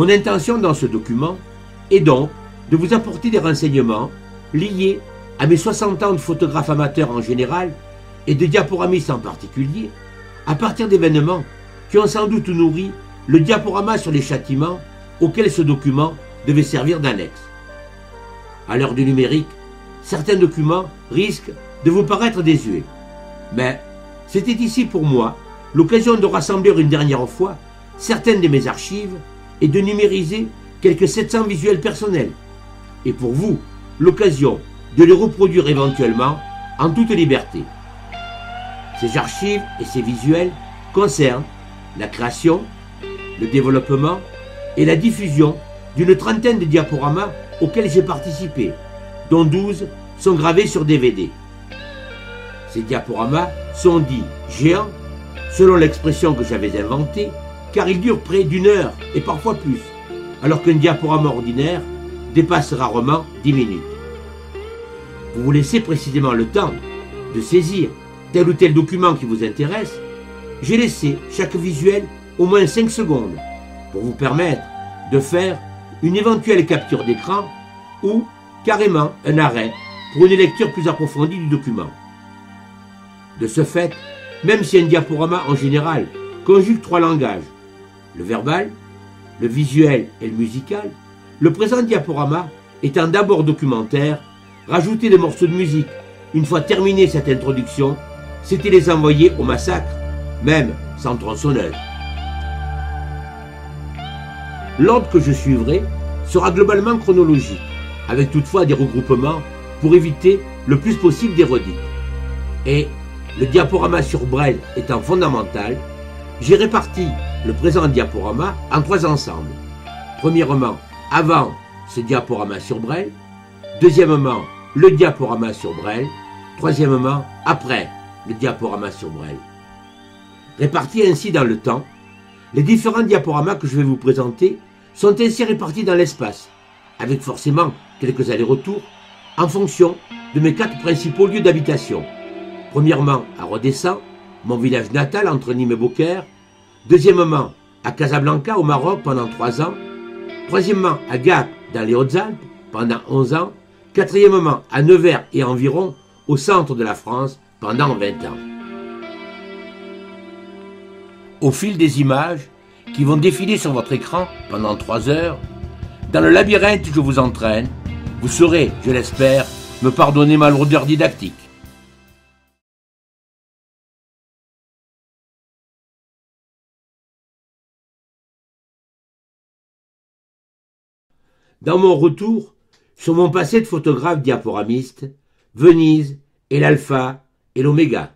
Mon intention dans ce document est donc de vous apporter des renseignements liés à mes 60 ans de photographe amateur en général et de diaporamiste en particulier, à partir d'événements qui ont sans doute nourri le diaporama sur les châtiments auxquels ce document devait servir d'annexe. À l'heure du numérique, certains documents risquent de vous paraître désuets. Mais c'était ici pour moi l'occasion de rassembler une dernière fois certaines de mes archives et de numériser quelques 700 visuels personnels. Et pour vous, l'occasion de les reproduire éventuellement en toute liberté. Ces archives et ces visuels concernent la création, le développement et la diffusion d'une trentaine de diaporamas auxquels j'ai participé, dont 12 sont gravés sur DVD. Ces diaporamas sont dits géants, selon l'expression que j'avais inventée, car il dure près d'une heure et parfois plus, alors qu'un diaporama ordinaire dépasse rarement 10 minutes. Vous vous laissez précisément le temps de saisir tel ou tel document qui vous intéresse. J'ai laissé chaque visuel au moins 5 secondes pour vous permettre de faire une éventuelle capture d'écran ou carrément un arrêt pour une lecture plus approfondie du document. De ce fait, même si un diaporama en général conjugue trois langages, le verbal, le visuel et le musical, le présent diaporama étant d'abord documentaire, rajouter des morceaux de musique, une fois terminée cette introduction, c'était les envoyer au massacre, même sans tronçonneuse. L'ordre que je suivrai sera globalement chronologique, avec toutefois des regroupements pour éviter le plus possible des redites. Et le diaporama sur Braille étant fondamental, j'ai réparti le présent diaporama en trois ensembles. Premièrement, avant ce diaporama sur Brel. Deuxièmement, le diaporama sur Brel. Troisièmement, après le diaporama sur Brel. Répartis ainsi dans le temps, les différents diaporamas que je vais vous présenter sont ainsi répartis dans l'espace, avec forcément quelques allers-retours, en fonction de mes quatre principaux lieux d'habitation. Premièrement, à Rodessa, mon village natal entre Nîmes et Beaucaire, Deuxièmement, à Casablanca, au Maroc, pendant trois ans. Troisièmement, à Gap, dans les Hautes-Alpes, pendant 11 ans. Quatrièmement, à Nevers et environ, au centre de la France, pendant 20 ans. Au fil des images qui vont défiler sur votre écran pendant trois heures, dans le labyrinthe que je vous entraîne, vous saurez, je l'espère, me pardonner ma lourdeur didactique. Dans mon retour, sur mon passé de photographe diaporamiste, Venise et l'alpha et l'oméga.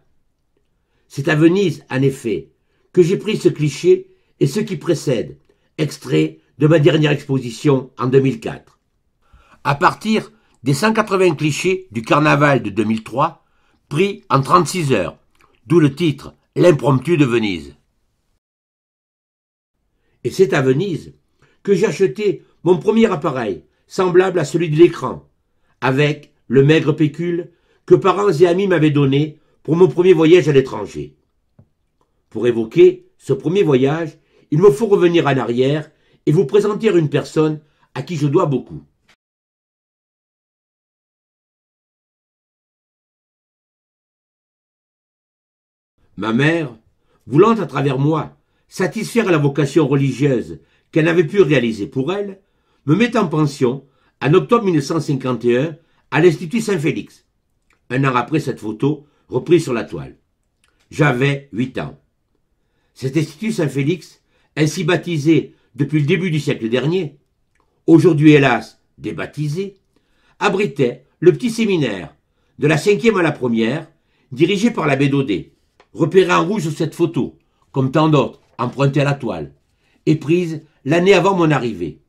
C'est à Venise, en effet, que j'ai pris ce cliché et ce qui précède, extrait de ma dernière exposition en 2004. À partir des 180 clichés du carnaval de 2003, pris en 36 heures, d'où le titre L'impromptu de Venise. Et c'est à Venise que j'ai acheté mon premier appareil, semblable à celui de l'écran, avec le maigre pécule que parents et amis m'avaient donné pour mon premier voyage à l'étranger. Pour évoquer ce premier voyage, il me faut revenir en arrière et vous présenter une personne à qui je dois beaucoup. Ma mère, voulant à travers moi satisfaire la vocation religieuse qu'elle n'avait pu réaliser pour elle, me met en pension en octobre 1951 à l'Institut Saint-Félix, un an après cette photo reprise sur la toile. J'avais 8 ans. Cet Institut Saint-Félix, ainsi baptisé depuis le début du siècle dernier, aujourd'hui hélas débaptisé, abritait le petit séminaire de la cinquième à la première, dirigé par l'abbé Daudet, repéré en rouge sur cette photo, comme tant d'autres, empruntés à la toile, et prise l'année avant mon arrivée.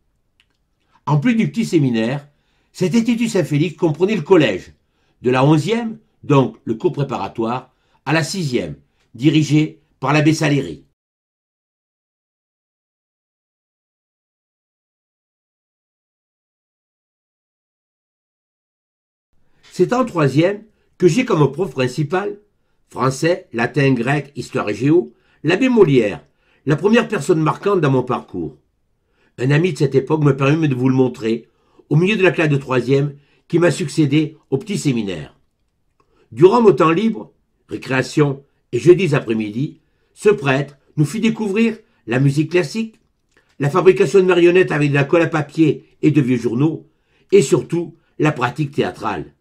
En plus du petit séminaire, cet institut Saint-Félix comprenait le collège, de la 11e, donc le cours préparatoire, à la 6e, dirigé par l'abbé Saléry. C'est en troisième que j'ai comme prof principal, français, latin, grec, histoire et géo, l'abbé Molière, la première personne marquante dans mon parcours. Un ami de cette époque me permet de vous le montrer, au milieu de la classe de troisième, qui m'a succédé au petit séminaire. Durant mon temps libre, récréation et jeudis après-midi, ce prêtre nous fit découvrir la musique classique, la fabrication de marionnettes avec de la colle à papier et de vieux journaux, et surtout la pratique théâtrale.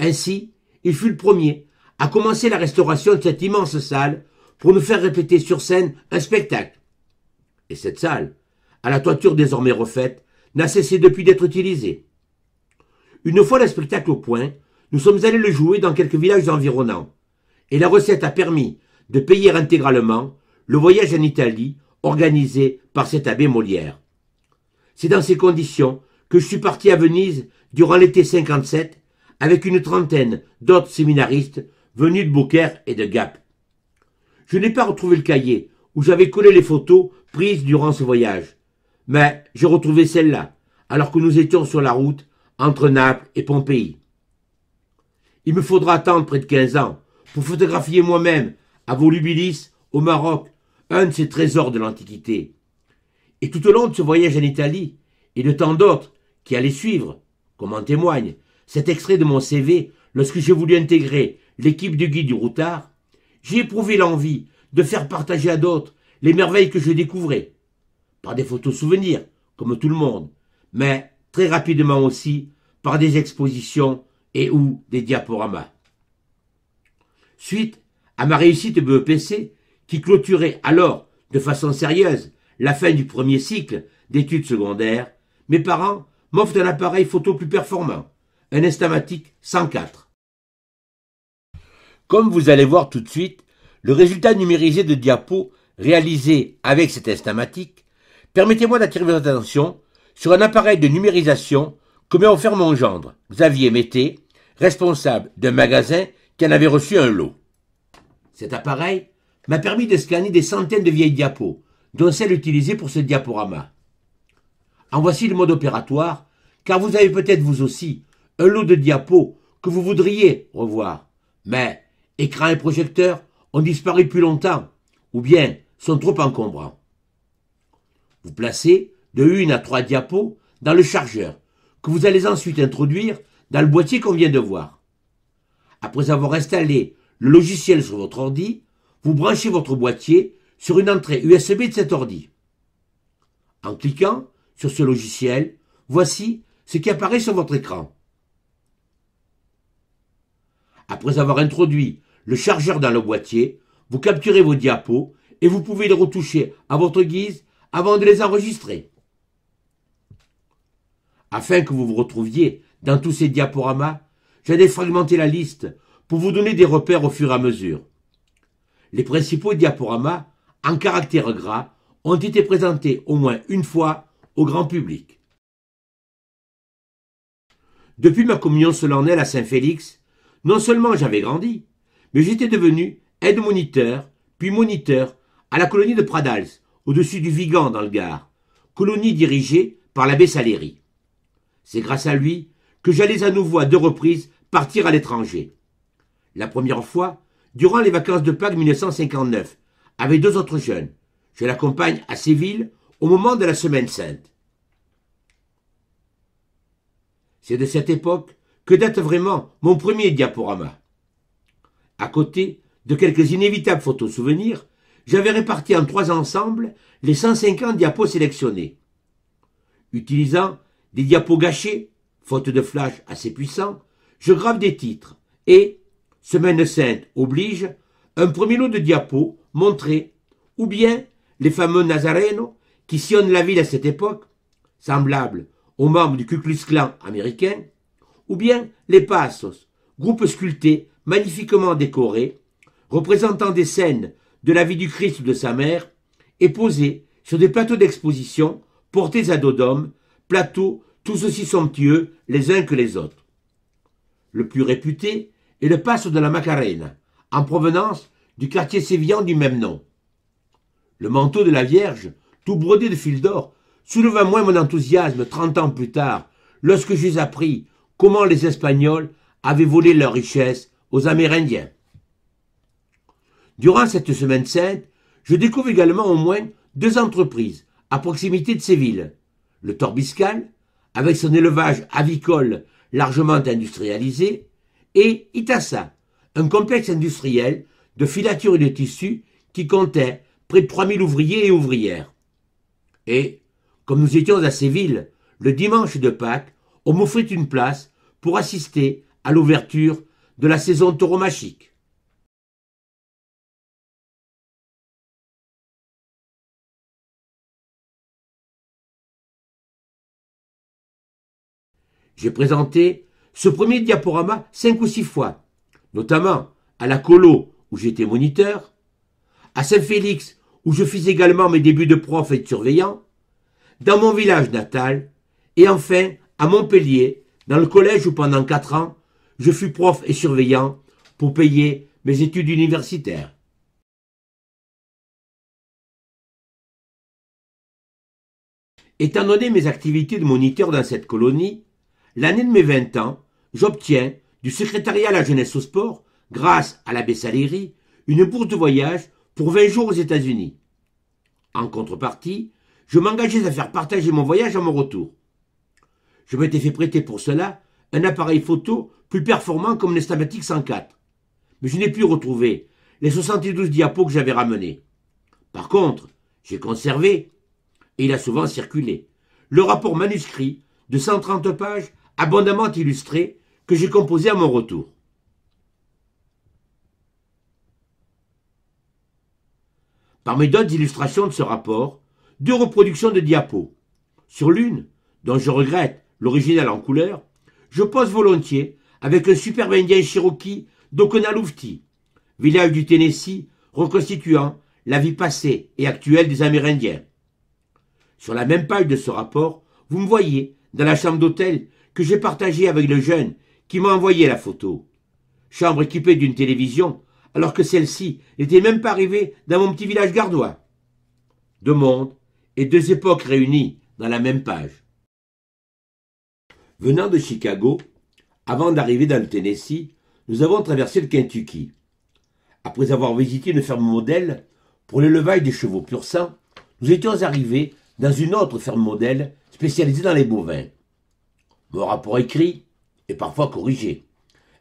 Ainsi, il fut le premier à commencer la restauration de cette immense salle pour nous faire répéter sur scène un spectacle. Et cette salle, à la toiture désormais refaite, n'a cessé depuis d'être utilisée. Une fois le spectacle au point, nous sommes allés le jouer dans quelques villages environnants, et la recette a permis de payer intégralement le voyage en Italie organisé par cet abbé Molière. C'est dans ces conditions que je suis parti à Venise durant l'été 57 avec une trentaine d'autres séminaristes venus de Beaucaire et de Gap. Je n'ai pas retrouvé le cahier où j'avais collé les photos prises durant ce voyage, mais j'ai retrouvé celle-là, alors que nous étions sur la route entre Naples et Pompéi. Il me faudra attendre près de quinze ans pour photographier moi-même, à Volubilis, au Maroc, un de ces trésors de l'Antiquité. Et tout au long de ce voyage en Italie, et de tant d'autres qui allaient suivre, comme en témoigne cet extrait de mon CV lorsque j'ai voulu intégrer l'équipe du guide du Routard, j'ai éprouvé l'envie de faire partager à d'autres les merveilles que je découvrais, par des photos souvenirs, comme tout le monde, mais très rapidement aussi par des expositions et ou des diaporamas. Suite à ma réussite BEPC, qui clôturait alors de façon sérieuse la fin du premier cycle d'études secondaires, mes parents m'offrent un appareil photo plus performant, un Instamatic 104. Comme vous allez voir tout de suite, le résultat numérisé de diapos réalisé avec cet Instamatic Permettez-moi d'attirer votre attention sur un appareil de numérisation que m'a offert mon gendre, Xavier Mété, responsable d'un magasin qui en avait reçu un lot. Cet appareil m'a permis de scanner des centaines de vieilles diapos, dont celle utilisée pour ce diaporama. En voici le mode opératoire, car vous avez peut-être vous aussi un lot de diapos que vous voudriez revoir, mais écran et projecteur ont disparu depuis longtemps, ou bien sont trop encombrants. Vous placez de une à trois diapos dans le chargeur, que vous allez ensuite introduire dans le boîtier qu'on vient de voir. Après avoir installé le logiciel sur votre ordi, vous branchez votre boîtier sur une entrée USB de cet ordi. En cliquant sur ce logiciel, voici ce qui apparaît sur votre écran. Après avoir introduit le chargeur dans le boîtier, vous capturez vos diapos et vous pouvez les retoucher à votre guise avant de les enregistrer. Afin que vous vous retrouviez dans tous ces diaporamas, j'ai défragmenté la liste pour vous donner des repères au fur et à mesure. Les principaux diaporamas, en caractère gras, ont été présentés au moins une fois au grand public. Depuis ma communion solennelle à Saint-Félix, non seulement j'avais grandi, mais j'étais devenu aide-moniteur, puis moniteur à la colonie de Pradals, au-dessus du Vigan dans le Gard, colonie dirigée par l'abbé Saléry. C'est grâce à lui que j'allais à nouveau à deux reprises partir à l'étranger. La première fois, durant les vacances de Pâques 1959, avec deux autres jeunes. Je l'accompagne à Séville au moment de la Semaine Sainte. C'est de cette époque que date vraiment mon premier diaporama. À côté de quelques inévitables photos souvenirs, j'avais réparti en trois ensembles les 150 diapos sélectionnés. Utilisant des diapos gâchés, faute de flash assez puissant, je grave des titres et, semaine sainte oblige, un premier lot de diapos montrés ou bien les fameux Nazarenos qui sillonnent la ville à cette époque, semblables aux membres du Ku Klux Klan américain, ou bien les Passos, groupes sculptés magnifiquement décorés, représentant des scènes de la vie du Christ ou de sa mère est posé sur des plateaux d'exposition portés à dos d'hommes, plateaux tous aussi somptueux les uns que les autres. Le plus réputé est le passe de la Macarena, en provenance du quartier sévillan du même nom. Le manteau de la Vierge, tout brodé de fils d'or, souleva moins mon enthousiasme trente ans plus tard, lorsque j'eus appris comment les Espagnols avaient volé leur richesse aux Amérindiens. Durant cette semaine sainte, je découvre également au moins deux entreprises à proximité de ces villes. Le Torbiscal, avec son élevage avicole largement industrialisé, et Itassa, un complexe industriel de filature et de tissus qui comptait près de 3000 ouvriers et ouvrières. Et, comme nous étions à Séville, le dimanche de Pâques, on m'offrit une place pour assister à l'ouverture de la saison tauromachique. J'ai présenté ce premier diaporama cinq ou six fois, notamment à la Colo où j'étais moniteur, à Saint-Félix où je fis également mes débuts de prof et de surveillant, dans mon village natal, et enfin à Montpellier, dans le collège où pendant quatre ans, je fus prof et surveillant pour payer mes études universitaires. Étant donné mes activités de moniteur dans cette colonie, l'année de mes 20 ans, j'obtiens du secrétariat à la jeunesse au sport, grâce à l'abbé Saléry, une bourse de voyage pour 20 jours aux États-Unis. En contrepartie, je m'engageais à faire partager mon voyage à mon retour. Je m'étais fait prêter pour cela un appareil photo plus performant comme l'Estamatic 104. Mais je n'ai pu retrouver les 72 diapos que j'avais ramenés. Par contre, j'ai conservé, et il a souvent circulé, le rapport manuscrit de 130 pages abondamment illustré, que j'ai composé à mon retour. Parmi d'autres illustrations de ce rapport, deux reproductions de diapos. Sur l'une, dont je regrette l'original en couleur, je pose volontiers avec un superbe indien cherokee d'Okonalufti, village du Tennessee reconstituant la vie passée et actuelle des Amérindiens. Sur la même page de ce rapport, vous me voyez, dans la chambre d'hôtel, que j'ai partagé avec le jeune qui m'a envoyé la photo. Chambre équipée d'une télévision, alors que celle-ci n'était même pas arrivée dans mon petit village gardois. Deux mondes et deux époques réunies dans la même page. Venant de Chicago, avant d'arriver dans le Tennessee, nous avons traversé le Kentucky. Après avoir visité une ferme modèle pour l'élevage des chevaux pur sang, nous étions arrivés dans une autre ferme modèle spécialisée dans les bovins le rapport écrit et parfois corrigé,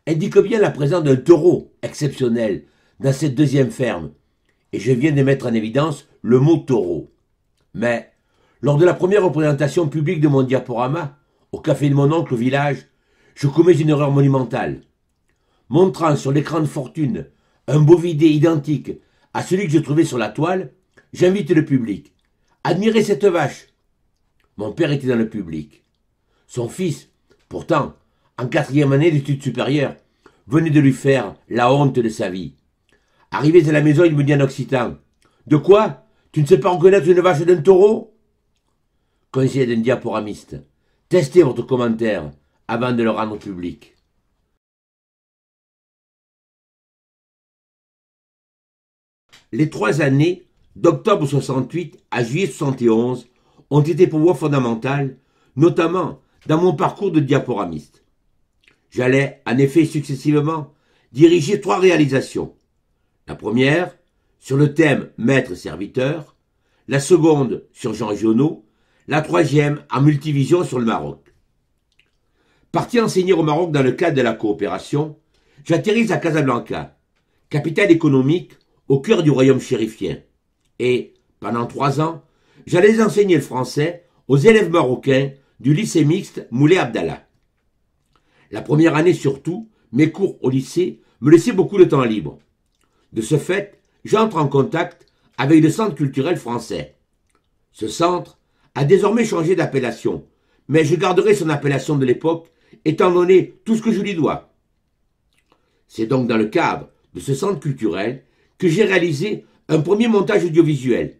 indique bien la présence d'un taureau exceptionnel dans cette deuxième ferme, et je viens de mettre en évidence le mot taureau. Mais, lors de la première représentation publique de mon diaporama, au café de mon oncle au village, je commets une erreur monumentale. Montrant sur l'écran de fortune un beau bovidé identique à celui que je trouvais sur la toile, j'invite le public. Admirez cette vache. Mon père était dans le public. Son fils, pourtant, en quatrième année d'études supérieures, venait de lui faire la honte de sa vie. Arrivé à la maison, il me dit en occitan De quoi Tu ne sais pas reconnaître une vache d'un taureau Conseil d'un diaporamiste Testez votre commentaire avant de le rendre public. Les trois années, d'octobre 68 à juillet 71, ont été pour moi fondamentales, notamment dans mon parcours de diaporamiste. J'allais, en effet, successivement, diriger trois réalisations. La première, sur le thème maître-serviteur, la seconde sur Jean Giono, la troisième en multivision sur le Maroc. Parti enseigner au Maroc dans le cadre de la coopération, j'atterris à Casablanca, capitale économique au cœur du royaume chérifien. Et, pendant trois ans, j'allais enseigner le français aux élèves marocains du lycée mixte Moulay Abdallah. La première année surtout, mes cours au lycée me laissaient beaucoup de temps libre. De ce fait, j'entre en contact avec le centre culturel français. Ce centre a désormais changé d'appellation, mais je garderai son appellation de l'époque, étant donné tout ce que je lui dois. C'est donc dans le cadre de ce centre culturel que j'ai réalisé un premier montage audiovisuel,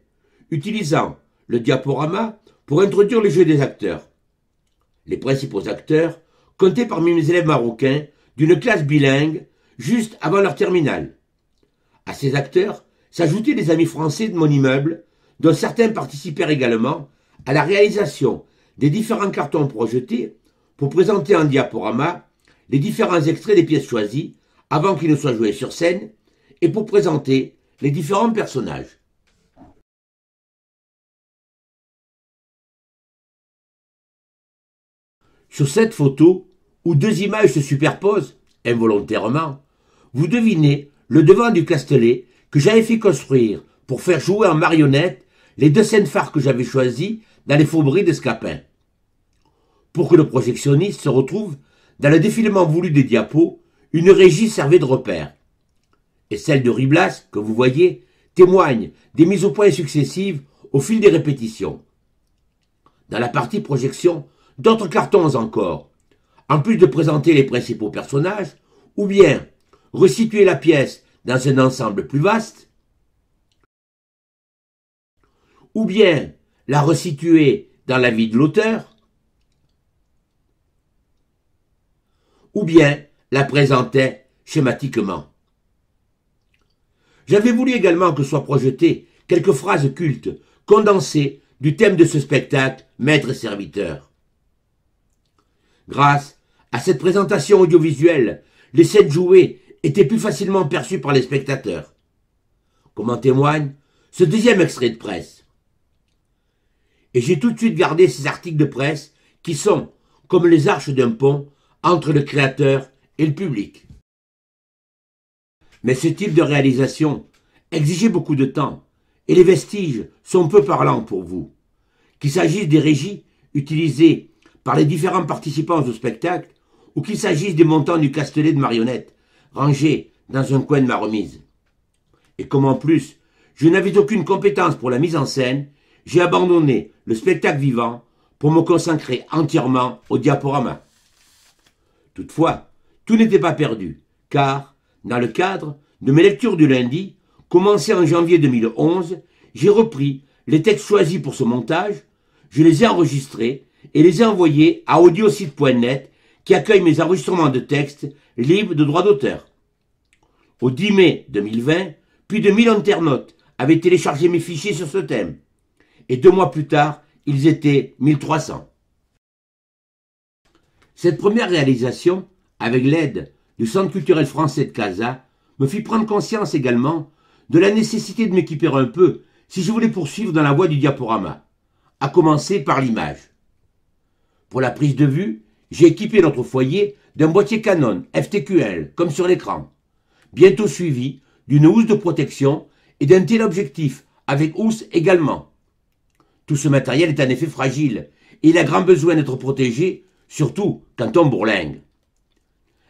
utilisant le diaporama pour introduire le jeu des acteurs les principaux acteurs, comptaient parmi mes élèves marocains d'une classe bilingue juste avant leur terminale. À ces acteurs s'ajoutaient des amis français de mon immeuble, dont certains participèrent également à la réalisation des différents cartons projetés pour présenter en diaporama les différents extraits des pièces choisies avant qu'ils ne soient joués sur scène et pour présenter les différents personnages. Sur cette photo, où deux images se superposent, involontairement, vous devinez le devant du castellet que j'avais fait construire pour faire jouer en marionnette les deux scènes phares que j'avais choisies dans les fourberies d'Escapin. Pour que le projectionniste se retrouve, dans le défilement voulu des diapos, une régie servait de repère. Et celle de Riblas, que vous voyez, témoigne des mises au point successives au fil des répétitions. Dans la partie projection, d'autres cartons encore. En plus de présenter les principaux personnages, ou bien resituer la pièce dans un ensemble plus vaste, ou bien la resituer dans la vie de l'auteur, ou bien la présenter schématiquement. J'avais voulu également que soient projetées quelques phrases cultes condensées du thème de ce spectacle, maître et serviteur. Grâce à cette présentation audiovisuelle, les scènes jouées étaient plus facilement perçues par les spectateurs. Comme en témoigne ce deuxième extrait de presse. Et j'ai tout de suite gardé ces articles de presse qui sont, comme les arches d'un pont, entre le créateur et le public. Mais ce type de réalisation exigeait beaucoup de temps, et les vestiges sont peu parlants pour vous. Qu'il s'agisse des régies utilisées par les différents participants au spectacle, ou qu'il s'agisse des montants du castellet de marionnettes, rangés dans un coin de ma remise. Et comme en plus, je n'avais aucune compétence pour la mise en scène, j'ai abandonné le spectacle vivant pour me consacrer entièrement au diaporama. Toutefois, tout n'était pas perdu, car, dans le cadre de mes lectures du lundi, commencées en janvier 2011, j'ai repris les textes choisis pour ce montage, je les ai enregistrés et les ai envoyés à audiosite.net qui accueille mes enregistrements de textes libres de droits d'auteur. Au 10 mai 2020, plus de 1000 internautes avaient téléchargé mes fichiers sur ce thème. Et deux mois plus tard, ils étaient 1300. Cette première réalisation, avec l'aide du Centre culturel français de Casa, me fit prendre conscience également de la nécessité de m'équiper un peu si je voulais poursuivre dans la voie du diaporama, à commencer par l'image. Pour la prise de vue, j'ai équipé notre foyer d'un boîtier Canon FTQL, comme sur l'écran, bientôt suivi d'une housse de protection et d'un téléobjectif avec housse également. Tout ce matériel est en effet fragile et il a grand besoin d'être protégé, surtout quand on bourlingue.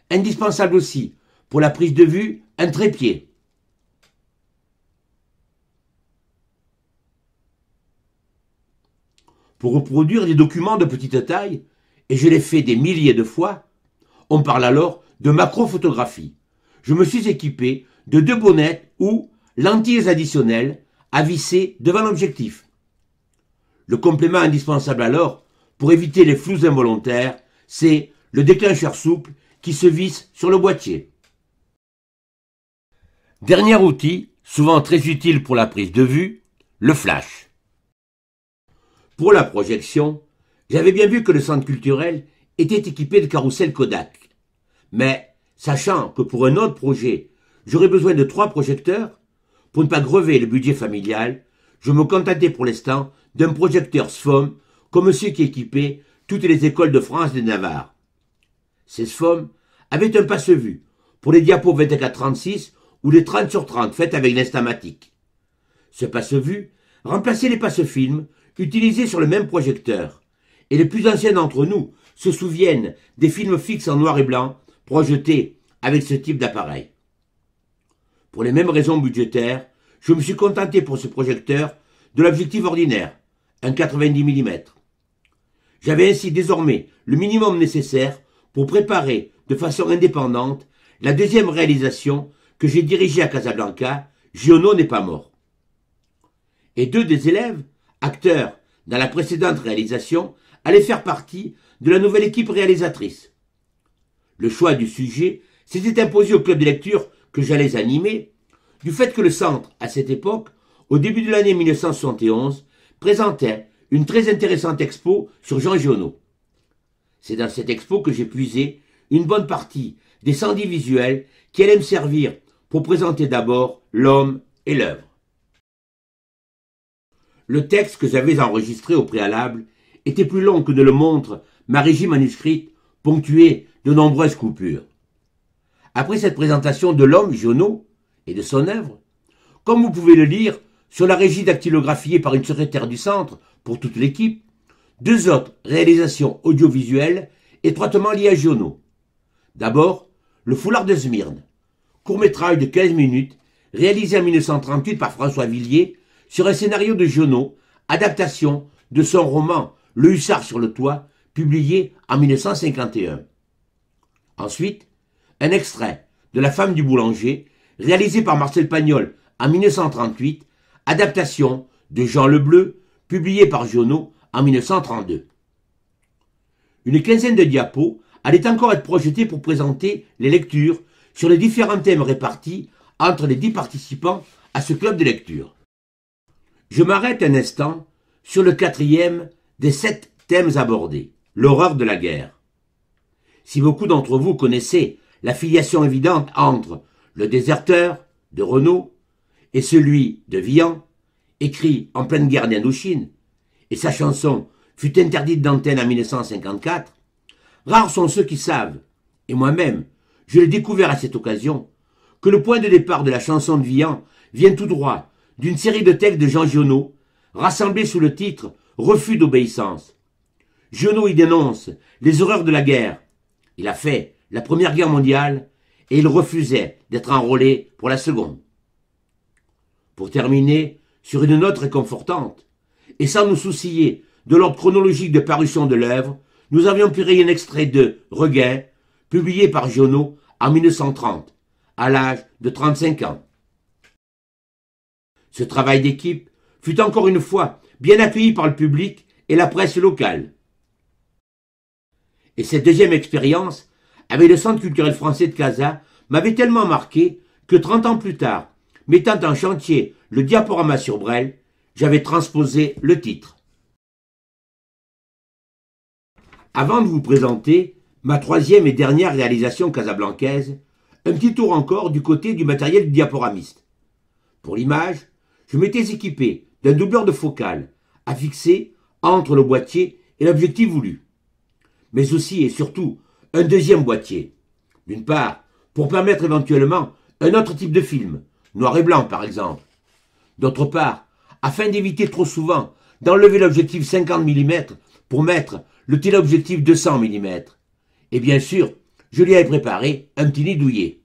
Indispensable aussi, pour la prise de vue, un trépied, reproduire des documents de petite taille, et je l'ai fait des milliers de fois. On parle alors de macrophotographie. Je me suis équipé de deux bonnettes ou lentilles additionnelles à visser devant l'objectif. Le complément indispensable alors, pour éviter les flous involontaires, c'est le déclencheur souple qui se visse sur le boîtier. Dernier outil, souvent très utile pour la prise de vue, le flash. Pour la projection, j'avais bien vu que le centre culturel était équipé de carrousel Kodak. Mais, sachant que pour un autre projet, j'aurais besoin de trois projecteurs, pour ne pas grever le budget familial, je me contentais pour l'instant d'un projecteur SFOM comme ceux qui équipaient toutes les écoles de France et de Navarre. Ces SFOM avaient un passe-vue pour les diapos 24-36 ou les 30 sur 30 faites avec l'instamatique. Ce passe-vue remplaçait les passe-films utilisés sur le même projecteur. Et les plus anciens d'entre nous se souviennent des films fixes en noir et blanc projetés avec ce type d'appareil. Pour les mêmes raisons budgétaires, je me suis contenté pour ce projecteur de l'objectif ordinaire, un 90 mm. J'avais ainsi désormais le minimum nécessaire pour préparer de façon indépendante la deuxième réalisation que j'ai dirigée à Casablanca, Giono n'est pas mort. Et deux des élèves acteur dans la précédente réalisation, allait faire partie de la nouvelle équipe réalisatrice. Le choix du sujet s'était imposé au club de lecture que j'allais animer, du fait que le centre, à cette époque, au début de l'année 1971, présentait une très intéressante expo sur Jean Giono. C'est dans cette expo que j'ai puisé une bonne partie des 110 visuels qui allaient me servir pour présenter d'abord l'homme et l'œuvre. Le texte que j'avais enregistré au préalable était plus long que ne le montre ma régie manuscrite, ponctuée de nombreuses coupures. Après cette présentation de l'homme Giono et de son œuvre, comme vous pouvez le lire sur la régie dactylographiée par une secrétaire du centre pour toute l'équipe, deux autres réalisations audiovisuelles étroitement liées à Giono. D'abord, Le foulard de Smyrne, court-métrage de 15 minutes réalisé en 1938 par François Villiers sur un scénario de Genot, adaptation de son roman Le hussard sur le toit, publié en 1951. Ensuite, un extrait de La femme du boulanger, réalisé par Marcel Pagnol en 1938, adaptation de Jean le Bleu, publié par Jonot en 1932. Une quinzaine de diapos allait encore être projetée pour présenter les lectures sur les différents thèmes répartis entre les dix participants à ce club de lecture. Je m'arrête un instant sur le quatrième des sept thèmes abordés, l'horreur de la guerre. Si beaucoup d'entre vous connaissez la filiation évidente entre Le déserteur de Renaud et celui de Vian, écrit en pleine guerre d'Indochine, et sa chanson fut interdite d'antenne en 1954, rares sont ceux qui savent, et moi-même, je l'ai découvert à cette occasion, que le point de départ de la chanson de Vian vient tout droit d'une série de textes de Jean Giono, rassemblés sous le titre Refus d'obéissance. Giono y dénonce les horreurs de la guerre. Il a fait la Première Guerre mondiale et il refusait d'être enrôlé pour la Seconde. Pour terminer sur une note réconfortante, et sans nous soucier de l'ordre chronologique de parution de l'œuvre, nous avions puré un extrait de Regain, publié par Giono en 1930, à l'âge de 35 ans. Ce travail d'équipe fut encore une fois bien accueilli par le public et la presse locale. Et cette deuxième expérience avec le Centre culturel français de Casa m'avait tellement marqué que 30 ans plus tard, mettant en chantier le diaporama sur Brel, j'avais transposé le titre. Avant de vous présenter ma troisième et dernière réalisation casablancaise, un petit tour encore du côté du matériel diaporamiste. Pour l'image, je m'étais équipé d'un doubleur de focale fixer entre le boîtier et l'objectif voulu, mais aussi et surtout un deuxième boîtier. D'une part, pour permettre éventuellement un autre type de film, noir et blanc par exemple. D'autre part, afin d'éviter trop souvent d'enlever l'objectif 50 mm pour mettre le téléobjectif 200 mm. Et bien sûr, je lui avais préparé un petit nid douillet.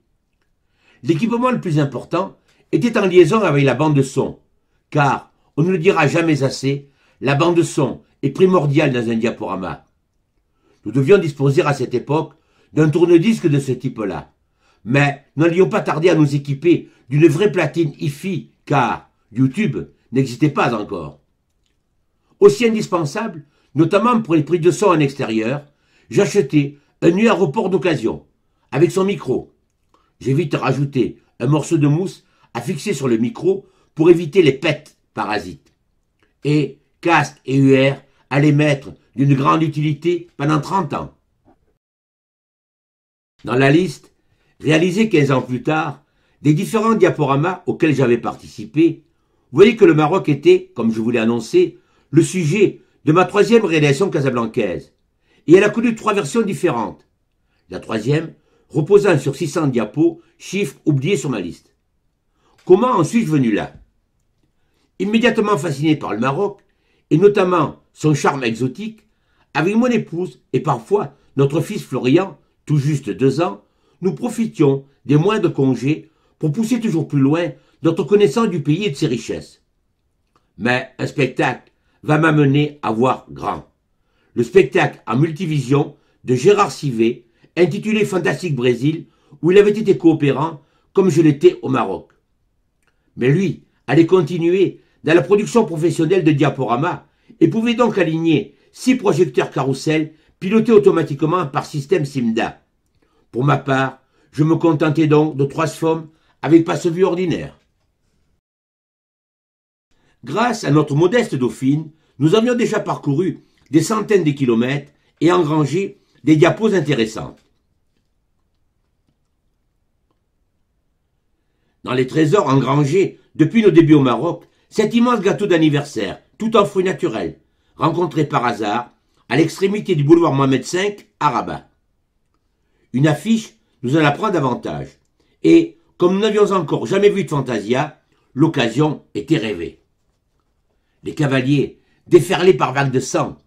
L'équipement le plus important était en liaison avec la bande son, car, on ne le dira jamais assez, la bande son est primordiale dans un diaporama. Nous devions disposer à cette époque d'un tourne-disque de ce type-là. Mais n'allions pas tarder à nous équiper d'une vraie platine IFI car YouTube n'existait pas encore. Aussi indispensable, notamment pour les prix de son en extérieur, j'achetais un au port d'occasion, avec son micro. J'ai vite rajouté un morceau de mousse fixer sur le micro pour éviter les pets parasites. Et CAST et UR allaient mettre d'une grande utilité pendant 30 ans. Dans la liste, réalisée 15 ans plus tard, des différents diaporamas auxquels j'avais participé, vous voyez que le Maroc était, comme je vous l'ai annoncé, le sujet de ma troisième rédaction casablancaise. Et elle a connu trois versions différentes. La troisième, reposant sur 600 diapos, chiffre oublié sur ma liste. Comment en suis-je venu là Immédiatement fasciné par le Maroc, et notamment son charme exotique, avec mon épouse et parfois notre fils Florian, tout juste deux ans, nous profitions des mois de congés pour pousser toujours plus loin notre connaissance du pays et de ses richesses. Mais un spectacle va m'amener à voir grand. Le spectacle en multivision de Gérard civet intitulé Fantastique Brésil, où il avait été coopérant comme je l'étais au Maroc. Mais lui allait continuer dans la production professionnelle de diaporama et pouvait donc aligner six projecteurs carrousel pilotés automatiquement par système SIMDA. Pour ma part, je me contentais donc de trois formes avec passe-vue ordinaire. Grâce à notre modeste dauphine, nous avions déjà parcouru des centaines de kilomètres et engrangé des diapos intéressantes. dans les trésors engrangés depuis nos débuts au Maroc, cet immense gâteau d'anniversaire, tout en fruits naturels, rencontré par hasard à l'extrémité du boulevard Mohamed V à Rabat. Une affiche nous en apprend davantage, et, comme nous n'avions encore jamais vu de Fantasia, l'occasion était rêvée. Les cavaliers déferlés par vagues de sang,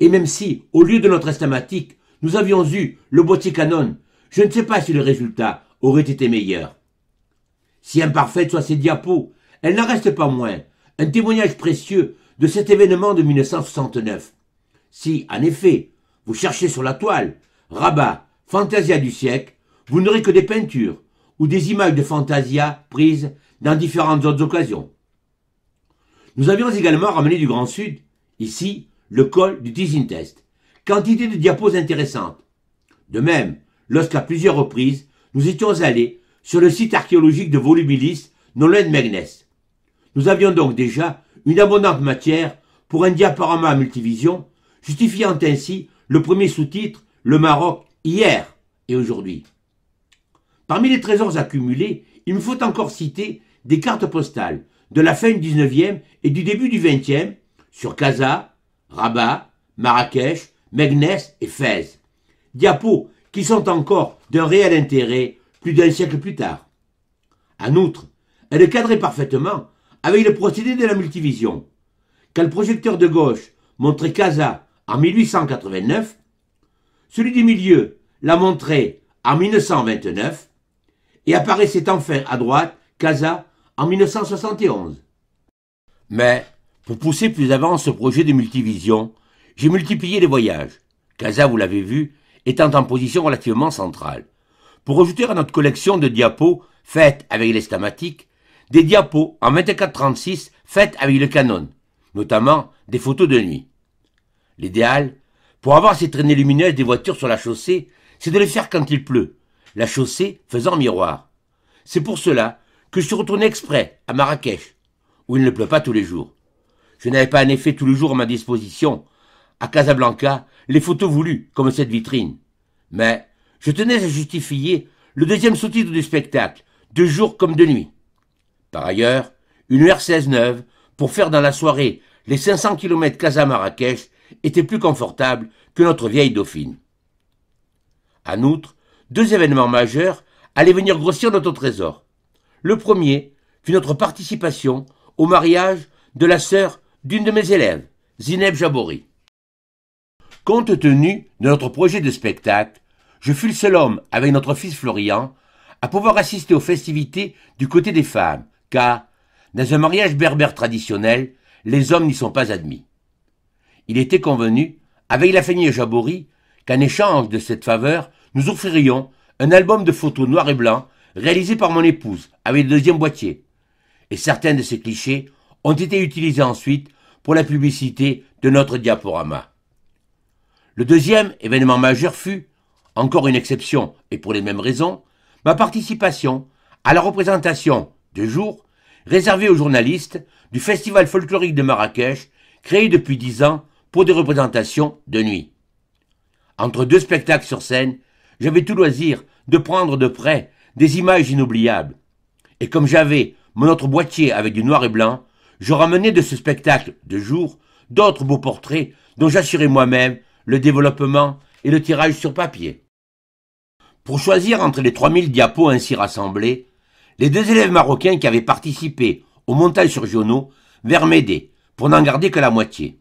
et même si, au lieu de notre estamatique, nous avions eu le boîtier canon, je ne sais pas si le résultat aurait été meilleur si imparfaites soient ces diapos, elles n'en restent pas moins un témoignage précieux de cet événement de 1969. Si, en effet, vous cherchez sur la toile Rabat, Fantasia du siècle, vous n'aurez que des peintures ou des images de Fantasia prises dans différentes autres occasions. Nous avions également ramené du Grand Sud, ici, le col du Test. quantité de diapos intéressantes. De même, lorsqu'à plusieurs reprises, nous étions allés sur le site archéologique de Volubilis, non loin de Meknès. Nous avions donc déjà une abondante matière pour un diaporama à multivision, justifiant ainsi le premier sous-titre Le Maroc hier et aujourd'hui. Parmi les trésors accumulés, il me faut encore citer des cartes postales de la fin du 19e et du début du 20e sur Casa, Rabat, Marrakech, Meknès et Fès. Diapos qui sont encore d'un réel intérêt plus d'un siècle plus tard. En outre, elle est cadrée parfaitement avec le procédé de la multivision. car le projecteur de gauche montrait Casa en 1889, celui du milieu l'a montré en 1929 et apparaissait enfin à droite Casa en 1971. Mais pour pousser plus avant ce projet de multivision, j'ai multiplié les voyages. Casa, vous l'avez vu, étant en position relativement centrale pour ajouter à notre collection de diapos faites avec l'estamatique, des diapos en 24-36 faites avec le Canon, notamment des photos de nuit. L'idéal, pour avoir ces traînées lumineuses des voitures sur la chaussée, c'est de les faire quand il pleut, la chaussée faisant miroir. C'est pour cela que je suis retourné exprès à Marrakech, où il ne pleut pas tous les jours. Je n'avais pas en effet tous les jours à ma disposition, à Casablanca, les photos voulues, comme cette vitrine. Mais je tenais à justifier le deuxième sous-titre du spectacle, de jour comme de nuit. Par ailleurs, une R16 neuve pour faire dans la soirée les 500 km Casa-Marrakech était plus confortable que notre vieille dauphine. En outre, deux événements majeurs allaient venir grossir notre trésor. Le premier fut notre participation au mariage de la sœur d'une de mes élèves, Zineb Jabori. Compte tenu de notre projet de spectacle, je fus le seul homme, avec notre fils Florian, à pouvoir assister aux festivités du côté des femmes, car, dans un mariage berbère traditionnel, les hommes n'y sont pas admis. Il était convenu, avec la famille Jabori, qu'en échange de cette faveur, nous offririons un album de photos noir et blanc réalisé par mon épouse, avec le deuxième boîtier. Et certains de ces clichés ont été utilisés ensuite pour la publicité de notre diaporama. Le deuxième événement majeur fut, encore une exception, et pour les mêmes raisons, ma participation à la représentation de jour réservée aux journalistes du Festival folklorique de Marrakech, créé depuis dix ans pour des représentations de nuit. Entre deux spectacles sur scène, j'avais tout loisir de prendre de près des images inoubliables. Et comme j'avais mon autre boîtier avec du noir et blanc, je ramenais de ce spectacle de jour d'autres beaux portraits dont j'assurais moi-même le développement et le tirage sur papier. Pour choisir entre les 3000 diapos ainsi rassemblés, les deux élèves marocains qui avaient participé au montage sur Jono vers m'aider pour n'en garder que la moitié.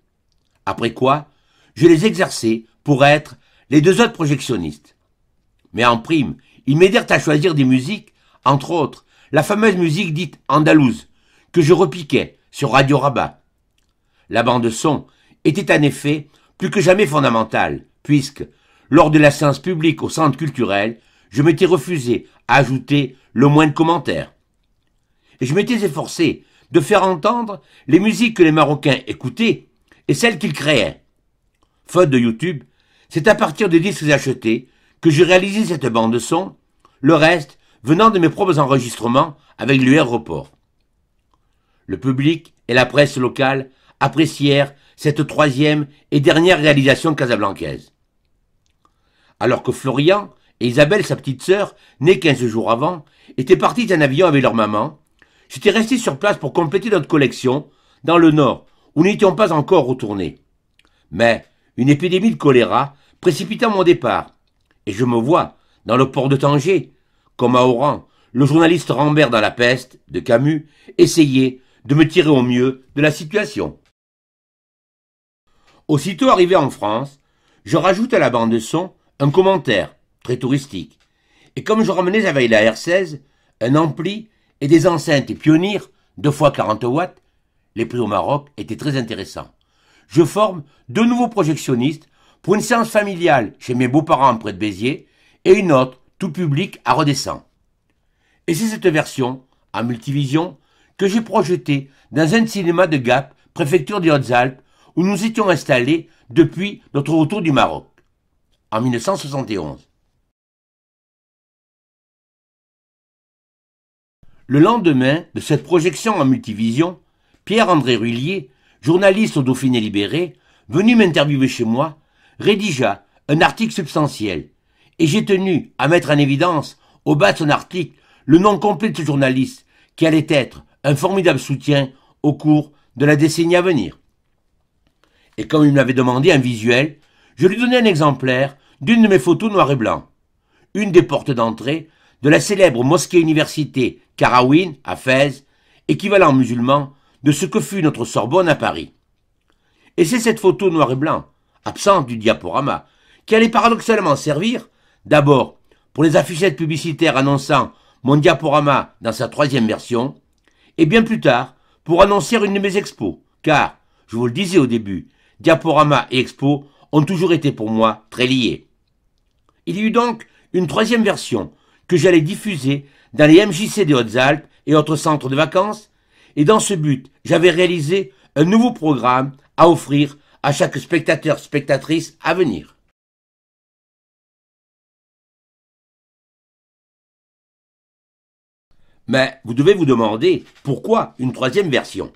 Après quoi, je les exerçais pour être les deux autres projectionnistes. Mais en prime, ils m'aidèrent à choisir des musiques, entre autres la fameuse musique dite andalouse, que je repiquais sur Radio Rabat. La bande son était en effet plus que jamais fondamentale, puisque, lors de la séance publique au centre culturel, je m'étais refusé à ajouter le moindre commentaire. Et je m'étais efforcé de faire entendre les musiques que les Marocains écoutaient et celles qu'ils créaient. Faute de YouTube, c'est à partir des disques achetés que j'ai réalisé cette bande de son, le reste venant de mes propres enregistrements avec l'UR Report. Le public et la presse locale apprécièrent cette troisième et dernière réalisation casablancaise alors que Florian et Isabelle, sa petite sœur, née quinze jours avant, étaient partis en avion avec leur maman. J'étais resté sur place pour compléter notre collection, dans le nord, où nous n'étions pas encore retournés. Mais une épidémie de choléra précipita mon départ, et je me vois, dans le port de Tanger, comme à Oran, le journaliste Rambert dans La Peste, de Camus, essayer de me tirer au mieux de la situation. Aussitôt arrivé en France, je rajoute à la bande son un commentaire, très touristique. Et comme je ramenais avec la R16, un ampli et des enceintes et pionniers, 2 fois 40 watts, les prix au Maroc étaient très intéressants. Je forme deux nouveaux projectionnistes pour une séance familiale chez mes beaux-parents près de Béziers et une autre, tout public, à Redescend. Et c'est cette version, en multivision, que j'ai projetée dans un cinéma de Gap, préfecture des Hautes-Alpes, où nous étions installés depuis notre retour du Maroc. 1971. Le lendemain de cette projection en multivision, Pierre-André Rullier, journaliste au Dauphiné Libéré, venu m'interviewer chez moi, rédigea un article substantiel, et j'ai tenu à mettre en évidence, au bas de son article, le nom complet de ce journaliste, qui allait être un formidable soutien au cours de la décennie à venir. Et comme il m'avait demandé un visuel, je lui donnai un exemplaire d'une de mes photos noir et blanc, une des portes d'entrée de la célèbre mosquée-université Karawin à Fès, équivalent musulman de ce que fut notre Sorbonne à Paris. Et c'est cette photo noir et blanc, absente du diaporama, qui allait paradoxalement servir, d'abord, pour les affichettes publicitaires annonçant mon diaporama dans sa troisième version, et bien plus tard, pour annoncer une de mes expos, car, je vous le disais au début, diaporama et expo ont toujours été pour moi très liés. Il y eut donc une troisième version que j'allais diffuser dans les MJC des Hautes-Alpes et autres centres de vacances, et dans ce but, j'avais réalisé un nouveau programme à offrir à chaque spectateur, spectatrice à venir. Mais vous devez vous demander pourquoi une troisième version.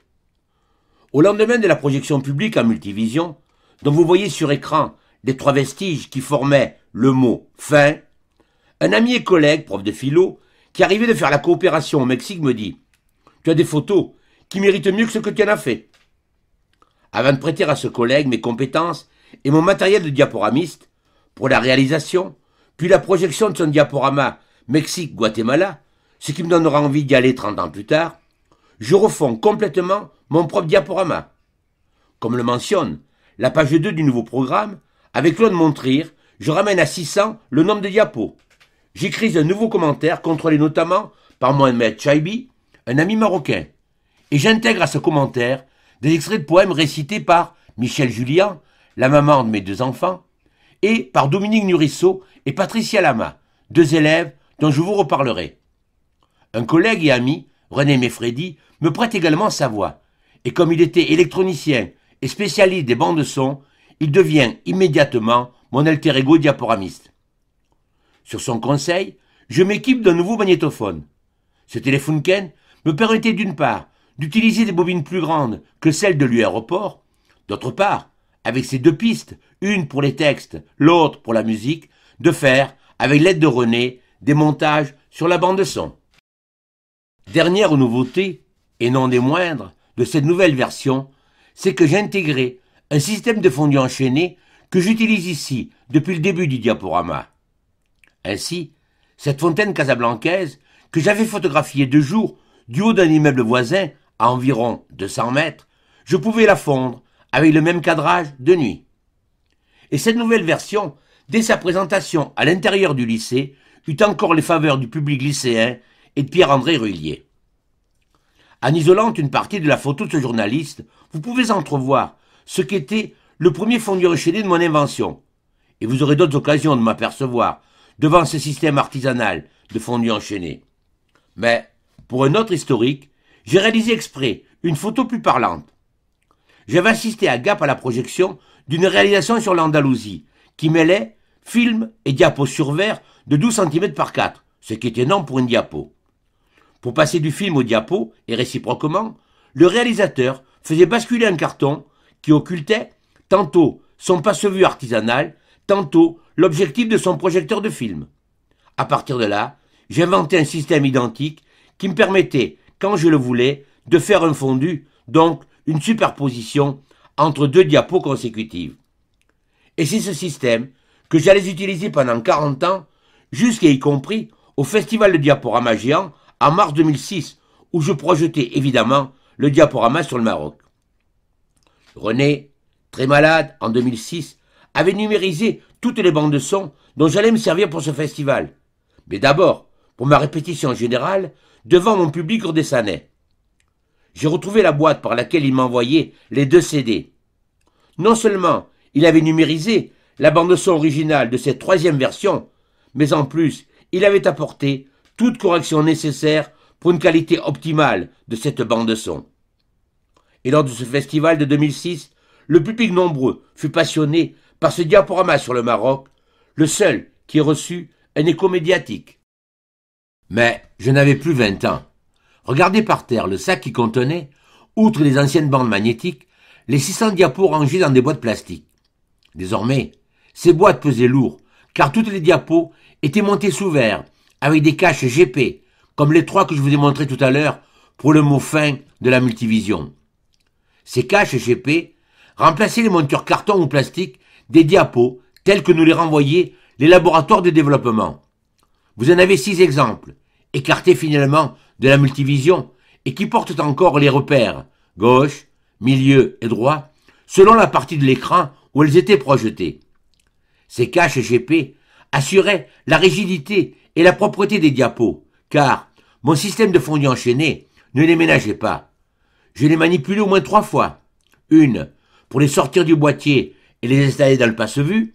Au lendemain de la projection publique en multivision, dont vous voyez sur écran des trois vestiges qui formaient le mot fin, un ami et collègue, prof de philo, qui arrivait de faire la coopération au Mexique, me dit Tu as des photos qui méritent mieux que ce que tu en as fait. Avant de prêter à ce collègue mes compétences et mon matériel de diaporamiste, pour la réalisation, puis la projection de son diaporama Mexique-Guatemala, ce qui me donnera envie d'y aller 30 ans plus tard, je refonds complètement mon propre diaporama. Comme le mentionne la page 2 du nouveau programme, avec Claude Montrir, je ramène à 600 le nombre de diapos. J'écris un nouveau commentaire, contrôlé notamment par Mohamed Chaibi, un ami marocain. Et j'intègre à ce commentaire des extraits de poèmes récités par Michel Julien, la maman de mes deux enfants, et par Dominique Nurisseau et Patricia Lama, deux élèves dont je vous reparlerai. Un collègue et ami, René Meffredi, me prête également sa voix. Et comme il était électronicien et spécialiste des bandes de son, il devient immédiatement mon alter ego diaporamiste. Sur son conseil, je m'équipe d'un nouveau magnétophone. Ce téléphone Ken me permettait d'une part d'utiliser des bobines plus grandes que celles de l'aéroport, d'autre part, avec ses deux pistes, une pour les textes, l'autre pour la musique, de faire, avec l'aide de René, des montages sur la bande son. Dernière nouveauté, et non des moindres, de cette nouvelle version, c'est que j'intégrais un système de fondu enchaîné que j'utilise ici depuis le début du diaporama. Ainsi, cette fontaine casablancaise que j'avais photographiée deux jours du haut d'un immeuble voisin à environ 200 mètres, je pouvais la fondre avec le même cadrage de nuit. Et cette nouvelle version, dès sa présentation à l'intérieur du lycée, eut encore les faveurs du public lycéen et de Pierre-André Rullier. En isolant une partie de la photo de ce journaliste, vous pouvez entrevoir ce qui était le premier fondu enchaîné de mon invention. Et vous aurez d'autres occasions de m'apercevoir devant ce système artisanal de fondu enchaîné. Mais, pour un autre historique, j'ai réalisé exprès une photo plus parlante. J'avais assisté à Gap à la projection d'une réalisation sur l'Andalousie, qui mêlait film et diapo sur verre de 12 cm par 4, ce qui était énorme pour une diapo. Pour passer du film au diapo, et réciproquement, le réalisateur faisait basculer un carton qui occultait tantôt son passe-vue artisanal, tantôt l'objectif de son projecteur de film. À partir de là, j'inventais un système identique qui me permettait, quand je le voulais, de faire un fondu, donc une superposition entre deux diapos consécutives. Et c'est ce système que j'allais utiliser pendant 40 ans, jusqu'à y compris au Festival de Diaporama Géant en mars 2006, où je projetais évidemment le diaporama sur le Maroc. René, très malade en 2006, avait numérisé toutes les bandes de son dont j'allais me servir pour ce festival. Mais d'abord, pour ma répétition générale, devant mon public redessanais. J'ai retrouvé la boîte par laquelle il m'envoyait les deux CD. Non seulement il avait numérisé la bande-son originale de cette troisième version, mais en plus, il avait apporté toute correction nécessaire pour une qualité optimale de cette bande-son. de et lors de ce festival de 2006, le public nombreux fut passionné par ce diaporama sur le Maroc, le seul qui ait reçu un écho médiatique. Mais je n'avais plus vingt ans. Regardez par terre le sac qui contenait, outre les anciennes bandes magnétiques, les 600 diapos rangés dans des boîtes plastiques. Désormais, ces boîtes pesaient lourd, car toutes les diapos étaient montées sous verre, avec des caches GP, comme les trois que je vous ai montrés tout à l'heure pour le mot fin de la multivision. Ces caches GP remplaçaient les montures carton ou plastique des diapos tels que nous les renvoyaient les laboratoires de développement. Vous en avez six exemples, écartés finalement de la multivision et qui portent encore les repères gauche, milieu et droit selon la partie de l'écran où elles étaient projetées. Ces caches GP assuraient la rigidité et la propreté des diapos, car mon système de fondu enchaîné ne les ménageait pas. Je les manipulais au moins trois fois. Une pour les sortir du boîtier et les installer dans le passe-vue.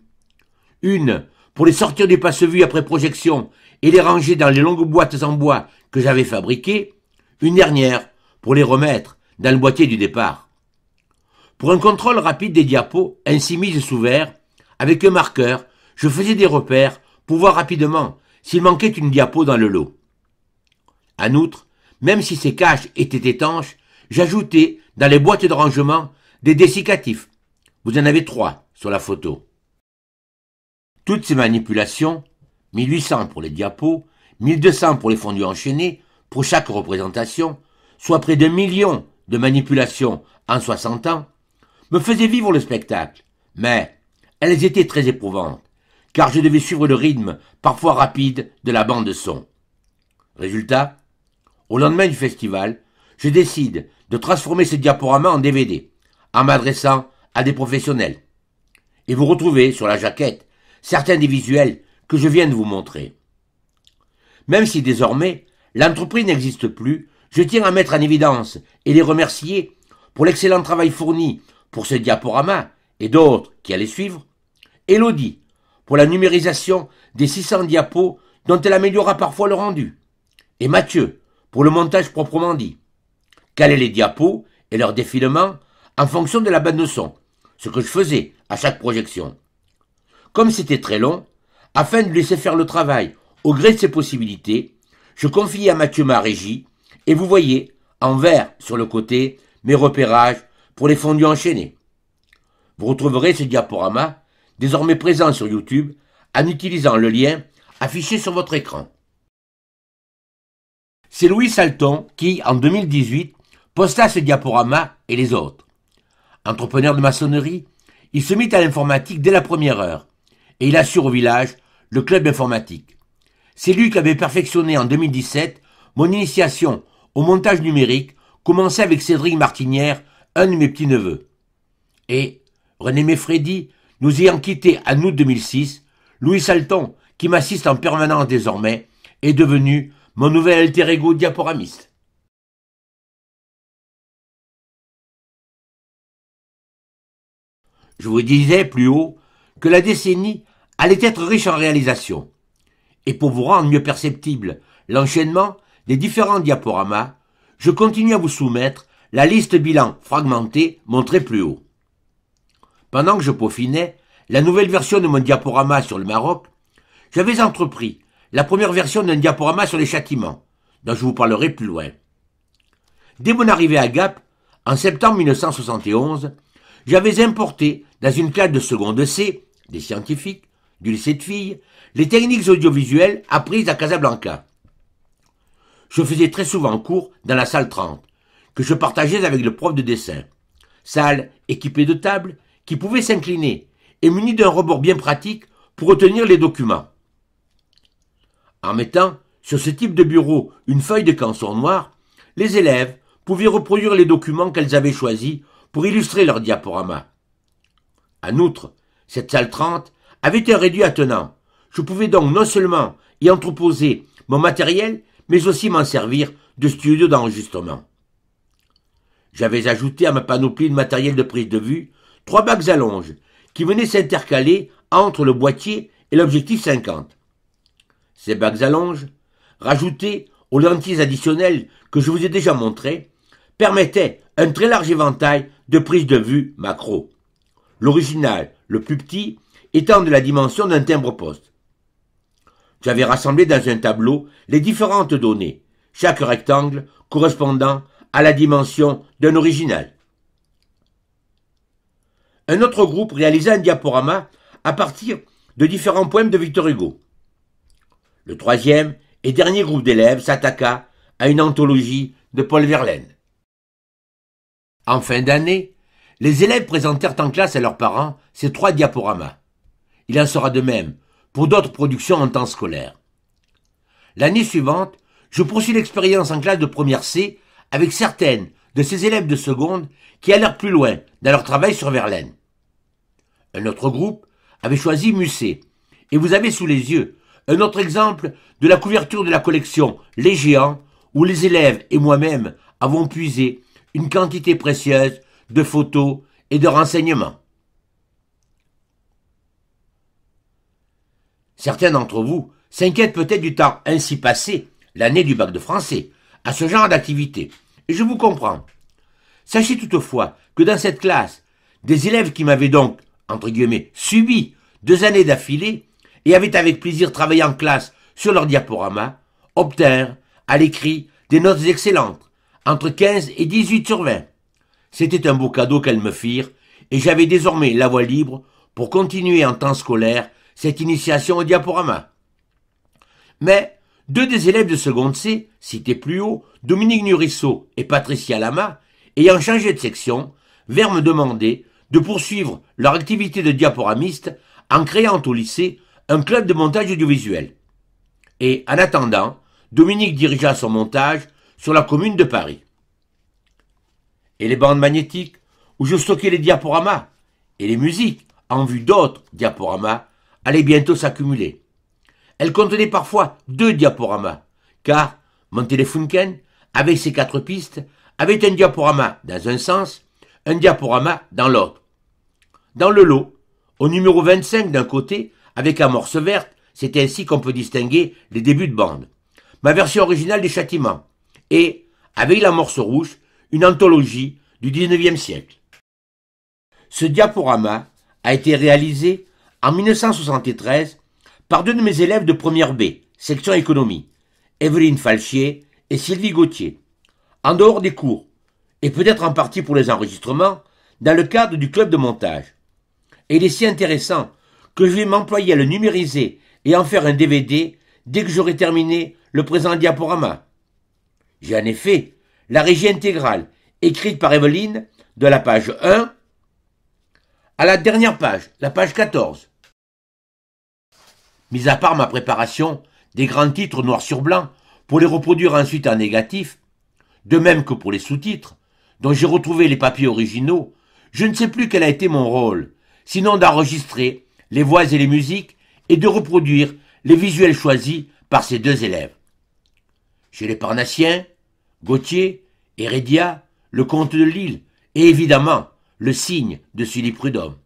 Une pour les sortir du passe-vue après projection et les ranger dans les longues boîtes en bois que j'avais fabriquées. Une dernière pour les remettre dans le boîtier du départ. Pour un contrôle rapide des diapos ainsi mises sous verre, avec un marqueur, je faisais des repères pour voir rapidement s'il manquait une diapo dans le lot. En outre, même si ces caches étaient étanches, J'ajoutais dans les boîtes de rangement des dessiccatifs. Vous en avez trois sur la photo. Toutes ces manipulations, 1800 pour les diapos, 1200 pour les fondus enchaînés, pour chaque représentation, soit près de millions de manipulations en 60 ans, me faisaient vivre le spectacle. Mais elles étaient très éprouvantes, car je devais suivre le rythme, parfois rapide, de la bande son. Résultat, au lendemain du festival, je décide de transformer ce diaporama en DVD, en m'adressant à des professionnels. Et vous retrouvez sur la jaquette certains des visuels que je viens de vous montrer. Même si désormais l'entreprise n'existe plus, je tiens à mettre en évidence et les remercier pour l'excellent travail fourni pour ce diaporama et d'autres qui allaient suivre, Elodie pour la numérisation des 600 diapos dont elle améliora parfois le rendu, et Mathieu pour le montage proprement dit caler les diapos et leur défilement en fonction de la bande de son, ce que je faisais à chaque projection. Comme c'était très long, afin de laisser faire le travail au gré de ses possibilités, je confiais à Mathieu ma régie, et vous voyez, en vert sur le côté, mes repérages pour les fondus enchaînés. Vous retrouverez ce diaporama, désormais présent sur YouTube, en utilisant le lien affiché sur votre écran. C'est Louis Salton qui, en 2018, posta ce diaporama et les autres. Entrepreneur de maçonnerie, il se mit à l'informatique dès la première heure et il assure au village le club informatique. C'est lui qui avait perfectionné en 2017 mon initiation au montage numérique commencé avec Cédric Martinière, un de mes petits-neveux. Et René Freddy, nous ayant quitté en août 2006, Louis Salton, qui m'assiste en permanence désormais, est devenu mon nouvel alter ego diaporamiste. Je vous disais plus haut que la décennie allait être riche en réalisations. Et pour vous rendre mieux perceptible l'enchaînement des différents diaporamas, je continue à vous soumettre la liste bilan fragmentée montrée plus haut. Pendant que je peaufinais la nouvelle version de mon diaporama sur le Maroc, j'avais entrepris la première version d'un diaporama sur les châtiments, dont je vous parlerai plus loin. Dès mon arrivée à Gap, en septembre 1971, j'avais importé, dans une classe de seconde C, des scientifiques, du lycée de filles, les techniques audiovisuelles apprises à Casablanca. Je faisais très souvent cours dans la salle 30, que je partageais avec le prof de dessin. Salle équipée de tables qui pouvaient s'incliner et munie d'un rebord bien pratique pour retenir les documents. En mettant sur ce type de bureau une feuille de canson noir, les élèves pouvaient reproduire les documents qu'elles avaient choisis pour illustrer leur diaporama. En outre, cette salle 30 avait été réduite à tenant. Je pouvais donc non seulement y entreposer mon matériel, mais aussi m'en servir de studio d'enregistrement. J'avais ajouté à ma panoplie de matériel de prise de vue trois bagues à qui venaient s'intercaler entre le boîtier et l'objectif 50. Ces bagues à longe, aux lentilles additionnelles que je vous ai déjà montrées, permettaient un très large éventail de prises de vue macro. L'original, le plus petit, étant de la dimension d'un timbre-poste. J'avais rassemblé dans un tableau les différentes données, chaque rectangle correspondant à la dimension d'un original. Un autre groupe réalisa un diaporama à partir de différents poèmes de Victor Hugo. Le troisième et dernier groupe d'élèves s'attaqua à une anthologie de Paul Verlaine. En fin d'année, les élèves présentèrent en classe à leurs parents ces trois diaporamas. Il en sera de même pour d'autres productions en temps scolaire. L'année suivante, je poursuis l'expérience en classe de première C avec certaines de ces élèves de seconde qui allèrent plus loin dans leur travail sur Verlaine. Un autre groupe avait choisi Musset, et vous avez sous les yeux un autre exemple de la couverture de la collection Les Géants, où les élèves et moi-même avons puisé une quantité précieuse de photos et de renseignements. Certains d'entre vous s'inquiètent peut-être du temps ainsi passé, l'année du bac de français, à ce genre d'activité, et je vous comprends. Sachez toutefois que dans cette classe, des élèves qui m'avaient donc, entre guillemets, subi deux années d'affilée, et avaient avec plaisir travaillé en classe sur leur diaporama, obtinrent, à l'écrit, des notes excellentes, entre 15 et 18 sur 20. C'était un beau cadeau qu'elles me firent, et j'avais désormais la voie libre pour continuer en temps scolaire cette initiation au diaporama. Mais deux des élèves de seconde C, cités plus haut, Dominique Nurisseau et Patricia Lama, ayant changé de section, virent me demander de poursuivre leur activité de diaporamiste en créant au lycée un club de montage audiovisuel. Et en attendant, Dominique dirigea son montage sur la commune de Paris. Et les bandes magnétiques, où je stockais les diaporamas, et les musiques, en vue d'autres diaporamas, allaient bientôt s'accumuler. Elles contenaient parfois deux diaporamas, car mon téléfunken, avec ses quatre pistes, avait un diaporama dans un sens, un diaporama dans l'autre. Dans le lot, au numéro 25 d'un côté, avec amorce verte, c'est ainsi qu'on peut distinguer les débuts de bande. Ma version originale des châtiments, et, avec la morse rouge, une anthologie du XIXe siècle. Ce diaporama a été réalisé en 1973 par deux de mes élèves de première B, section économie, Evelyne Falchier et Sylvie Gauthier, en dehors des cours, et peut-être en partie pour les enregistrements, dans le cadre du club de montage. Et il est si intéressant que je vais m'employer à le numériser et en faire un DVD dès que j'aurai terminé le présent diaporama. J'ai en effet la régie intégrale, écrite par Evelyne de la page 1 à la dernière page, la page 14. Mis à part ma préparation des grands titres noir sur blanc pour les reproduire ensuite en négatif, de même que pour les sous-titres, dont j'ai retrouvé les papiers originaux, je ne sais plus quel a été mon rôle, sinon d'enregistrer les voix et les musiques et de reproduire les visuels choisis par ces deux élèves. Chez les Parnassiens, Gauthier, Hérédia, le comte de Lille, et évidemment le signe de Sully Prudhomme.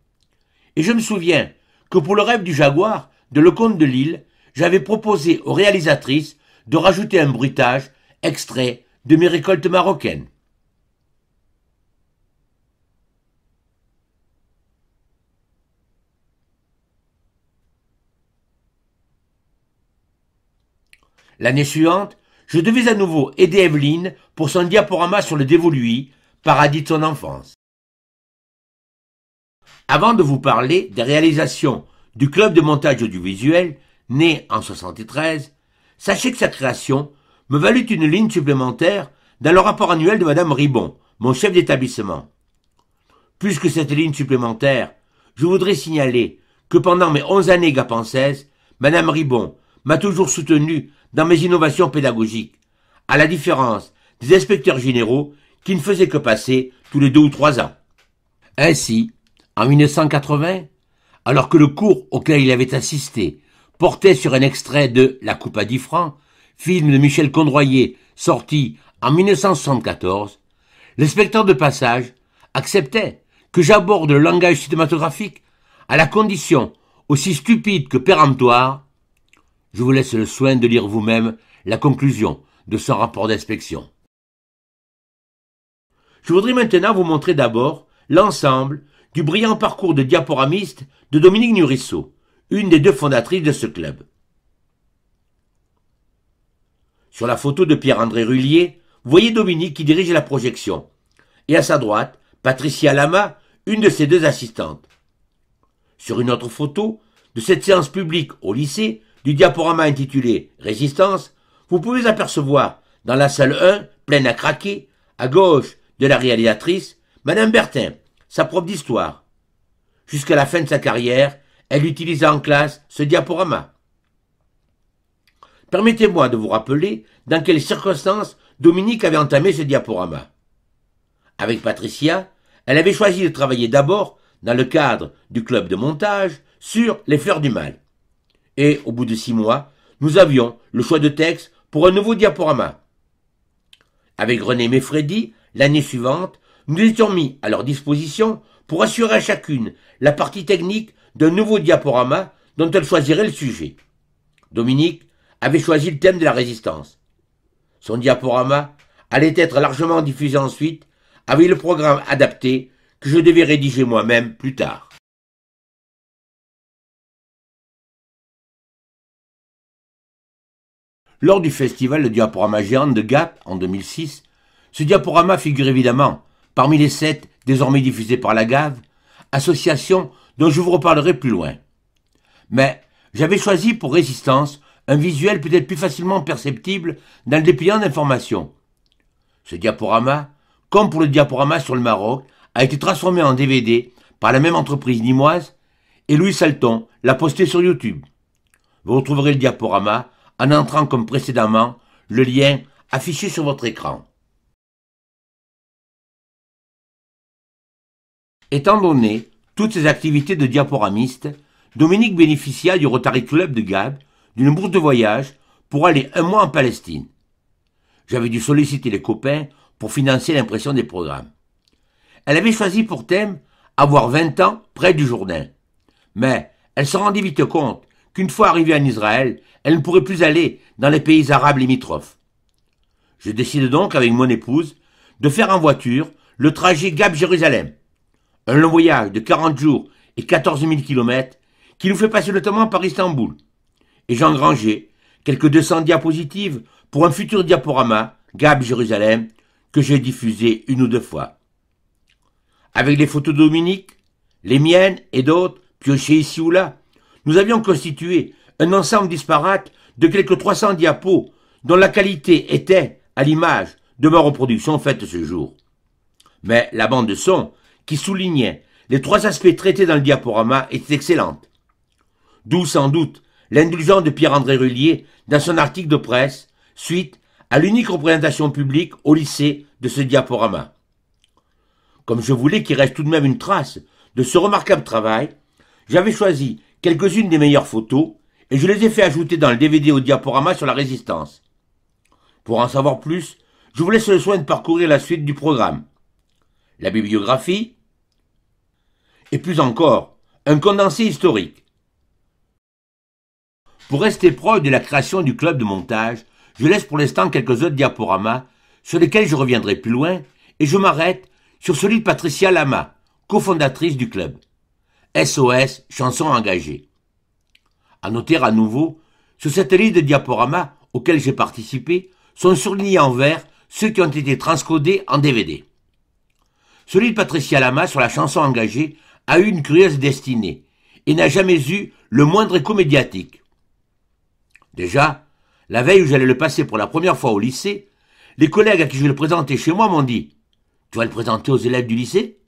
Et je me souviens que pour le rêve du jaguar de le comte de Lille, j'avais proposé aux réalisatrices de rajouter un bruitage extrait de mes récoltes marocaines. L'année suivante, je devais à nouveau aider Evelyne pour son diaporama sur le dévolui, paradis de son enfance. Avant de vous parler des réalisations du club de montage audiovisuel, né en 73, sachez que sa création me valut une ligne supplémentaire dans le rapport annuel de Madame Ribon, mon chef d'établissement. Plus que cette ligne supplémentaire, je voudrais signaler que pendant mes onze années 16, Madame Ribon m'a toujours soutenu dans mes innovations pédagogiques, à la différence des inspecteurs généraux qui ne faisaient que passer tous les deux ou trois ans. Ainsi, en 1980, alors que le cours auquel il avait assisté portait sur un extrait de La Coupe à dix francs, film de Michel Condroyer sorti en 1974, l'inspecteur de passage acceptait que j'aborde le langage cinématographique à la condition aussi stupide que péremptoire je vous laisse le soin de lire vous-même la conclusion de son rapport d'inspection. Je voudrais maintenant vous montrer d'abord l'ensemble du brillant parcours de diaporamiste de Dominique Nurisseau, une des deux fondatrices de ce club. Sur la photo de Pierre-André Rullier, vous voyez Dominique qui dirige la projection, et à sa droite, Patricia Lama, une de ses deux assistantes. Sur une autre photo, de cette séance publique au lycée, du diaporama intitulé Résistance, vous pouvez apercevoir, dans la salle 1, pleine à craquer, à gauche de la réalisatrice, Madame Bertin, sa prof d'histoire. Jusqu'à la fin de sa carrière, elle utilisa en classe ce diaporama. Permettez-moi de vous rappeler dans quelles circonstances Dominique avait entamé ce diaporama. Avec Patricia, elle avait choisi de travailler d'abord, dans le cadre du club de montage, sur les fleurs du mal. Et au bout de six mois, nous avions le choix de texte pour un nouveau diaporama. Avec René Mefredi, l'année suivante, nous étions mis à leur disposition pour assurer à chacune la partie technique d'un nouveau diaporama dont elle choisirait le sujet. Dominique avait choisi le thème de la résistance. Son diaporama allait être largement diffusé ensuite avec le programme adapté que je devais rédiger moi-même plus tard. Lors du festival de diaporama géante de Gap en 2006, ce diaporama figure évidemment parmi les sept désormais diffusés par la Gave, association dont je vous reparlerai plus loin. Mais j'avais choisi pour résistance un visuel peut-être plus facilement perceptible dans le dépliant d'informations. Ce diaporama, comme pour le diaporama sur le Maroc, a été transformé en DVD par la même entreprise nimoise et Louis Salton l'a posté sur YouTube. Vous retrouverez le diaporama en entrant comme précédemment le lien affiché sur votre écran. Étant donné toutes ses activités de diaporamiste, Dominique bénéficia du Rotary Club de Gab d'une bourse de voyage pour aller un mois en Palestine. J'avais dû solliciter les copains pour financer l'impression des programmes. Elle avait choisi pour thème avoir 20 ans près du Jourdain. Mais elle se rendit vite compte qu'une fois arrivée en Israël, elle ne pourrait plus aller dans les pays arabes limitrophes. Je décide donc avec mon épouse de faire en voiture le trajet gab jérusalem un long voyage de 40 jours et 14 000 km, qui nous fait passer notamment par Istanbul. Et j'engrangeais quelques 200 diapositives pour un futur diaporama gab jérusalem que j'ai diffusé une ou deux fois. Avec les photos de Dominique, les miennes et d'autres piochées ici ou là, nous avions constitué un ensemble disparate de quelque 300 diapos dont la qualité était, à l'image, de ma reproduction faite ce jour. Mais la bande son, qui soulignait les trois aspects traités dans le diaporama, était excellente. D'où sans doute l'indulgence de Pierre-André Rullier dans son article de presse, suite à l'unique représentation publique au lycée de ce diaporama. Comme je voulais qu'il reste tout de même une trace de ce remarquable travail, j'avais choisi quelques-unes des meilleures photos, et je les ai fait ajouter dans le DVD au diaporama sur la résistance. Pour en savoir plus, je vous laisse le soin de parcourir la suite du programme. La bibliographie, et plus encore, un condensé historique. Pour rester proche de la création du club de montage, je laisse pour l'instant quelques autres diaporamas sur lesquels je reviendrai plus loin, et je m'arrête sur celui de Patricia Lama, cofondatrice du club. SOS chanson engagée. À noter à nouveau, sur cette liste de diaporama auquel j'ai participé, sont surlignés en vert ceux qui ont été transcodés en DVD. Celui de Patricia Lama sur la chanson engagée a eu une curieuse destinée et n'a jamais eu le moindre écho médiatique. Déjà, la veille où j'allais le passer pour la première fois au lycée, les collègues à qui je le présentais chez moi m'ont dit Tu vas le présenter aux élèves du lycée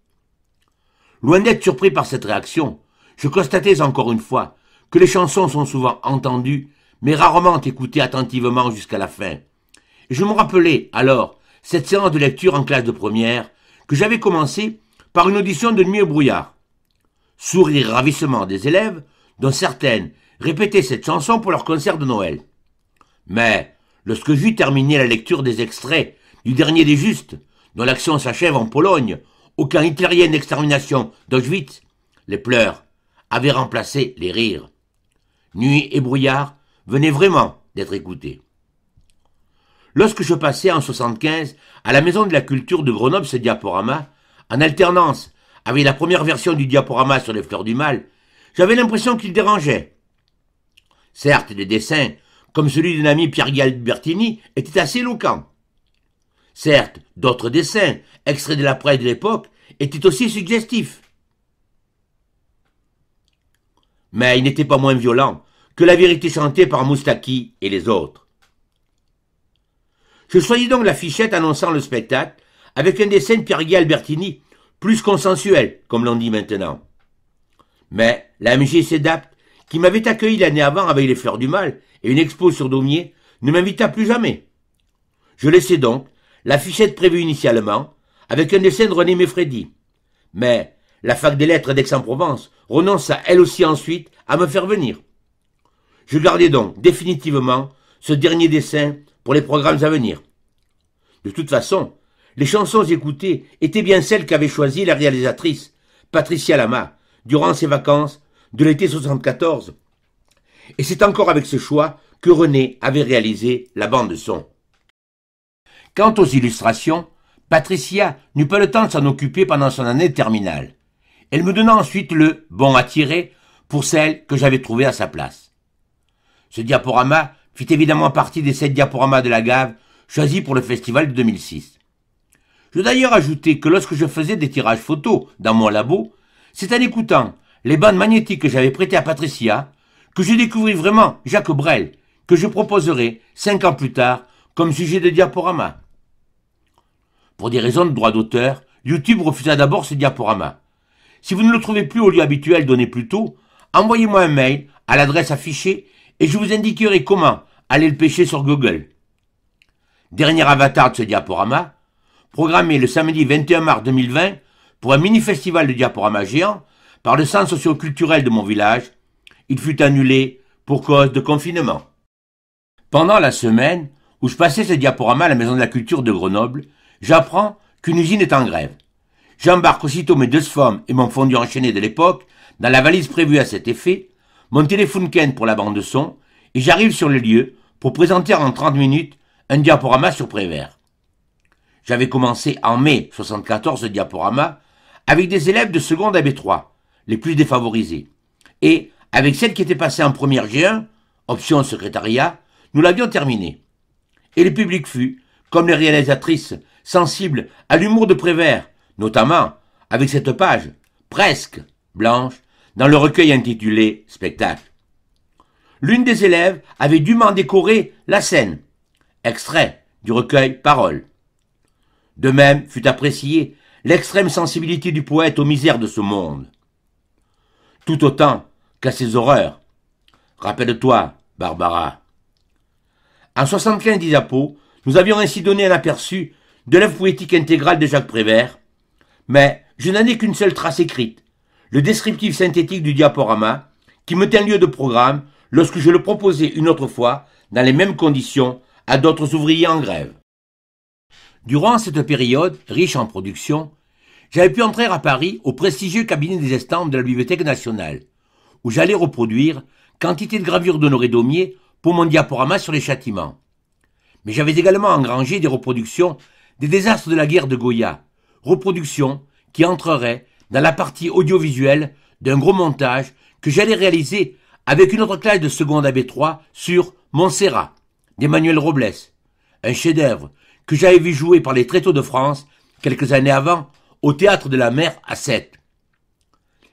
Loin d'être surpris par cette réaction, je constatais encore une fois que les chansons sont souvent entendues, mais rarement écoutées attentivement jusqu'à la fin. je me rappelais, alors, cette séance de lecture en classe de première, que j'avais commencée par une audition de nuit au brouillard. Sourire ravissement des élèves, dont certaines répétaient cette chanson pour leur concert de Noël. Mais, lorsque j'eus terminé la lecture des extraits du dernier des justes, dont l'action s'achève en Pologne, aucun hitlérienne d'extermination d'Auschwitz, les pleurs avaient remplacé les rires. Nuit et brouillard venaient vraiment d'être écoutés. Lorsque je passais en 75 à la Maison de la Culture de Grenoble ce diaporama, en alternance avec la première version du diaporama sur les fleurs du mal, j'avais l'impression qu'il dérangeait. Certes, les dessins, comme celui d'un ami Pierre Gialbertini, étaient assez éloquents. Certes, d'autres dessins, extraits de la presse de l'époque, était aussi suggestif. Mais il n'était pas moins violent que la vérité chantée par Moustaki et les autres. Je choisis donc la fichette annonçant le spectacle avec un dessin de Pierre Albertini, plus consensuel, comme l'on dit maintenant. Mais la MJ s'adapte qui m'avait accueilli l'année avant avec les fleurs du mal et une expo sur Daumier, ne m'invita plus jamais. Je laissais donc la fichette prévue initialement avec un dessin de René Meffredi. Mais la fac des lettres d'Aix-en-Provence renonça elle aussi ensuite à me faire venir. Je gardais donc définitivement ce dernier dessin pour les programmes à venir. De toute façon, les chansons écoutées étaient bien celles qu'avait choisies la réalisatrice, Patricia Lama, durant ses vacances de l'été 74. Et c'est encore avec ce choix que René avait réalisé la bande son. Quant aux illustrations, Patricia n'eut pas le temps de s'en occuper pendant son année terminale. Elle me donna ensuite le bon à tirer pour celle que j'avais trouvée à sa place. Ce diaporama fit évidemment partie des sept diaporamas de la gave choisis pour le festival de 2006. Je veux d'ailleurs ajouter que lorsque je faisais des tirages photos dans mon labo, c'est en écoutant les bandes magnétiques que j'avais prêtées à Patricia que j'ai découvert vraiment Jacques Brel, que je proposerai cinq ans plus tard comme sujet de diaporama. Pour des raisons de droit d'auteur, YouTube refusa d'abord ce diaporama. Si vous ne le trouvez plus au lieu habituel donné plus tôt, envoyez-moi un mail à l'adresse affichée et je vous indiquerai comment aller le pêcher sur Google. Dernier avatar de ce diaporama, programmé le samedi 21 mars 2020 pour un mini-festival de diaporama géant par le centre socioculturel de mon village, il fut annulé pour cause de confinement. Pendant la semaine où je passais ce diaporama à la Maison de la Culture de Grenoble, J'apprends qu'une usine est en grève. J'embarque aussitôt mes deux femmes et mon fondu enchaîné de l'époque dans la valise prévue à cet effet, mon téléphone Ken pour la bande son, et j'arrive sur le lieu pour présenter en 30 minutes un diaporama sur Prévert. J'avais commencé en mai 74 ce diaporama avec des élèves de seconde ab 3 les plus défavorisés. Et avec celle qui était passée en première G1, option secrétariat, nous l'avions terminé. Et le public fut, comme les réalisatrices sensible à l'humour de Prévert, notamment avec cette page, presque blanche, dans le recueil intitulé Spectacle. L'une des élèves avait dûment décoré la scène, extrait du recueil Parole. De même fut appréciée l'extrême sensibilité du poète aux misères de ce monde. Tout autant qu'à ses horreurs. Rappelle-toi, Barbara. En 75 diapos, nous avions ainsi donné un aperçu de l'œuvre poétique intégrale de Jacques Prévert, mais je n'en ai qu'une seule trace écrite, le descriptif synthétique du diaporama, qui me tient lieu de programme lorsque je le proposai une autre fois, dans les mêmes conditions, à d'autres ouvriers en grève. Durant cette période, riche en production, j'avais pu entrer à Paris au prestigieux cabinet des estampes de la Bibliothèque nationale, où j'allais reproduire quantité de gravures d'Honoré Daumier pour mon diaporama sur les châtiments. Mais j'avais également engrangé des reproductions des désastres de la guerre de Goya, reproduction qui entrerait dans la partie audiovisuelle d'un gros montage que j'allais réaliser avec une autre classe de seconde AB3 sur Montserrat, d'Emmanuel Robles, un chef-d'œuvre que j'avais vu jouer par les Tréteaux de France quelques années avant au théâtre de la mer à Sète.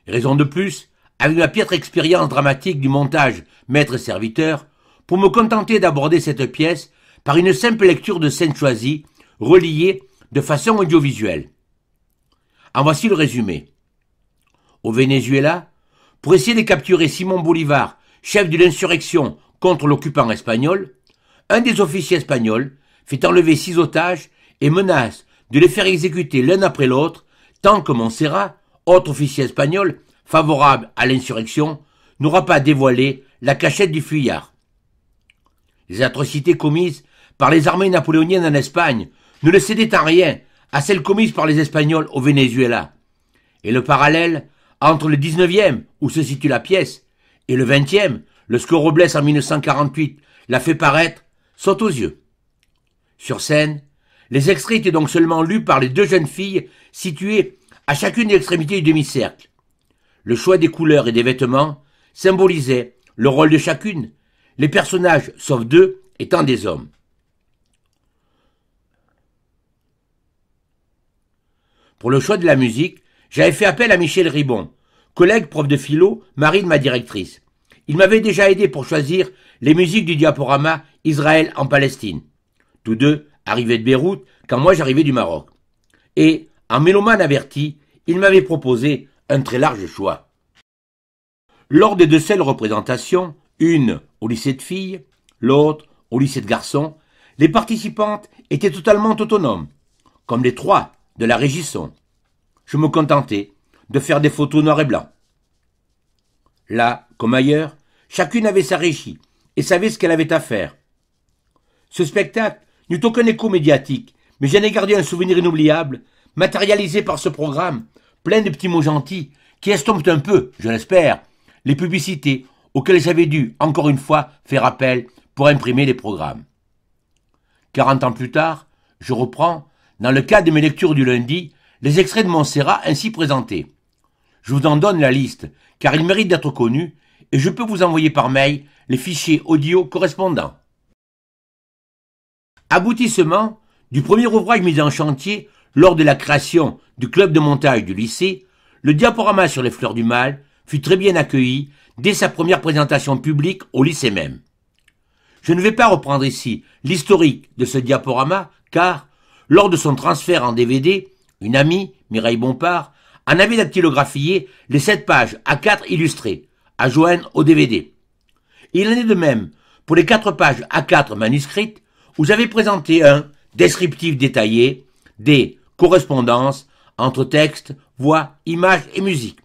Raison de plus, avec ma piètre expérience dramatique du montage maître et serviteur, pour me contenter d'aborder cette pièce par une simple lecture de scène choisie reliés de façon audiovisuelle. En voici le résumé. Au Venezuela, pour essayer de capturer Simon Bolivar, chef de l'insurrection contre l'occupant espagnol, un des officiers espagnols fait enlever six otages et menace de les faire exécuter l'un après l'autre tant que Montserrat, autre officier espagnol favorable à l'insurrection, n'aura pas dévoilé la cachette du fuyard. Les atrocités commises par les armées napoléoniennes en Espagne ne le cédait en rien à celle commise par les Espagnols au Venezuela. Et le parallèle entre le 19e, où se situe la pièce, et le 20e, lorsque Robles en 1948 l'a fait paraître, saute aux yeux. Sur scène, les extraits étaient donc seulement lus par les deux jeunes filles situées à chacune des extrémités du demi-cercle. Le choix des couleurs et des vêtements symbolisait le rôle de chacune, les personnages, sauf deux, étant des hommes. Pour le choix de la musique, j'avais fait appel à Michel Ribon, collègue prof de philo, mari de ma directrice. Il m'avait déjà aidé pour choisir les musiques du diaporama Israël en Palestine. Tous deux arrivaient de Beyrouth quand moi j'arrivais du Maroc. Et, en mélomane averti, il m'avait proposé un très large choix. Lors des deux seules représentations, une au lycée de filles, l'autre au lycée de garçons, les participantes étaient totalement autonomes. Comme les trois de la Régisson. Je me contentais de faire des photos noir et blanc. Là, comme ailleurs, chacune avait sa régie et savait ce qu'elle avait à faire. Ce spectacle n'eut aucun écho médiatique, mais j'en ai gardé un souvenir inoubliable, matérialisé par ce programme, plein de petits mots gentils, qui estompent un peu, je l'espère, les publicités auxquelles j'avais dû, encore une fois, faire appel pour imprimer les programmes. Quarante ans plus tard, je reprends dans le cadre de mes lectures du lundi, les extraits de Montserrat ainsi présentés. Je vous en donne la liste, car ils méritent d'être connus, et je peux vous envoyer par mail les fichiers audio correspondants. Aboutissement du premier ouvrage mis en chantier lors de la création du club de montage du lycée, le diaporama sur les fleurs du mal fut très bien accueilli dès sa première présentation publique au lycée même. Je ne vais pas reprendre ici l'historique de ce diaporama car, lors de son transfert en DVD, une amie, Mireille Bompard, en avait dactylographié les sept pages à 4 illustrées, à joindre au DVD. Il en est de même pour les quatre pages A4 manuscrites, vous avez présenté un descriptif détaillé des correspondances entre textes, voix, images et musique.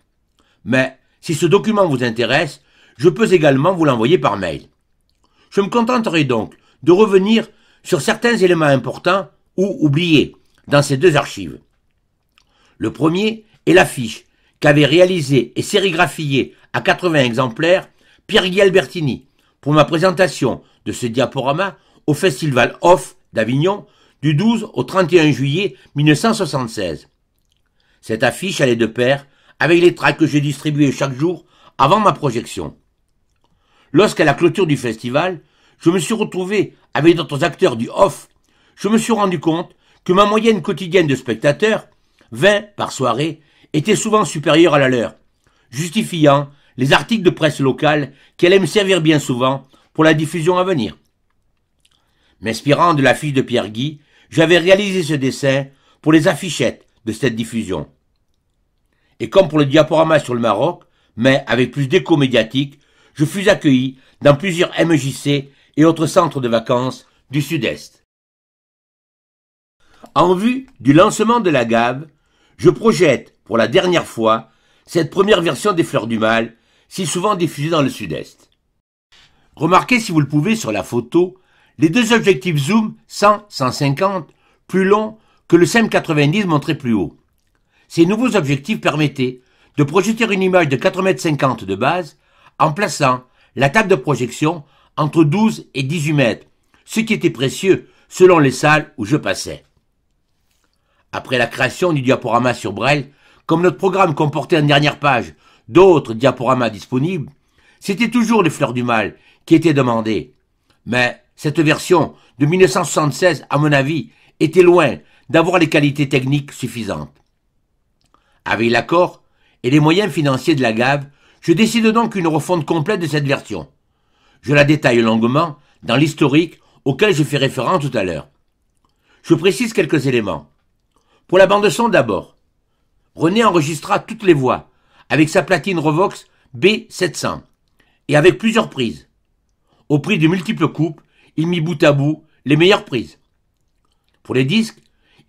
Mais si ce document vous intéresse, je peux également vous l'envoyer par mail. Je me contenterai donc de revenir sur certains éléments importants ou oublié dans ces deux archives. Le premier est l'affiche qu'avait réalisée et sérigraphiée à 80 exemplaires Pierre Guy Albertini pour ma présentation de ce diaporama au Festival Off d'Avignon du 12 au 31 juillet 1976. Cette affiche allait de pair avec les tracts que j'ai distribués chaque jour avant ma projection. Lorsqu'à la clôture du festival, je me suis retrouvé avec d'autres acteurs du off je me suis rendu compte que ma moyenne quotidienne de spectateurs, 20 par soirée, était souvent supérieure à la leur, justifiant les articles de presse locale qu'elle me servir bien souvent pour la diffusion à venir. M'inspirant de l'affiche de Pierre Guy, j'avais réalisé ce dessin pour les affichettes de cette diffusion. Et comme pour le diaporama sur le Maroc, mais avec plus d'écho médiatique, je fus accueilli dans plusieurs MJC et autres centres de vacances du Sud-Est. En vue du lancement de la gave, je projette, pour la dernière fois, cette première version des Fleurs du Mal, si souvent diffusée dans le Sud-Est. Remarquez si vous le pouvez sur la photo, les deux objectifs zoom 100-150 plus longs que le SEM90 montré plus haut. Ces nouveaux objectifs permettaient de projeter une image de 4,50 m de base en plaçant la table de projection entre 12 et 18 mètres, ce qui était précieux selon les salles où je passais. Après la création du diaporama sur Braille, comme notre programme comportait en dernière page d'autres diaporamas disponibles, c'était toujours les fleurs du mal qui étaient demandées. Mais cette version de 1976, à mon avis, était loin d'avoir les qualités techniques suffisantes. Avec l'accord et les moyens financiers de la Gave, je décide donc une refonte complète de cette version. Je la détaille longuement dans l'historique auquel je fais référence tout à l'heure. Je précise quelques éléments. Pour la bande-son d'abord, René enregistra toutes les voix, avec sa platine Revox B700, et avec plusieurs prises. Au prix de multiples coupes, il mit bout à bout les meilleures prises. Pour les disques,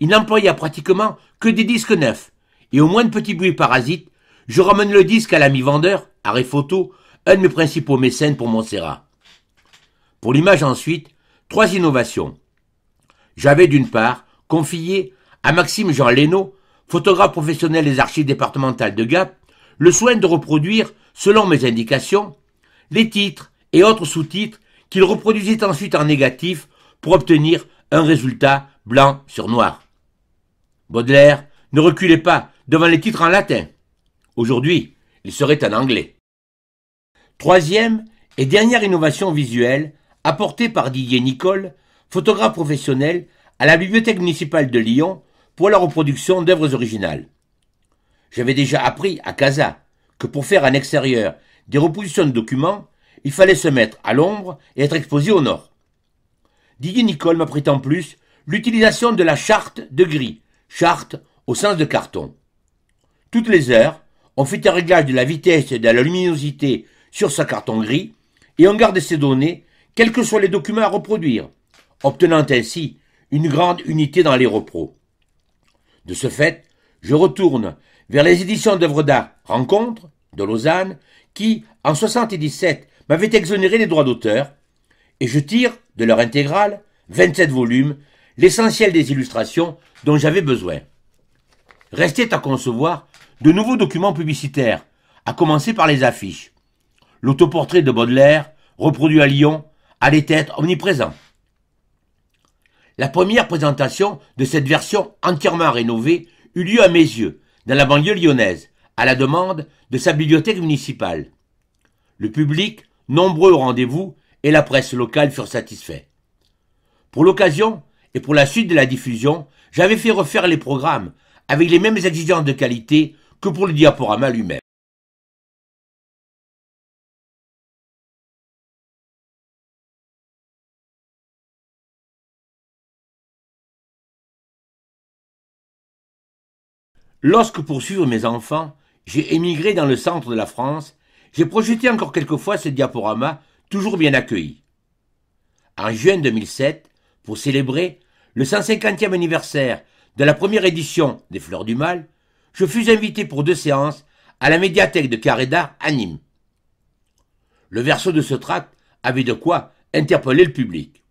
il n'employa pratiquement que des disques neufs, et au moins de petits bruits parasites, je ramène le disque à l'ami vendeur, Arrêt Photo, un de mes principaux mécènes pour Montserrat. Pour l'image ensuite, trois innovations. J'avais d'une part confié à Maxime Jean Lénaud, photographe professionnel des archives départementales de Gap, le soin de reproduire, selon mes indications, les titres et autres sous-titres qu'il reproduisait ensuite en négatif pour obtenir un résultat blanc sur noir. Baudelaire ne reculait pas devant les titres en latin. Aujourd'hui, il serait en anglais. Troisième et dernière innovation visuelle apportée par Didier Nicole, photographe professionnel à la Bibliothèque municipale de Lyon pour la reproduction d'œuvres originales. J'avais déjà appris à Casa que pour faire un extérieur des repositions de documents, il fallait se mettre à l'ombre et être exposé au nord. Didier Nicole m'apprit en plus l'utilisation de la charte de gris, charte au sens de carton. Toutes les heures, on fait un réglage de la vitesse et de la luminosité sur ce carton gris et on garde ces données, quels que soient les documents à reproduire, obtenant ainsi une grande unité dans les repros. De ce fait, je retourne vers les éditions d'œuvres d'art Rencontres de Lausanne, qui, en 1977, m'avaient exonéré les droits d'auteur, et je tire de leur intégrale, 27 volumes, l'essentiel des illustrations dont j'avais besoin. Restait à concevoir de nouveaux documents publicitaires, à commencer par les affiches. L'autoportrait de Baudelaire, reproduit à Lyon, allait être omniprésent. La première présentation de cette version entièrement rénovée eut lieu à mes yeux, dans la banlieue lyonnaise, à la demande de sa bibliothèque municipale. Le public, nombreux au rendez-vous, et la presse locale furent satisfaits. Pour l'occasion, et pour la suite de la diffusion, j'avais fait refaire les programmes avec les mêmes exigences de qualité que pour le diaporama lui-même. Lorsque, pour suivre mes enfants, j'ai émigré dans le centre de la France, j'ai projeté encore quelques fois ce diaporama, toujours bien accueilli. En juin 2007, pour célébrer le 150e anniversaire de la première édition des Fleurs du Mal, je fus invité pour deux séances à la médiathèque de Caréda, à Nîmes. Le verso de ce tract avait de quoi interpeller le public,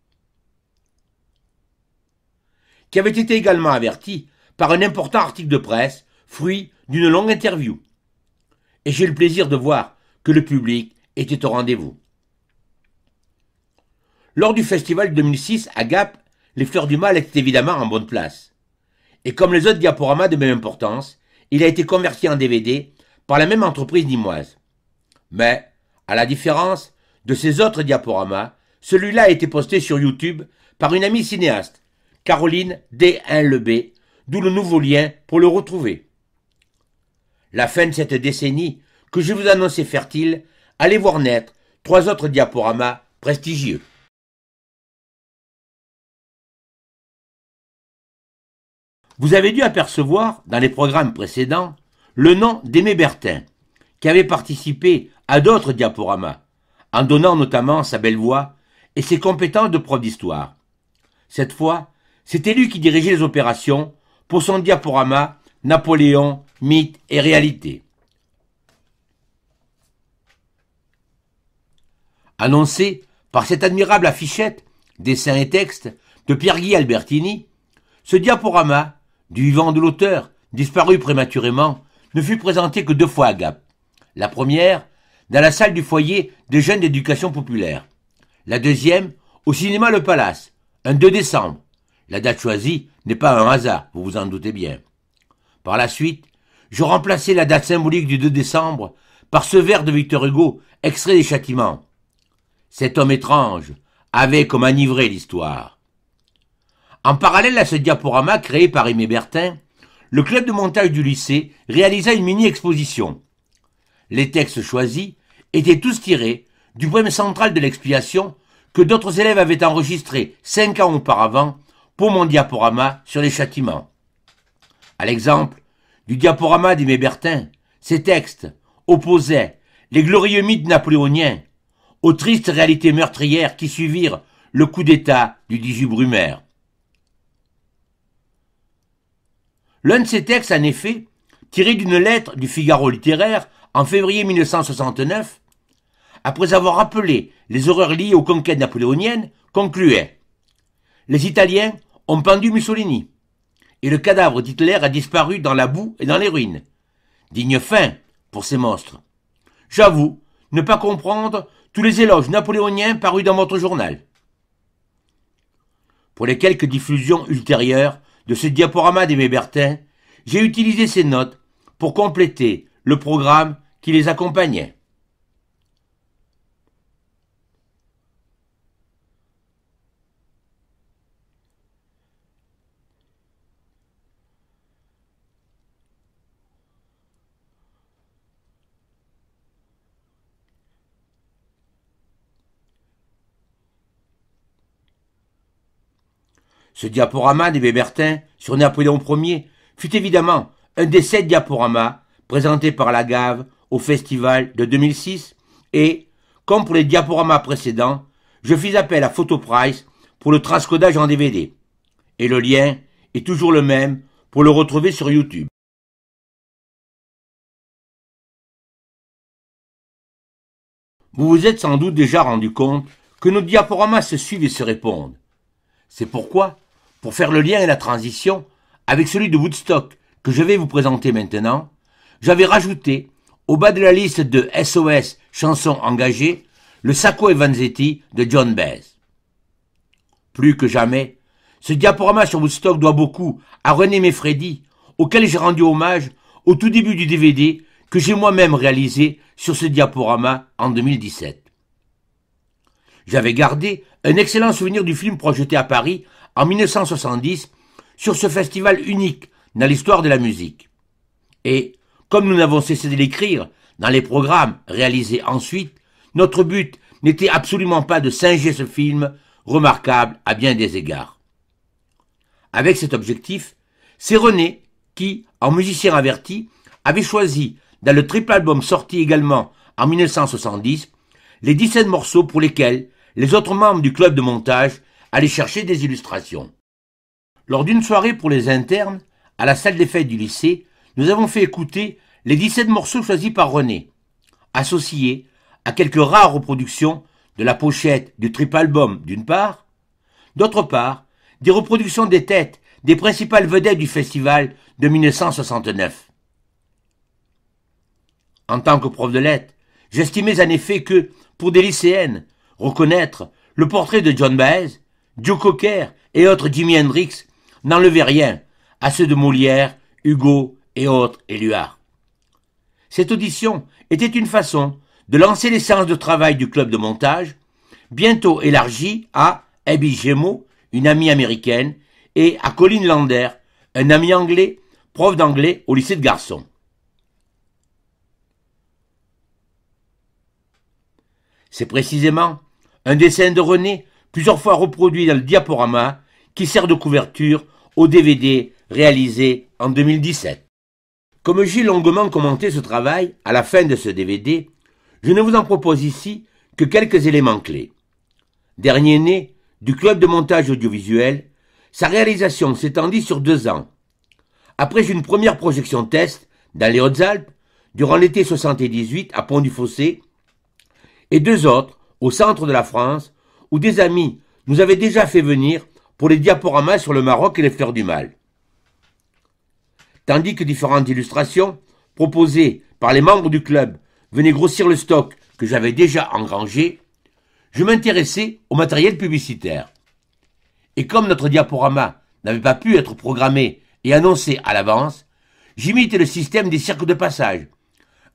qui avait été également averti par un important article de presse, fruit d'une longue interview. Et j'ai le plaisir de voir que le public était au rendez-vous. Lors du festival 2006 à Gap, les fleurs du mal étaient évidemment en bonne place. Et comme les autres diaporamas de même importance, il a été converti en DVD par la même entreprise nimoise. Mais, à la différence de ces autres diaporamas, celui-là a été posté sur YouTube par une amie cinéaste, Caroline D1 d'où le nouveau lien pour le retrouver. La fin de cette décennie, que je vous annonçais fertile, allait voir naître trois autres diaporamas prestigieux. Vous avez dû apercevoir, dans les programmes précédents, le nom d'Aimé Bertin, qui avait participé à d'autres diaporamas, en donnant notamment sa belle voix et ses compétences de prof d'histoire. Cette fois, c'était lui qui dirigeait les opérations pour son diaporama Napoléon, mythe et réalité. Annoncé par cette admirable affichette, dessins et textes, de Pierre-Guy Albertini, ce diaporama, du vivant de l'auteur, disparu prématurément, ne fut présenté que deux fois à Gap. La première, dans la salle du foyer des jeunes d'éducation populaire. La deuxième, au cinéma Le Palace, un 2 décembre. La date choisie n'est pas un hasard, vous vous en doutez bien. Par la suite, je remplaçais la date symbolique du 2 décembre par ce vers de Victor Hugo, extrait des châtiments. Cet homme étrange avait comme enivré l'histoire. En parallèle à ce diaporama créé par Aimé Bertin, le club de montage du lycée réalisa une mini-exposition. Les textes choisis étaient tous tirés du poème central de l'expiation que d'autres élèves avaient enregistré cinq ans auparavant pour mon diaporama sur les châtiments. À l'exemple du diaporama d'Aimé Bertin, ces textes opposaient les glorieux mythes napoléoniens aux tristes réalités meurtrières qui suivirent le coup d'État du 18 Brumaire. L'un de ces textes, en effet, tiré d'une lettre du Figaro littéraire en février 1969, après avoir rappelé les horreurs liées aux conquêtes napoléoniennes, concluait Les Italiens ont pendu Mussolini. Et le cadavre d'Hitler a disparu dans la boue et dans les ruines. Digne fin pour ces monstres. J'avoue ne pas comprendre tous les éloges napoléoniens parus dans votre journal. Pour les quelques diffusions ultérieures de ce diaporama des Mébertins, j'ai utilisé ces notes pour compléter le programme qui les accompagnait. Ce diaporama des Bébertins, sur Napoléon Ier, fut évidemment un des sept diaporamas présentés par la Gave au festival de 2006 et, comme pour les diaporamas précédents, je fis appel à PhotoPrice pour le transcodage en DVD. Et le lien est toujours le même pour le retrouver sur YouTube. Vous vous êtes sans doute déjà rendu compte que nos diaporamas se suivent et se répondent. C'est pourquoi, pour faire le lien et la transition avec celui de Woodstock que je vais vous présenter maintenant, j'avais rajouté, au bas de la liste de SOS chansons engagées, le Sacco et Vanzetti de John Baez. Plus que jamais, ce diaporama sur Woodstock doit beaucoup à René Meffredi, auquel j'ai rendu hommage au tout début du DVD que j'ai moi-même réalisé sur ce diaporama en 2017. J'avais gardé un excellent souvenir du film projeté à Paris en 1970 sur ce festival unique dans l'histoire de la musique. Et, comme nous n'avons cessé de l'écrire dans les programmes réalisés ensuite, notre but n'était absolument pas de singer ce film remarquable à bien des égards. Avec cet objectif, c'est René qui, en musicien averti, avait choisi, dans le triple album sorti également en 1970, les 17 morceaux pour lesquels les autres membres du club de montage allaient chercher des illustrations. Lors d'une soirée pour les internes, à la salle des fêtes du lycée, nous avons fait écouter les 17 morceaux choisis par René, associés à quelques rares reproductions de la pochette du triple album d'une part, d'autre part, des reproductions des têtes des principales vedettes du festival de 1969. En tant que prof de lettres, j'estimais en effet que, pour des lycéennes, Reconnaître le portrait de John Baez, Joe Cocker et autres Jimi Hendrix n'enlevait rien à ceux de Molière, Hugo et autres Éluard. Cette audition était une façon de lancer les séances de travail du club de montage, bientôt élargi à Abby Gémeaux, une amie américaine, et à Colin Lander, un ami anglais, prof d'anglais au lycée de garçons. C'est précisément un dessin de René, plusieurs fois reproduit dans le diaporama, qui sert de couverture au DVD réalisé en 2017. Comme j'ai longuement commenté ce travail à la fin de ce DVD, je ne vous en propose ici que quelques éléments clés. Dernier né du club de montage audiovisuel, sa réalisation s'étendit sur deux ans. Après une première projection test dans les Hautes-Alpes, durant l'été 78 à Pont-du-Fossé, et deux autres au centre de la France, où des amis nous avaient déjà fait venir pour les diaporamas sur le Maroc et les fleurs du mal. Tandis que différentes illustrations proposées par les membres du club venaient grossir le stock que j'avais déjà engrangé, je m'intéressais au matériel publicitaire. Et comme notre diaporama n'avait pas pu être programmé et annoncé à l'avance, j'imitais le système des cirques de passage,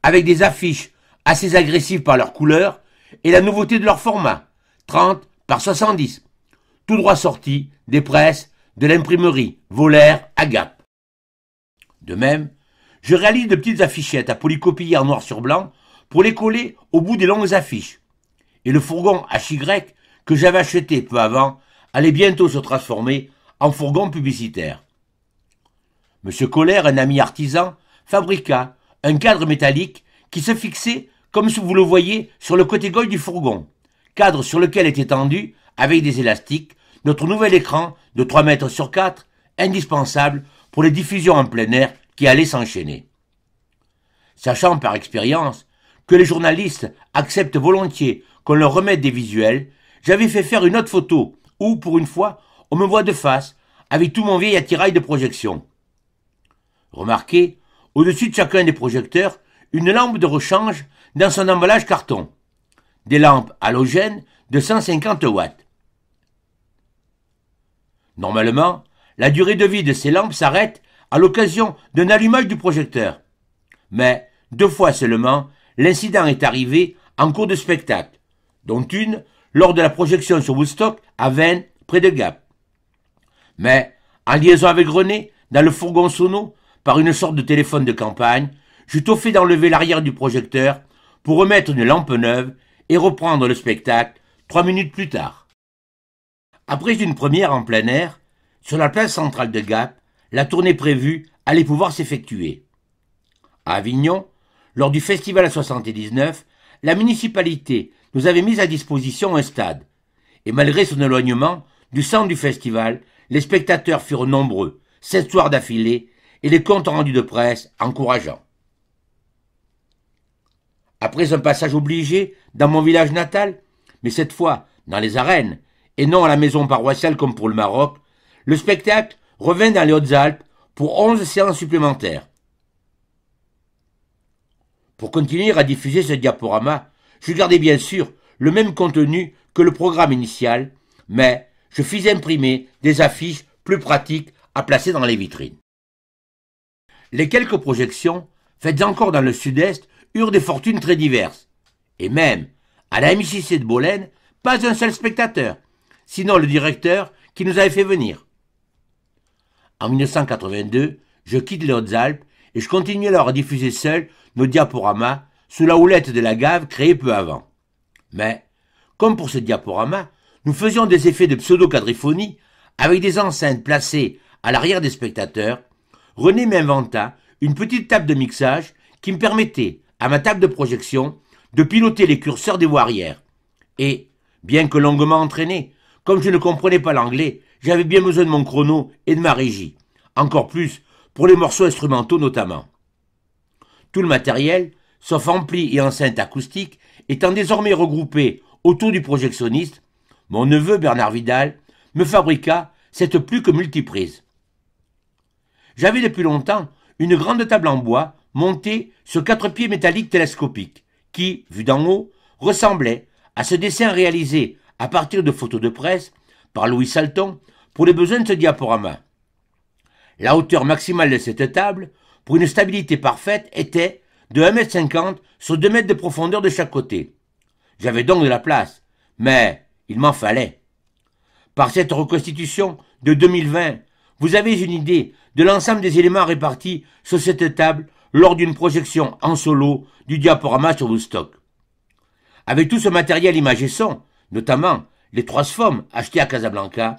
avec des affiches assez agressives par leur couleur et la nouveauté de leur format, 30 par 70, tout droit sorti des presses de l'imprimerie Volaire à Gap. De même, je réalise de petites affichettes à polycopier en noir sur blanc pour les coller au bout des longues affiches. Et le fourgon HY que j'avais acheté peu avant allait bientôt se transformer en fourgon publicitaire. Monsieur Coller, un ami artisan, fabriqua un cadre métallique qui se fixait comme vous le voyez sur le côté gauche du fourgon, cadre sur lequel est étendu, avec des élastiques, notre nouvel écran de 3 mètres sur 4, indispensable pour les diffusions en plein air qui allaient s'enchaîner. Sachant par expérience que les journalistes acceptent volontiers qu'on leur remette des visuels, j'avais fait faire une autre photo où, pour une fois, on me voit de face avec tout mon vieil attirail de projection. Remarquez, au-dessus de chacun des projecteurs, une lampe de rechange dans son emballage carton. Des lampes halogènes de 150 watts. Normalement, la durée de vie de ces lampes s'arrête à l'occasion d'un allumage du projecteur. Mais, deux fois seulement, l'incident est arrivé en cours de spectacle, dont une lors de la projection sur Woodstock à Vennes, près de Gap. Mais, en liaison avec René, dans le fourgon sono, par une sorte de téléphone de campagne, j'eus tout fait d'enlever l'arrière du projecteur pour remettre une lampe neuve et reprendre le spectacle trois minutes plus tard. Après une première en plein air, sur la place centrale de Gap, la tournée prévue allait pouvoir s'effectuer. À Avignon, lors du Festival à 79, la municipalité nous avait mis à disposition un stade. Et malgré son éloignement du centre du festival, les spectateurs furent nombreux, sept soirs d'affilée, et les comptes rendus de presse encourageants après un passage obligé dans mon village natal, mais cette fois dans les arènes, et non à la maison paroissiale comme pour le Maroc, le spectacle revint dans les Hautes-Alpes pour onze séances supplémentaires. Pour continuer à diffuser ce diaporama, je gardais bien sûr le même contenu que le programme initial, mais je fis imprimer des affiches plus pratiques à placer dans les vitrines. Les quelques projections, faites encore dans le sud-est des fortunes très diverses. Et même, à la MJC de Bolène, pas un seul spectateur, sinon le directeur qui nous avait fait venir. En 1982, je quitte les Hautes-Alpes et je continue alors à diffuser seul nos diaporamas sous la houlette de la gave créée peu avant. Mais, comme pour ce diaporama, nous faisions des effets de pseudo quadrifonie avec des enceintes placées à l'arrière des spectateurs. René m'inventa une petite table de mixage qui me permettait, à ma table de projection, de piloter les curseurs des warriors. Et, bien que longuement entraîné, comme je ne comprenais pas l'anglais, j'avais bien besoin de mon chrono et de ma régie, encore plus pour les morceaux instrumentaux notamment. Tout le matériel, sauf ampli et enceinte acoustique, étant désormais regroupé autour du projectionniste, mon neveu Bernard Vidal me fabriqua cette plus que multiprise. J'avais depuis longtemps une grande table en bois monté sur quatre pieds métalliques télescopiques, qui, vu d'en haut, ressemblait à ce dessin réalisé à partir de photos de presse par Louis Salton pour les besoins de ce diaporama. La hauteur maximale de cette table, pour une stabilité parfaite, était de 1m50 sur 2 mètres de profondeur de chaque côté. J'avais donc de la place, mais il m'en fallait. Par cette reconstitution de 2020, vous avez une idée de l'ensemble des éléments répartis sur cette table lors d'une projection en solo du diaporama sur Woodstock. Avec tout ce matériel image son, notamment les trois formes achetées à Casablanca,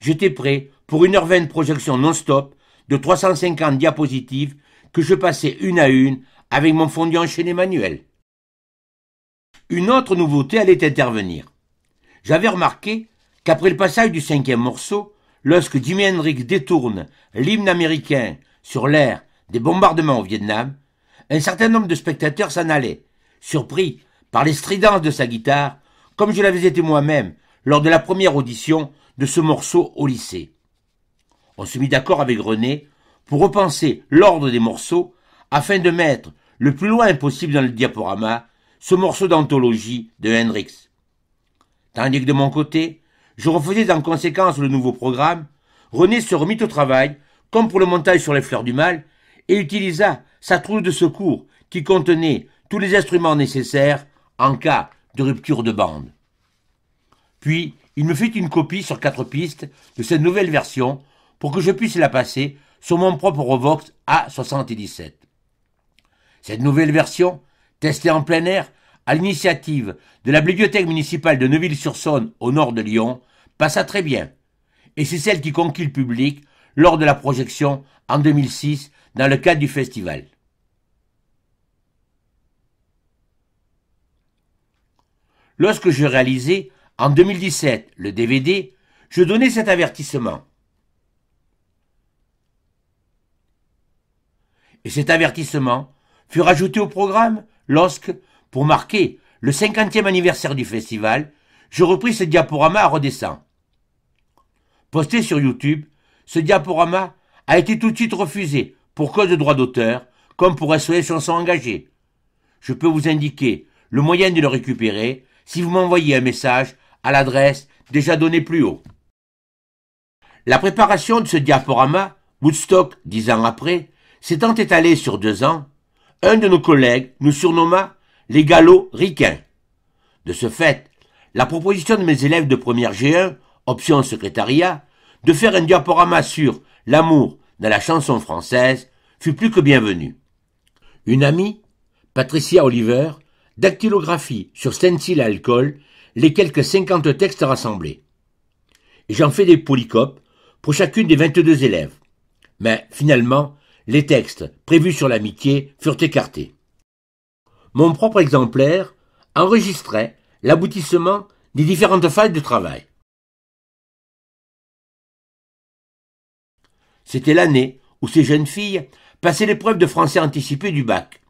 j'étais prêt pour une heure vingt de projection non-stop de 350 diapositives que je passais une à une avec mon fondu enchaîné manuel. Une autre nouveauté allait intervenir. J'avais remarqué qu'après le passage du cinquième morceau, lorsque Jimi Hendrix détourne l'hymne américain sur l'air des bombardements au Vietnam, un certain nombre de spectateurs s'en allaient, surpris par les stridences de sa guitare, comme je l'avais été moi-même lors de la première audition de ce morceau au lycée. On se mit d'accord avec René pour repenser l'ordre des morceaux afin de mettre le plus loin possible dans le diaporama ce morceau d'anthologie de Hendrix. Tandis que de mon côté, je refaisais en conséquence le nouveau programme, René se remit au travail, comme pour le montage sur les fleurs du mal, et utilisa sa trousse de secours qui contenait tous les instruments nécessaires en cas de rupture de bande. Puis, il me fit une copie sur quatre pistes de cette nouvelle version pour que je puisse la passer sur mon propre Revox A77. Cette nouvelle version, testée en plein air, à l'initiative de la bibliothèque municipale de Neuville-sur-Saône au nord de Lyon, passa très bien, et c'est celle qui conquit le public lors de la projection en 2006 dans le cadre du festival. Lorsque je réalisais, en 2017, le DVD, je donnais cet avertissement. Et cet avertissement fut rajouté au programme lorsque, pour marquer le 50e anniversaire du festival, je repris ce diaporama à redessin. Posté sur YouTube, ce diaporama a été tout de suite refusé pour cause de droit d'auteur, comme pour assurer Chansons Engagées. Je peux vous indiquer le moyen de le récupérer si vous m'envoyez un message à l'adresse déjà donnée plus haut. La préparation de ce diaporama, Woodstock dix ans après, s'étant étalée sur deux ans, un de nos collègues nous surnomma les galops ricains. De ce fait, la proposition de mes élèves de première G1, option secrétariat, de faire un diaporama sur l'amour dans la chanson française fut plus que bienvenue. Une amie, Patricia Oliver, dactylographie sur stencil à alcool les quelques cinquante textes rassemblés. J'en fais des polycopes pour chacune des vingt-deux élèves. Mais finalement, les textes prévus sur l'amitié furent écartés. Mon propre exemplaire enregistrait l'aboutissement des différentes phases de travail. C'était l'année où ces jeunes filles passaient l'épreuve de français anticipé du bac.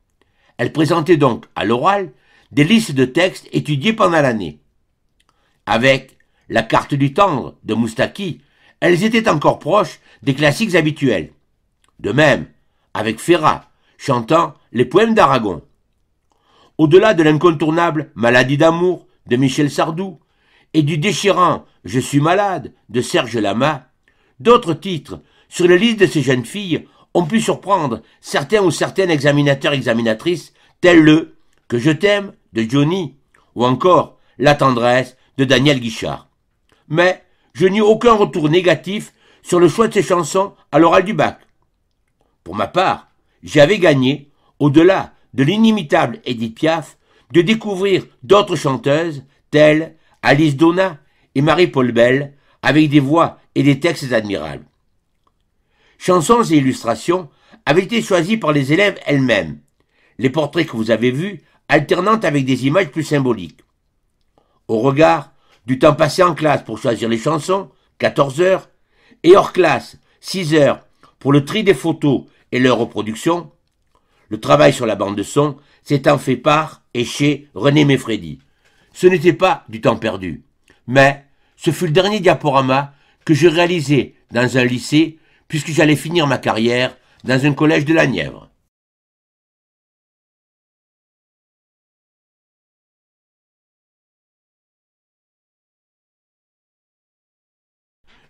Elles présentait donc, à l'oral, des listes de textes étudiés pendant l'année. Avec la carte du tendre de Moustaki, elles étaient encore proches des classiques habituels. De même, avec Ferrat, chantant les poèmes d'Aragon. Au-delà de l'incontournable Maladie d'amour de Michel Sardou et du déchirant Je suis malade de Serge Lama, d'autres titres sur les listes de ces jeunes filles on pu surprendre certains ou certaines examinateurs examinatrices, tels le Que je t'aime de Johnny, ou encore La tendresse de Daniel Guichard. Mais je n'ai aucun retour négatif sur le choix de ces chansons à l'oral du bac. Pour ma part, j'avais gagné, au-delà de l'inimitable Edith Piaf, de découvrir d'autres chanteuses telles Alice Donna et Marie-Paul Bell, avec des voix et des textes admirables chansons et illustrations avaient été choisies par les élèves elles-mêmes, les portraits que vous avez vus alternant avec des images plus symboliques. Au regard du temps passé en classe pour choisir les chansons, 14 heures, et hors classe, 6 heures, pour le tri des photos et leur reproduction, le travail sur la bande de son s'étant fait par et chez René Meffredi. Ce n'était pas du temps perdu, mais ce fut le dernier diaporama que je réalisais dans un lycée puisque j'allais finir ma carrière dans un collège de la Nièvre.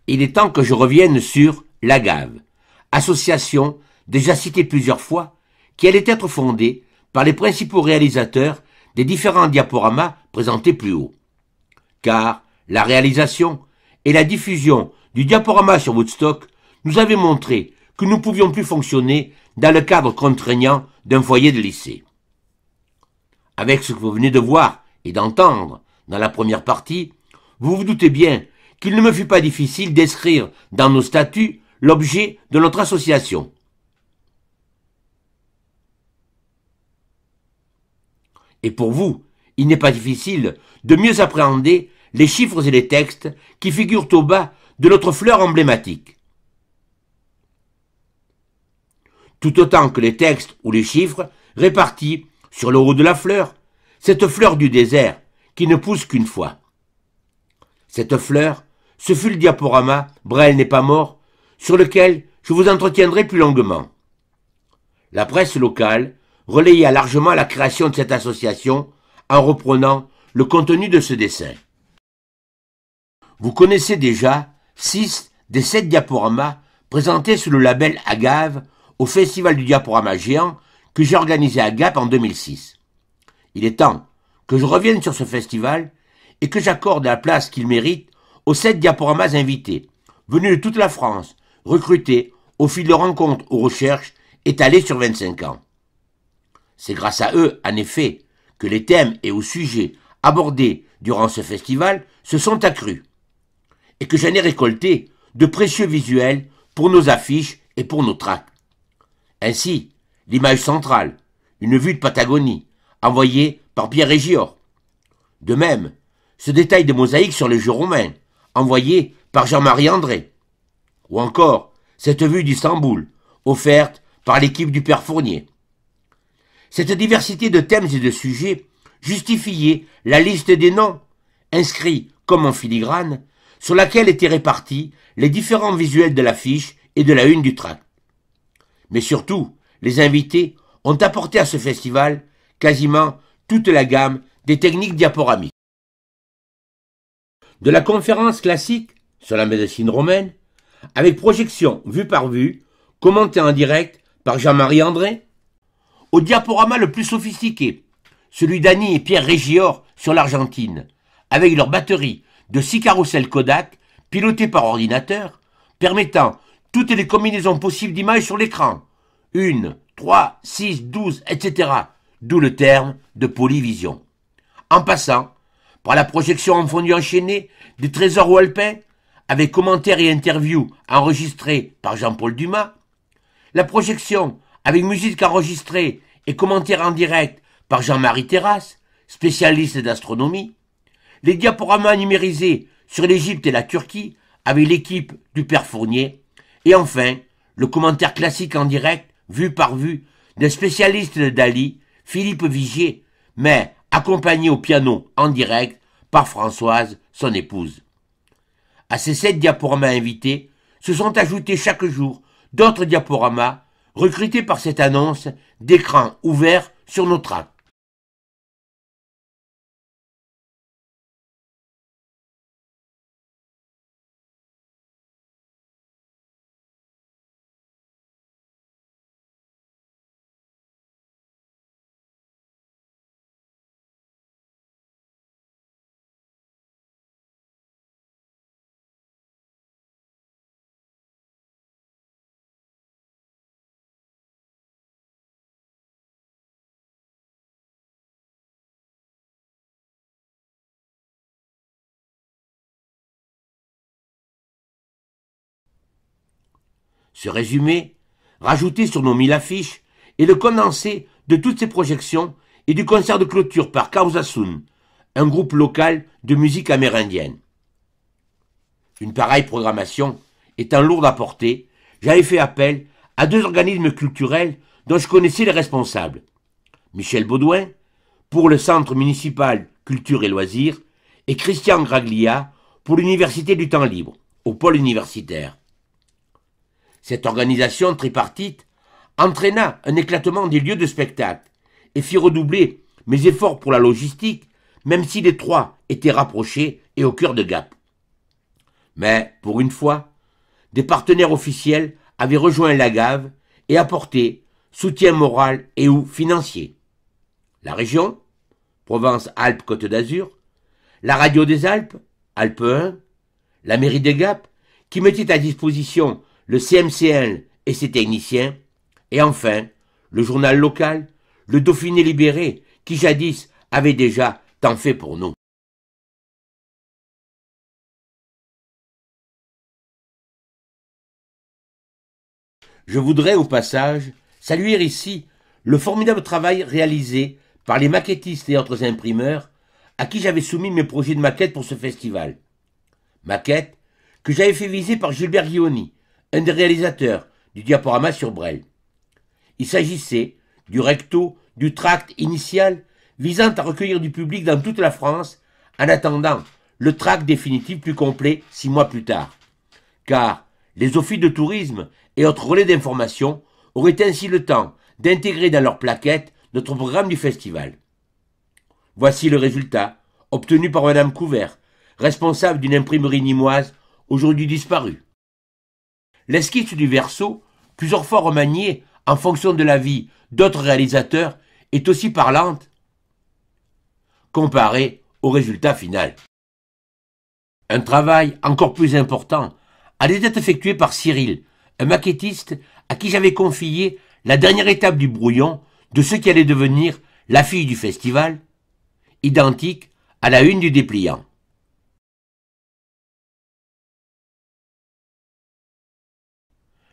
Il est temps que je revienne sur l'AGAVE, association déjà citée plusieurs fois, qui allait être fondée par les principaux réalisateurs des différents diaporamas présentés plus haut. Car la réalisation et la diffusion du diaporama sur Woodstock nous avait montré que nous ne pouvions plus fonctionner dans le cadre contraignant d'un foyer de lycée. Avec ce que vous venez de voir et d'entendre dans la première partie, vous vous doutez bien qu'il ne me fut pas difficile d'écrire dans nos statuts l'objet de notre association. Et pour vous, il n'est pas difficile de mieux appréhender les chiffres et les textes qui figurent au bas de notre fleur emblématique. tout autant que les textes ou les chiffres répartis sur le haut de la fleur, cette fleur du désert qui ne pousse qu'une fois. Cette fleur, ce fut le diaporama Brel n'est pas mort, sur lequel je vous entretiendrai plus longuement. La presse locale relaya largement la création de cette association en reprenant le contenu de ce dessin. Vous connaissez déjà six des sept diaporamas présentés sous le label Agave au Festival du Diaporama Géant que j'ai organisé à Gap en 2006. Il est temps que je revienne sur ce festival et que j'accorde la place qu'il mérite aux sept diaporamas invités, venus de toute la France, recrutés au fil de rencontres ou recherches étalées sur 25 ans. C'est grâce à eux, en effet, que les thèmes et aux sujets abordés durant ce festival se sont accrus et que j'en ai récolté de précieux visuels pour nos affiches et pour nos tracts. Ainsi, l'image centrale, une vue de Patagonie, envoyée par Pierre Régior. De même, ce détail de mosaïque sur les jeux romains, envoyé par Jean-Marie André. Ou encore, cette vue d'Istanbul, offerte par l'équipe du père Fournier. Cette diversité de thèmes et de sujets justifiait la liste des noms, inscrits comme en filigrane, sur laquelle étaient répartis les différents visuels de l'affiche et de la une du tract. Mais surtout, les invités ont apporté à ce festival quasiment toute la gamme des techniques diaporamiques. De la conférence classique sur la médecine romaine, avec projection vue par vue, commentée en direct par Jean-Marie André, au diaporama le plus sophistiqué, celui d'Annie et Pierre Régior sur l'Argentine, avec leur batterie de six carousels Kodak pilotés par ordinateur, permettant toutes les combinaisons possibles d'images sur l'écran. Une, trois, six, douze, etc. D'où le terme de polyvision. En passant par la projection en fondu enchaîné des trésors ou avec commentaires et interviews enregistrés par Jean-Paul Dumas, la projection avec musique enregistrée et commentaires en direct par Jean-Marie Terrasse, spécialiste d'astronomie, les diaporamas numérisés sur l'Égypte et la Turquie avec l'équipe du père Fournier, et enfin, le commentaire classique en direct, vu par vue, d'un spécialiste de Dali, Philippe Vigier, mais accompagné au piano en direct par Françoise, son épouse. À ces sept diaporamas invités, se sont ajoutés chaque jour d'autres diaporamas recrutés par cette annonce d'écran ouvert sur notre acte. ce résumé, rajouté sur nos mille affiches, et le condensé de toutes ces projections et du concert de clôture par Kausasun, un groupe local de musique amérindienne. Une pareille programmation étant lourde à porter, j'avais fait appel à deux organismes culturels dont je connaissais les responsables. Michel Baudouin, pour le Centre municipal culture et loisirs, et Christian Graglia, pour l'Université du temps libre, au pôle universitaire. Cette organisation tripartite entraîna un éclatement des lieux de spectacle et fit redoubler mes efforts pour la logistique, même si les trois étaient rapprochés et au cœur de Gap. Mais, pour une fois, des partenaires officiels avaient rejoint la gave et apporté soutien moral et ou financier. La région, Provence-Alpes-Côte d'Azur, la radio des Alpes, Alpes 1, la mairie des Gap, qui mettait à disposition le CMCL et ses techniciens, et enfin, le journal local, le Dauphiné libéré, qui jadis avait déjà tant fait pour nous. Je voudrais au passage saluer ici le formidable travail réalisé par les maquettistes et autres imprimeurs à qui j'avais soumis mes projets de maquette pour ce festival. maquette que j'avais fait viser par Gilbert Guioni, un des réalisateurs du diaporama sur Brel. Il s'agissait du recto du tract initial visant à recueillir du public dans toute la France en attendant le tract définitif plus complet six mois plus tard. Car les offices de tourisme et autres relais d'information auraient ainsi le temps d'intégrer dans leur plaquette notre programme du festival. Voici le résultat, obtenu par Madame Couvert, responsable d'une imprimerie nimoise aujourd'hui disparue l'esquisse du verso, plusieurs fois remaniée en fonction de la vie d'autres réalisateurs, est aussi parlante comparée au résultat final. Un travail encore plus important allait être effectué par Cyril, un maquettiste à qui j'avais confié la dernière étape du brouillon de ce qui allait devenir la fille du festival, identique à la une du dépliant.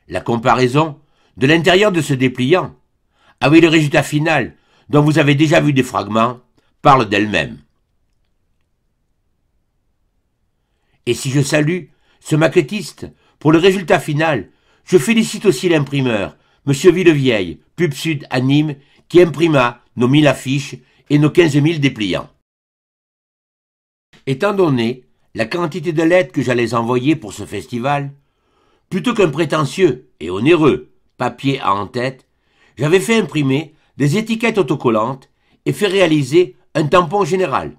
la comparaison de l'intérieur de ce dépliant avec le résultat final dont vous avez déjà vu des fragments parle d'elle-même. Et si je salue ce maquettiste pour le résultat final, je félicite aussi l'imprimeur, M. Villevieille, Pub Sud à Nîmes, qui imprima nos 1000 affiches et nos 15 000 dépliants. Étant donné la quantité de lettres que j'allais envoyer pour ce festival, Plutôt qu'un prétentieux et onéreux papier à en tête, j'avais fait imprimer des étiquettes autocollantes et fait réaliser un tampon général.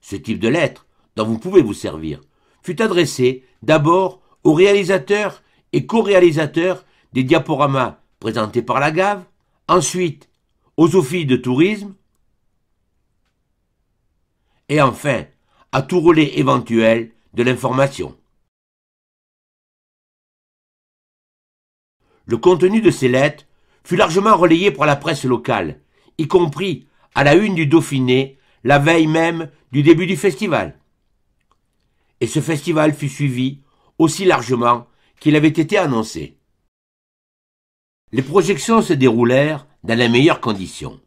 Ce type de lettre, dont vous pouvez vous servir, fut adressé d'abord aux réalisateurs et co-réalisateurs des diaporamas présentés par la GAVE, ensuite aux offices de tourisme, et enfin à tout relais éventuel de l'information. le contenu de ces lettres fut largement relayé par la presse locale, y compris à la une du Dauphiné, la veille même du début du festival. Et ce festival fut suivi aussi largement qu'il avait été annoncé. Les projections se déroulèrent dans les meilleures conditions.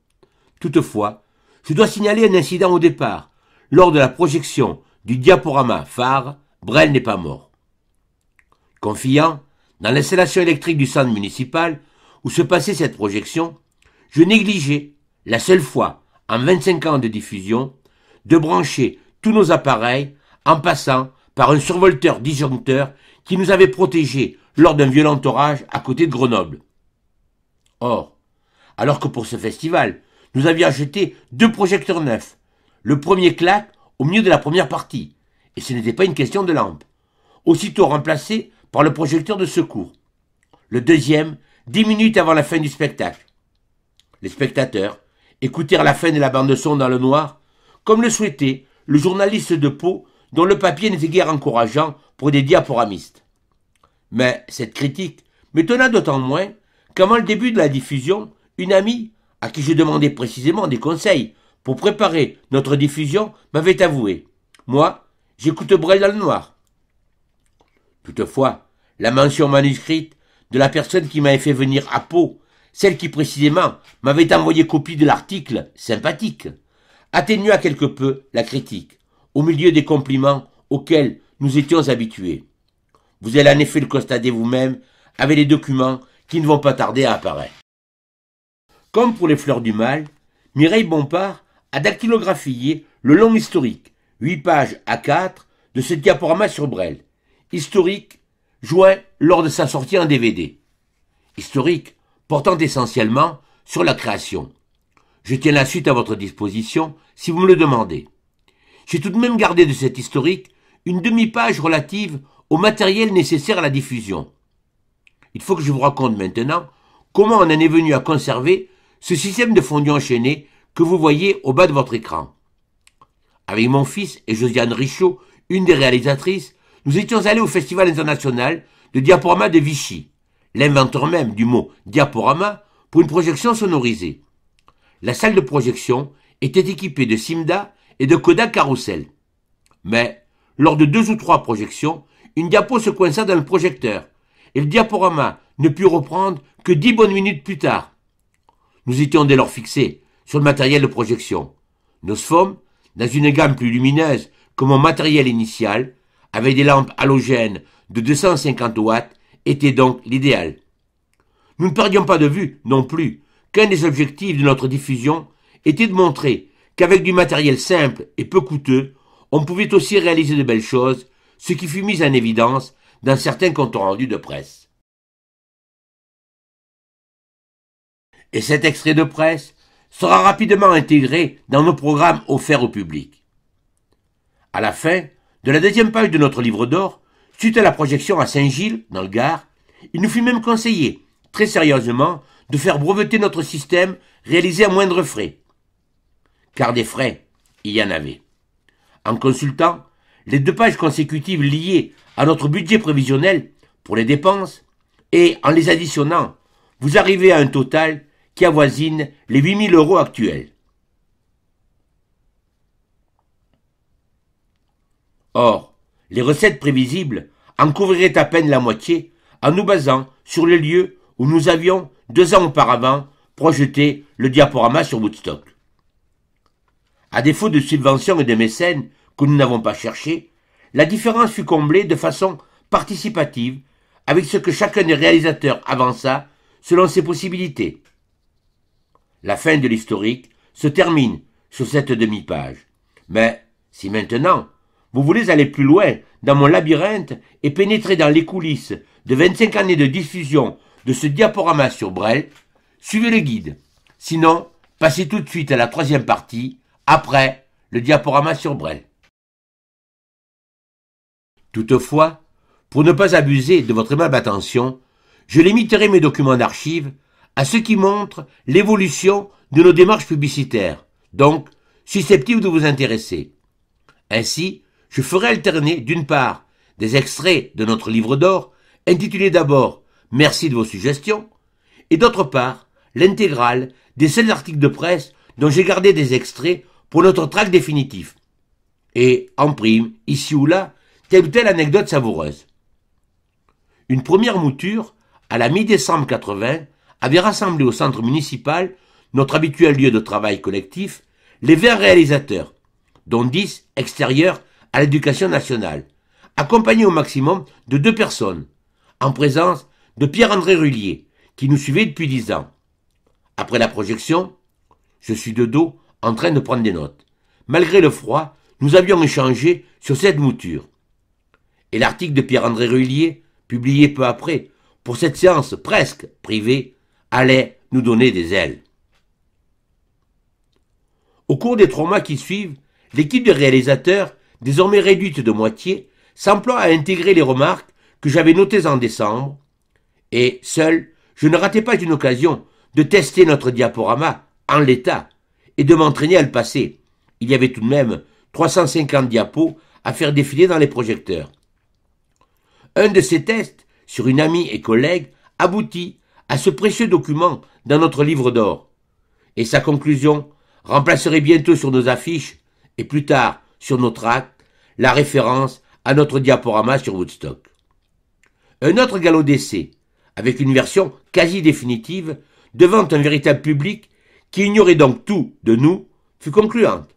Toutefois, je dois signaler un incident au départ, lors de la projection du diaporama phare Brel n'est pas mort. Confiant, dans l'installation électrique du centre municipal, où se passait cette projection, je négligeais, la seule fois en 25 ans de diffusion, de brancher tous nos appareils en passant par un survolteur disjoncteur qui nous avait protégés lors d'un violent orage à côté de Grenoble. Or, alors que pour ce festival, nous avions acheté deux projecteurs neufs, le premier claque au milieu de la première partie, et ce n'était pas une question de lampe, aussitôt remplacé par le projecteur de secours. Le deuxième, dix minutes avant la fin du spectacle. Les spectateurs écoutèrent la fin de la bande son dans le noir, comme le souhaitait le journaliste de Pau, dont le papier n'était guère encourageant pour des diaporamistes. Mais cette critique m'étonna d'autant moins qu'avant le début de la diffusion, une amie, à qui je demandais précisément des conseils pour préparer notre diffusion, m'avait avoué. Moi, j'écoute Brel dans le noir. Toutefois, la mention manuscrite de la personne qui m'avait fait venir à Pau, celle qui précisément m'avait envoyé copie de l'article sympathique, atténua quelque peu la critique, au milieu des compliments auxquels nous étions habitués. Vous allez en effet le constater vous-même avec les documents qui ne vont pas tarder à apparaître. Comme pour les fleurs du mal, Mireille Bompard a dactylographié le long historique, huit pages à quatre, de ce diaporama sur Brel, Historique joint lors de sa sortie en DVD. Historique portant essentiellement sur la création. Je tiens la suite à votre disposition si vous me le demandez. J'ai tout de même gardé de cet historique une demi-page relative au matériel nécessaire à la diffusion. Il faut que je vous raconte maintenant comment on en est venu à conserver ce système de fondu enchaîné que vous voyez au bas de votre écran. Avec mon fils et Josiane Richaud, une des réalisatrices, nous étions allés au Festival international de diaporama de Vichy, l'inventeur même du mot diaporama, pour une projection sonorisée. La salle de projection était équipée de Simda et de Kodak Carousel. Mais, lors de deux ou trois projections, une diapo se coinça dans le projecteur, et le diaporama ne put reprendre que dix bonnes minutes plus tard. Nous étions dès lors fixés sur le matériel de projection. Nos sphomes, dans une gamme plus lumineuse que mon matériel initial, avec des lampes halogènes de 250 watts était donc l'idéal. Nous ne perdions pas de vue, non plus, qu'un des objectifs de notre diffusion était de montrer qu'avec du matériel simple et peu coûteux, on pouvait aussi réaliser de belles choses, ce qui fut mis en évidence dans certains comptes rendus de presse. Et cet extrait de presse sera rapidement intégré dans nos programmes offerts au public. À la fin, de la deuxième page de notre livre d'or, suite à la projection à Saint-Gilles, dans le Gard, il nous fut même conseillé, très sérieusement, de faire breveter notre système réalisé à moindre frais. Car des frais, il y en avait. En consultant les deux pages consécutives liées à notre budget prévisionnel pour les dépenses, et en les additionnant, vous arrivez à un total qui avoisine les 8000 euros actuels. Or, les recettes prévisibles en couvriraient à peine la moitié en nous basant sur le lieu où nous avions, deux ans auparavant, projeté le diaporama sur Woodstock. À défaut de subventions et de mécènes que nous n'avons pas cherchés, la différence fut comblée de façon participative avec ce que chacun des réalisateurs avança selon ses possibilités. La fin de l'historique se termine sur cette demi-page. Mais si maintenant vous voulez aller plus loin, dans mon labyrinthe, et pénétrer dans les coulisses de 25 années de diffusion de ce diaporama sur Brel Suivez le guide. Sinon, passez tout de suite à la troisième partie, après le diaporama sur Brel. Toutefois, pour ne pas abuser de votre aimable attention, je limiterai mes documents d'archives à ceux qui montrent l'évolution de nos démarches publicitaires, donc susceptibles de vous intéresser. Ainsi, je ferai alterner, d'une part, des extraits de notre livre d'or, intitulé d'abord Merci de vos suggestions, et d'autre part, l'intégrale des seuls articles de presse dont j'ai gardé des extraits pour notre trac définitif. Et, en prime, ici ou là, telle ou telle anecdote savoureuse. Une première mouture, à la mi-décembre 80, avait rassemblé au centre municipal, notre habituel lieu de travail collectif, les 20 réalisateurs, dont 10 extérieurs à l'éducation nationale, accompagné au maximum de deux personnes, en présence de Pierre-André Rullier, qui nous suivait depuis dix ans. Après la projection, je suis de dos en train de prendre des notes. Malgré le froid, nous avions échangé sur cette mouture. Et l'article de Pierre-André Rullier, publié peu après, pour cette séance presque privée, allait nous donner des ailes. Au cours des trois mois qui suivent, l'équipe de réalisateurs désormais réduite de moitié, s'emploie à intégrer les remarques que j'avais notées en décembre, et, seul, je ne ratais pas une occasion de tester notre diaporama en l'état et de m'entraîner à le passer. Il y avait tout de même 350 diapos à faire défiler dans les projecteurs. Un de ces tests, sur une amie et collègue, aboutit à ce précieux document dans notre livre d'or. Et sa conclusion remplacerait bientôt sur nos affiches, et plus tard sur notre acte la référence à notre diaporama sur Woodstock. Un autre galop d'essai, avec une version quasi définitive, devant un véritable public qui ignorait donc tout de nous, fut concluante.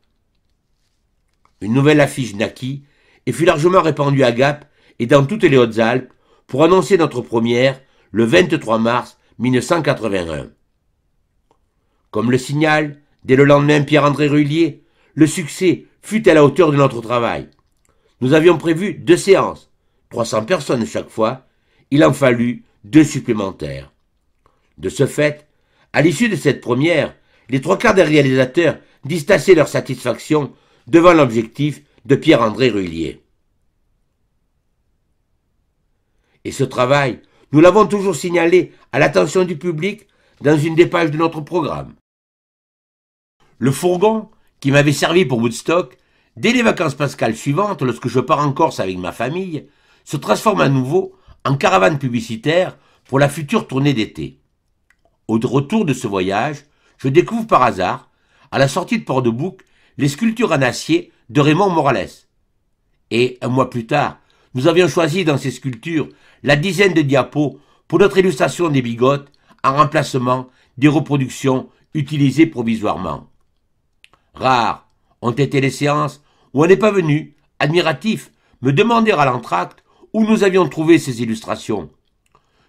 Une nouvelle affiche naquit et fut largement répandue à Gap et dans toutes les Hautes-Alpes pour annoncer notre première le 23 mars 1981. Comme le signale, dès le lendemain Pierre-André Rullier, le succès fut à la hauteur de notre travail. Nous avions prévu deux séances, 300 personnes chaque fois. Il en fallut deux supplémentaires. De ce fait, à l'issue de cette première, les trois quarts des réalisateurs distassaient leur satisfaction devant l'objectif de Pierre-André Rullier. Et ce travail, nous l'avons toujours signalé à l'attention du public dans une des pages de notre programme. Le fourgon qui m'avait servi pour Woodstock, dès les vacances pascales suivantes, lorsque je pars en Corse avec ma famille, se transforme à nouveau en caravane publicitaire pour la future tournée d'été. Au retour de ce voyage, je découvre par hasard, à la sortie de Port-de-Bouc, les sculptures en acier de Raymond Morales. Et un mois plus tard, nous avions choisi dans ces sculptures la dizaine de diapos pour notre illustration des bigotes en remplacement des reproductions utilisées provisoirement. Rares ont été les séances où on n'est pas venu, admiratif, me demander à l'entracte où nous avions trouvé ces illustrations.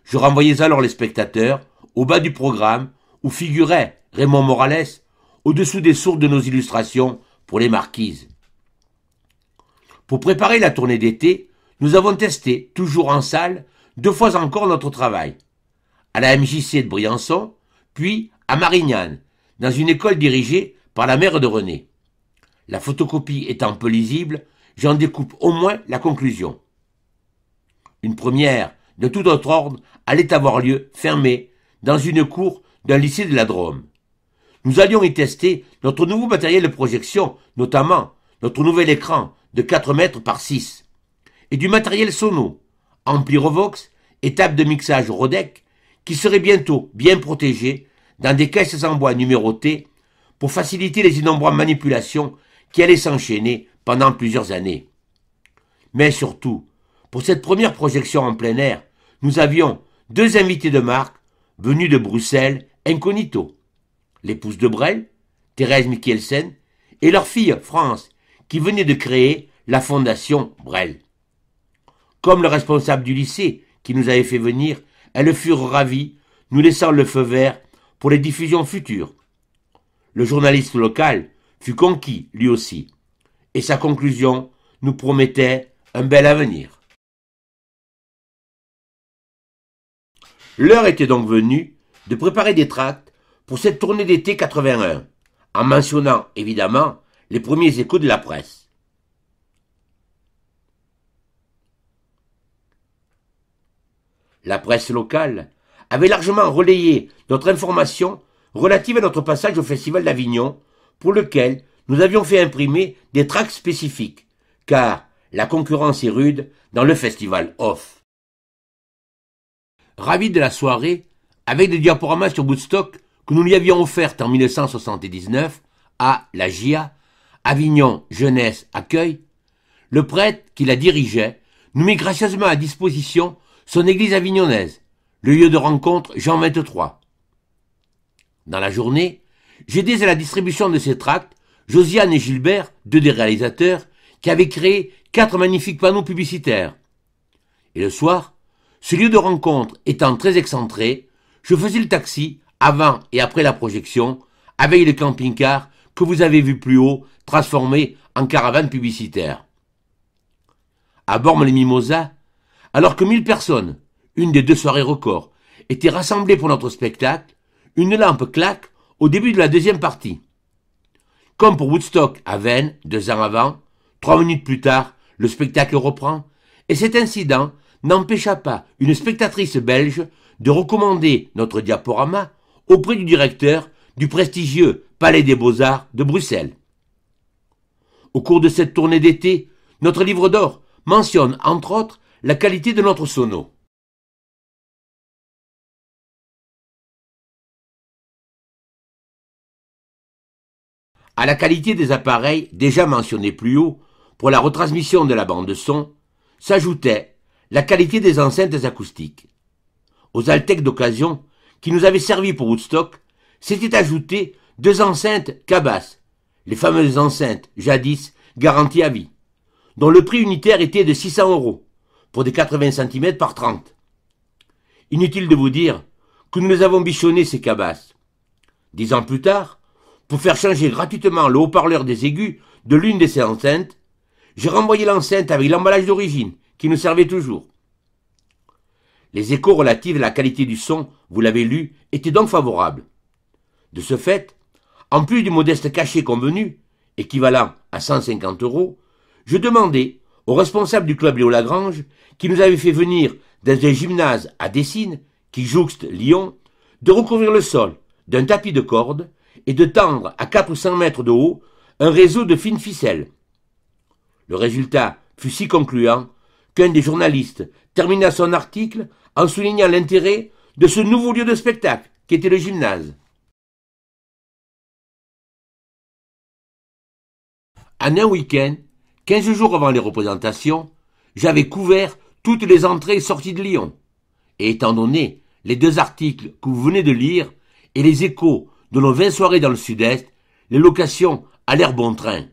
Je renvoyais alors les spectateurs au bas du programme où figurait Raymond Morales au-dessous des sources de nos illustrations pour les marquises. Pour préparer la tournée d'été, nous avons testé, toujours en salle, deux fois encore notre travail. À la MJC de Briançon, puis à Marignane, dans une école dirigée par la mère de René. La photocopie étant peu lisible, j'en découpe au moins la conclusion. Une première, de tout autre ordre, allait avoir lieu, fermée, dans une cour d'un lycée de la Drôme. Nous allions y tester notre nouveau matériel de projection, notamment notre nouvel écran de 4 mètres par 6, et du matériel sono, ampli Revox étape de mixage Rodec, qui serait bientôt bien protégé dans des caisses en bois numérotées pour faciliter les innombrables manipulations qui allaient s'enchaîner pendant plusieurs années. Mais surtout, pour cette première projection en plein air, nous avions deux invités de marque venus de Bruxelles incognito. L'épouse de Brel, Thérèse Michelsen, et leur fille, France, qui venait de créer la fondation Brel. Comme le responsable du lycée qui nous avait fait venir, elles furent ravies, nous laissant le feu vert pour les diffusions futures, le journaliste local, fut conquis lui aussi, et sa conclusion nous promettait un bel avenir. L'heure était donc venue de préparer des tracts pour cette tournée d'été 81, en mentionnant évidemment les premiers échos de la presse. La presse locale avait largement relayé notre information relative à notre passage au Festival d'Avignon, pour lequel nous avions fait imprimer des tracts spécifiques, car la concurrence est rude dans le festival off. Ravi de la soirée, avec des diaporamas sur Woodstock que nous lui avions offertes en 1979 à la GIA, Avignon Jeunesse Accueil, le prêtre qui la dirigeait nous met gracieusement à disposition son église avignonnaise, le lieu de rencontre Jean 23 dans la journée, j'aidais à la distribution de ces tracts Josiane et Gilbert, deux des réalisateurs, qui avaient créé quatre magnifiques panneaux publicitaires. Et le soir, ce lieu de rencontre étant très excentré, je faisais le taxi avant et après la projection avec le camping-car que vous avez vu plus haut transformé en caravane publicitaire. À bord, les mimosas alors que mille personnes, une des deux soirées records, étaient rassemblées pour notre spectacle, une lampe claque au début de la deuxième partie. Comme pour Woodstock à Vienne deux ans avant, trois minutes plus tard, le spectacle reprend, et cet incident n'empêcha pas une spectatrice belge de recommander notre diaporama auprès du directeur du prestigieux Palais des Beaux-Arts de Bruxelles. Au cours de cette tournée d'été, notre livre d'or mentionne, entre autres, la qualité de notre sono. à la qualité des appareils déjà mentionnés plus haut pour la retransmission de la bande son, s'ajoutait la qualité des enceintes acoustiques. Aux altec d'occasion, qui nous avaient servi pour Woodstock, s'étaient ajoutées deux enceintes cabasses, les fameuses enceintes jadis garanties à vie, dont le prix unitaire était de 600 euros pour des 80 cm par 30. Inutile de vous dire que nous les avons bichonnées ces Cabas. Dix ans plus tard, pour faire changer gratuitement le haut-parleur des aigus de l'une de ces enceintes, j'ai renvoyé l'enceinte avec l'emballage d'origine, qui nous servait toujours. Les échos relatifs à la qualité du son, vous l'avez lu, étaient donc favorables. De ce fait, en plus du modeste cachet convenu, équivalent à 150 euros, je demandais au responsable du club Léo Lagrange, qui nous avait fait venir dans un gymnase à Dessines, qui jouxte Lyon, de recouvrir le sol d'un tapis de corde et de tendre à quatre ou cinq mètres de haut un réseau de fines ficelles. Le résultat fut si concluant qu'un des journalistes termina son article en soulignant l'intérêt de ce nouveau lieu de spectacle qui était le gymnase. En un week-end, quinze jours avant les représentations, j'avais couvert toutes les entrées et sorties de Lyon. Et étant donné les deux articles que vous venez de lire et les échos de nos vingt soirées dans le sud-est, les locations allèrent bon train.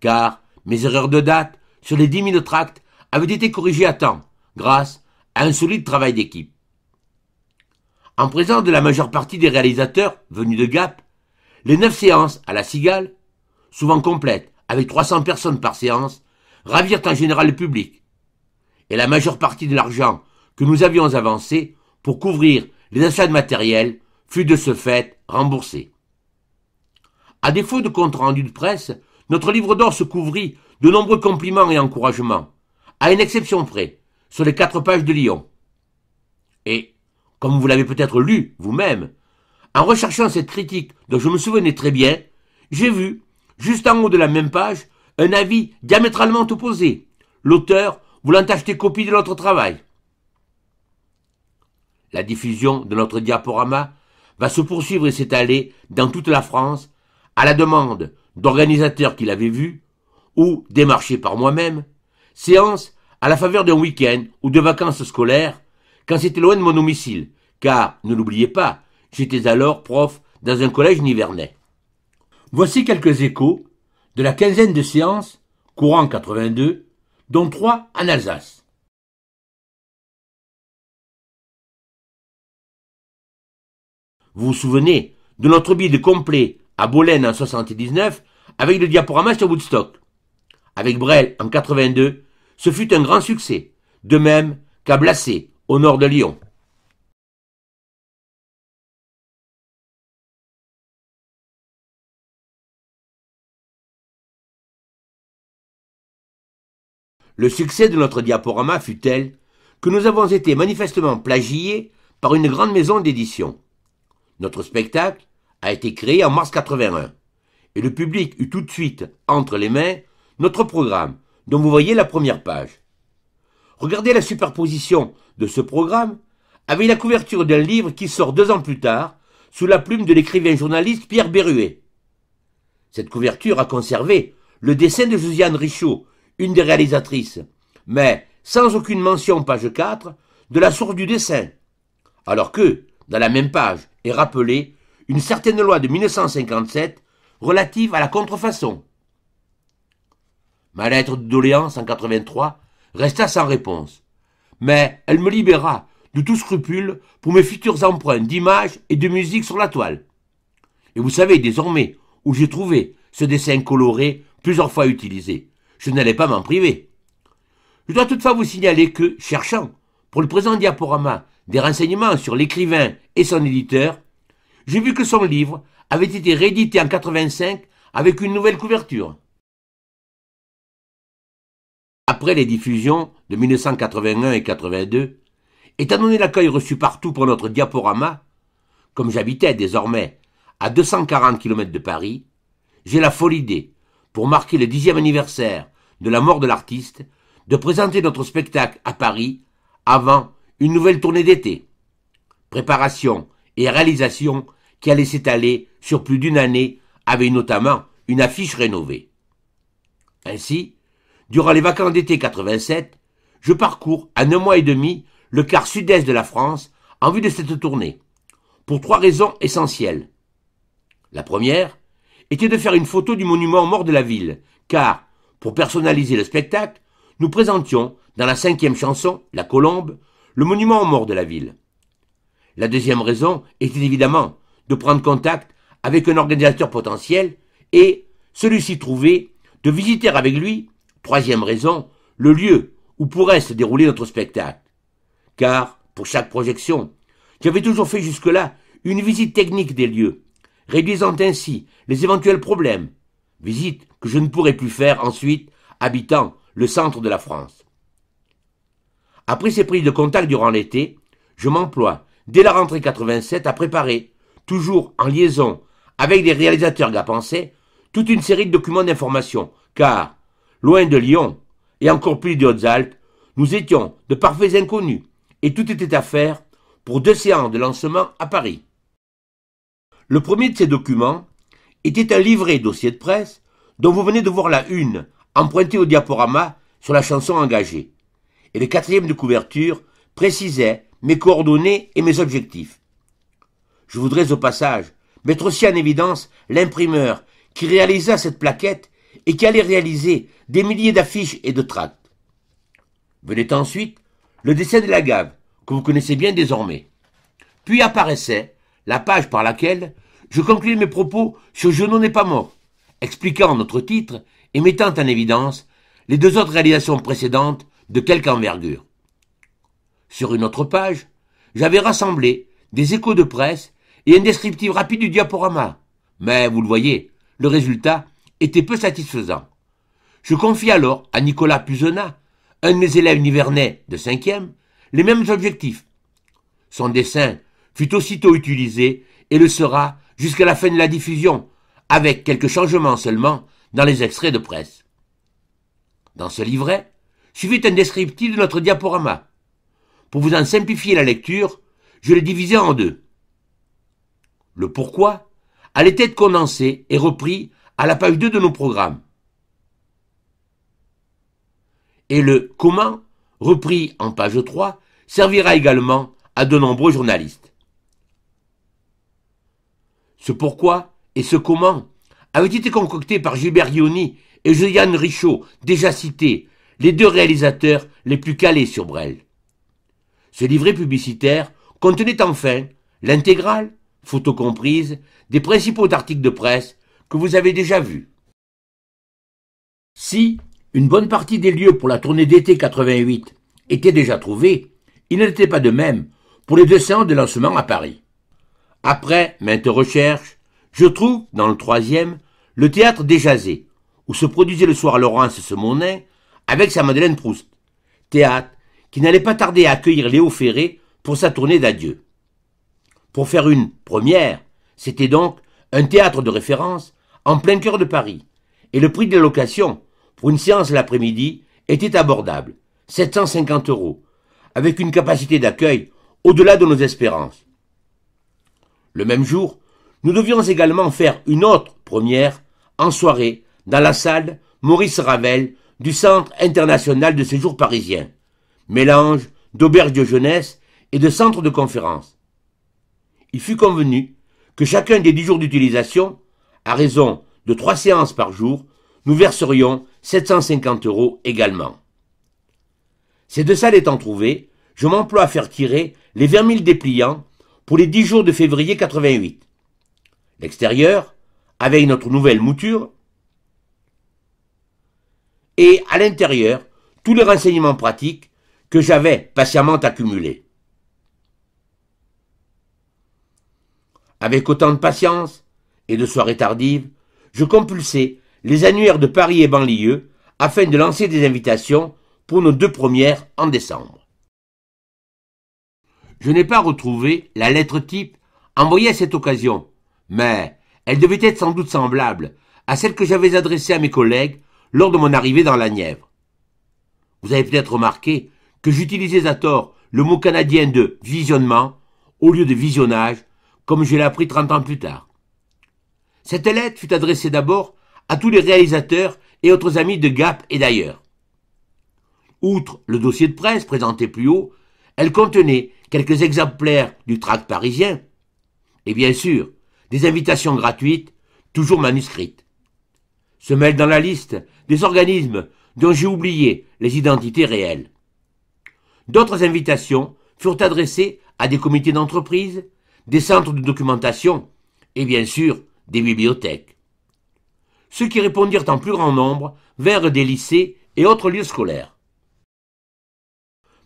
Car mes erreurs de date sur les dix mille tracts avaient été corrigées à temps, grâce à un solide travail d'équipe. En présence de la majeure partie des réalisateurs venus de Gap, les neuf séances à la Cigale, souvent complètes, avec 300 personnes par séance, ravirent en général le public. Et la majeure partie de l'argent que nous avions avancé pour couvrir les achats de matériel fut de ce fait remboursé. À défaut de compte rendu de presse, notre livre d'or se couvrit de nombreux compliments et encouragements, à une exception près, sur les quatre pages de Lyon. Et, comme vous l'avez peut-être lu vous-même, en recherchant cette critique dont je me souvenais très bien, j'ai vu, juste en haut de la même page, un avis diamétralement opposé, l'auteur voulant acheter copie de notre travail. La diffusion de notre diaporama va se poursuivre et s'étaler dans toute la France à la demande d'organisateurs qui l'avaient vu ou démarchés par moi-même, séance à la faveur d'un week-end ou de vacances scolaires quand c'était loin de mon domicile, car, ne l'oubliez pas, j'étais alors prof dans un collège nivernais. Voici quelques échos de la quinzaine de séances, courant 82, dont trois en Alsace. Vous vous souvenez de notre bide complet à Bolène en 79 avec le diaporama sur Woodstock. Avec Brel en 82, ce fut un grand succès, de même qu'à Blacé, au nord de Lyon. Le succès de notre diaporama fut tel que nous avons été manifestement plagiés par une grande maison d'édition. Notre spectacle a été créé en mars 81 et le public eut tout de suite entre les mains notre programme, dont vous voyez la première page. Regardez la superposition de ce programme avec la couverture d'un livre qui sort deux ans plus tard sous la plume de l'écrivain journaliste Pierre Berruet. Cette couverture a conservé le dessin de Josiane Richaud, une des réalisatrices, mais sans aucune mention, page 4, de la source du dessin. Alors que, dans la même page est rappelée une certaine loi de 1957 relative à la contrefaçon. Ma lettre de doléance en 83 resta sans réponse, mais elle me libéra de tout scrupule pour mes futures empreintes d'images et de musique sur la toile. Et vous savez désormais où j'ai trouvé ce dessin coloré plusieurs fois utilisé. Je n'allais pas m'en priver. Je dois toutefois vous signaler que, cherchant, pour le présent diaporama, des renseignements sur l'écrivain et son éditeur, j'ai vu que son livre avait été réédité en 85 avec une nouvelle couverture. Après les diffusions de 1981 et 82, étant donné l'accueil reçu partout pour notre diaporama, comme j'habitais désormais à 240 km de Paris, j'ai la folle idée, pour marquer le dixième anniversaire de la mort de l'artiste, de présenter notre spectacle à Paris avant une nouvelle tournée d'été. Préparation et réalisation qui allait s'étaler sur plus d'une année avec notamment une affiche rénovée. Ainsi, durant les vacances d'été 87, je parcours à un mois et demi le quart sud-est de la France en vue de cette tournée, pour trois raisons essentielles. La première était de faire une photo du monument mort de la ville, car, pour personnaliser le spectacle, nous présentions, dans la cinquième chanson, La Colombe, le monument aux morts de la ville. La deuxième raison était évidemment de prendre contact avec un organisateur potentiel et, celui-ci trouvé, de visiter avec lui, troisième raison, le lieu où pourrait se dérouler notre spectacle. Car, pour chaque projection, j'avais toujours fait jusque-là une visite technique des lieux, réduisant ainsi les éventuels problèmes, visite que je ne pourrais plus faire ensuite habitant le centre de la France. Après ces prises de contact durant l'été, je m'emploie, dès la rentrée 87, à préparer, toujours en liaison avec les réalisateurs pensée toute une série de documents d'information, car, loin de Lyon, et encore plus de Hautes-Alpes, nous étions de parfaits inconnus, et tout était à faire pour deux séances de lancement à Paris. Le premier de ces documents était un livret dossier de presse dont vous venez de voir la une, empruntée au diaporama sur la chanson engagée et le quatrième de couverture précisaient mes coordonnées et mes objectifs. Je voudrais au passage mettre aussi en évidence l'imprimeur qui réalisa cette plaquette et qui allait réaliser des milliers d'affiches et de tracts. Venait ensuite le décès de la gave, que vous connaissez bien désormais. Puis apparaissait la page par laquelle je conclus mes propos sur Je n'en ai pas mort, expliquant notre titre et mettant en évidence les deux autres réalisations précédentes de quelque envergure. Sur une autre page, j'avais rassemblé des échos de presse et un descriptif rapide du diaporama. Mais vous le voyez, le résultat était peu satisfaisant. Je confie alors à Nicolas Puzona, un de mes élèves nivernais de 5e, les mêmes objectifs. Son dessin fut aussitôt utilisé et le sera jusqu'à la fin de la diffusion, avec quelques changements seulement dans les extraits de presse. Dans ce livret, Suivez un descriptif de notre diaporama. Pour vous en simplifier la lecture, je l'ai divisé en deux. Le pourquoi allait être condensé et repris à la page 2 de nos programmes. Et le comment, repris en page 3, servira également à de nombreux journalistes. Ce pourquoi et ce comment avaient été concoctés par Gilbert Ioni et Juliane Richaud, déjà cités, les deux réalisateurs les plus calés sur Brel. Ce livret publicitaire contenait enfin l'intégrale, photo comprise, des principaux articles de presse que vous avez déjà vus. Si une bonne partie des lieux pour la tournée d'été 88 étaient déjà trouvés, il n'était pas de même pour les deux séances de lancement à Paris. Après maintes recherches, je trouve, dans le troisième, le théâtre Déjazé, où se produisait le soir Laurence Semonin avec sa Madeleine Proust. Théâtre qui n'allait pas tarder à accueillir Léo Ferré pour sa tournée d'adieu. Pour faire une première, c'était donc un théâtre de référence en plein cœur de Paris, et le prix de location pour une séance l'après-midi était abordable, 750 euros, avec une capacité d'accueil au-delà de nos espérances. Le même jour, nous devions également faire une autre première en soirée dans la salle Maurice Ravel du Centre international de séjour parisien, mélange d'auberges de jeunesse et de centres de conférence. Il fut convenu que chacun des dix jours d'utilisation, à raison de trois séances par jour, nous verserions 750 euros également. Ces deux salles étant trouvées, je m'emploie à faire tirer les 20 000 dépliants pour les 10 jours de février 88. L'extérieur, avec notre nouvelle mouture, et à l'intérieur tous les renseignements pratiques que j'avais patiemment accumulés. Avec autant de patience et de soirées tardives, je compulsais les annuaires de Paris et banlieue afin de lancer des invitations pour nos deux premières en décembre. Je n'ai pas retrouvé la lettre type envoyée à cette occasion, mais elle devait être sans doute semblable à celle que j'avais adressée à mes collègues lors de mon arrivée dans la Nièvre. Vous avez peut-être remarqué que j'utilisais à tort le mot canadien de visionnement au lieu de visionnage, comme je l'ai appris trente ans plus tard. Cette lettre fut adressée d'abord à tous les réalisateurs et autres amis de Gap et d'ailleurs. Outre le dossier de presse présenté plus haut, elle contenait quelques exemplaires du tract parisien et bien sûr des invitations gratuites, toujours manuscrites se mêlent dans la liste des organismes dont j'ai oublié les identités réelles. D'autres invitations furent adressées à des comités d'entreprise, des centres de documentation et bien sûr des bibliothèques. Ceux qui répondirent en plus grand nombre vers des lycées et autres lieux scolaires.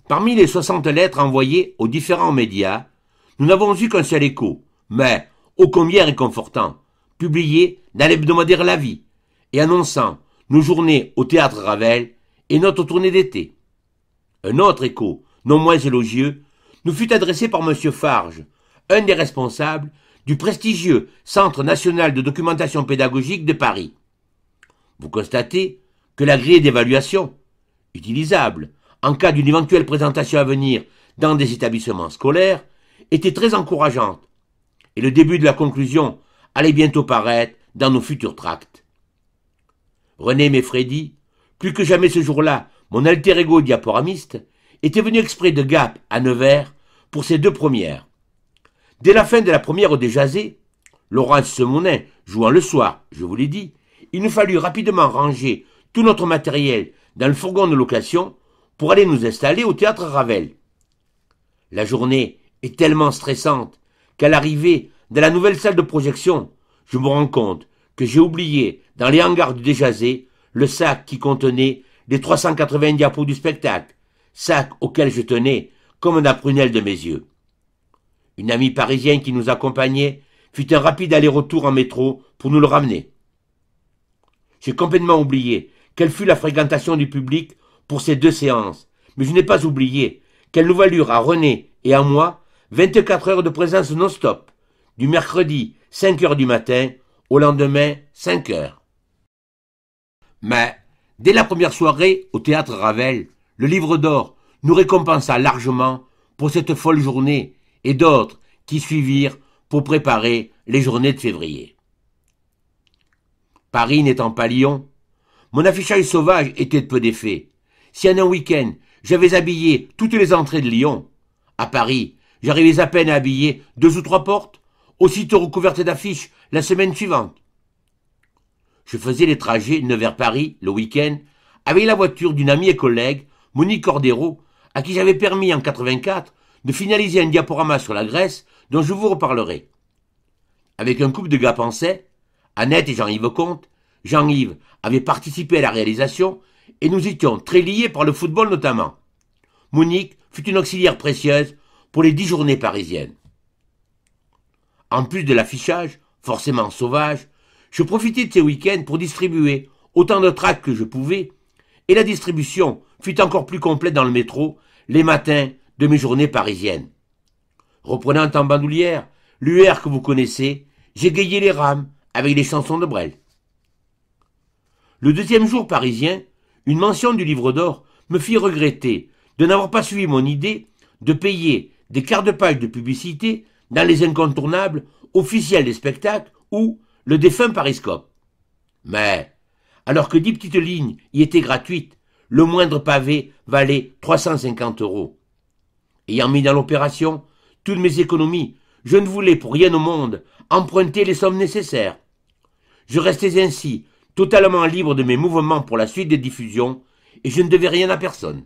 Parmi les 60 lettres envoyées aux différents médias, nous n'avons eu qu'un seul écho, mais ô combien réconfortant, publié dans l'hebdomadaire La Vie, et annonçant nos journées au théâtre Ravel et notre tournée d'été. Un autre écho, non moins élogieux, nous fut adressé par M. Farge, un des responsables du prestigieux Centre national de documentation pédagogique de Paris. Vous constatez que la grille d'évaluation, utilisable en cas d'une éventuelle présentation à venir dans des établissements scolaires, était très encourageante, et le début de la conclusion allait bientôt paraître dans nos futurs tracts. René Meffredi, plus que jamais ce jour-là, mon alter ego diaporamiste, était venu exprès de Gap à Nevers pour ses deux premières. Dès la fin de la première au Déjazé, Laurence Semonin jouant le soir, je vous l'ai dit, il nous fallut rapidement ranger tout notre matériel dans le fourgon de location pour aller nous installer au théâtre Ravel. La journée est tellement stressante qu'à l'arrivée de la nouvelle salle de projection, je me rends compte que j'ai oublié, dans les hangars du Déjazé, le sac qui contenait les 380 diapos du spectacle, sac auquel je tenais comme la prunelle de mes yeux. Une amie parisienne qui nous accompagnait fit un rapide aller-retour en métro pour nous le ramener. J'ai complètement oublié quelle fut la fréquentation du public pour ces deux séances, mais je n'ai pas oublié qu'elles nous valurent à René et à moi 24 heures de présence non-stop, du mercredi 5 heures du matin au lendemain 5 heures. Mais, dès la première soirée au théâtre Ravel, le livre d'or nous récompensa largement pour cette folle journée et d'autres qui suivirent pour préparer les journées de février. Paris n'étant pas Lyon, mon affichage sauvage était de peu d'effet. Si en un week-end j'avais habillé toutes les entrées de Lyon, à Paris, j'arrivais à peine à habiller deux ou trois portes aussitôt recouverte d'affiches la semaine suivante. Je faisais les trajets vers paris le week-end avec la voiture d'une amie et collègue, Monique Cordero, à qui j'avais permis en 84 de finaliser un diaporama sur la Grèce dont je vous reparlerai. Avec un couple de gars pensés, Annette et Jean-Yves Comte, Jean-Yves avait participé à la réalisation et nous étions très liés par le football notamment. Monique fut une auxiliaire précieuse pour les dix journées parisiennes. En plus de l'affichage, forcément sauvage, je profitais de ces week-ends pour distribuer autant de tracts que je pouvais, et la distribution fut encore plus complète dans le métro les matins de mes journées parisiennes. Reprenant en bandoulière l'UR que vous connaissez, j'égayais les rames avec les chansons de Brel. Le deuxième jour parisien, une mention du livre d'or me fit regretter de n'avoir pas suivi mon idée de payer des quarts de page de publicité dans les incontournables officiels des spectacles ou le défunt Pariscope. Mais, alors que dix petites lignes y étaient gratuites, le moindre pavé valait 350 euros. Ayant mis dans l'opération toutes mes économies, je ne voulais pour rien au monde emprunter les sommes nécessaires. Je restais ainsi totalement libre de mes mouvements pour la suite des diffusions, et je ne devais rien à personne.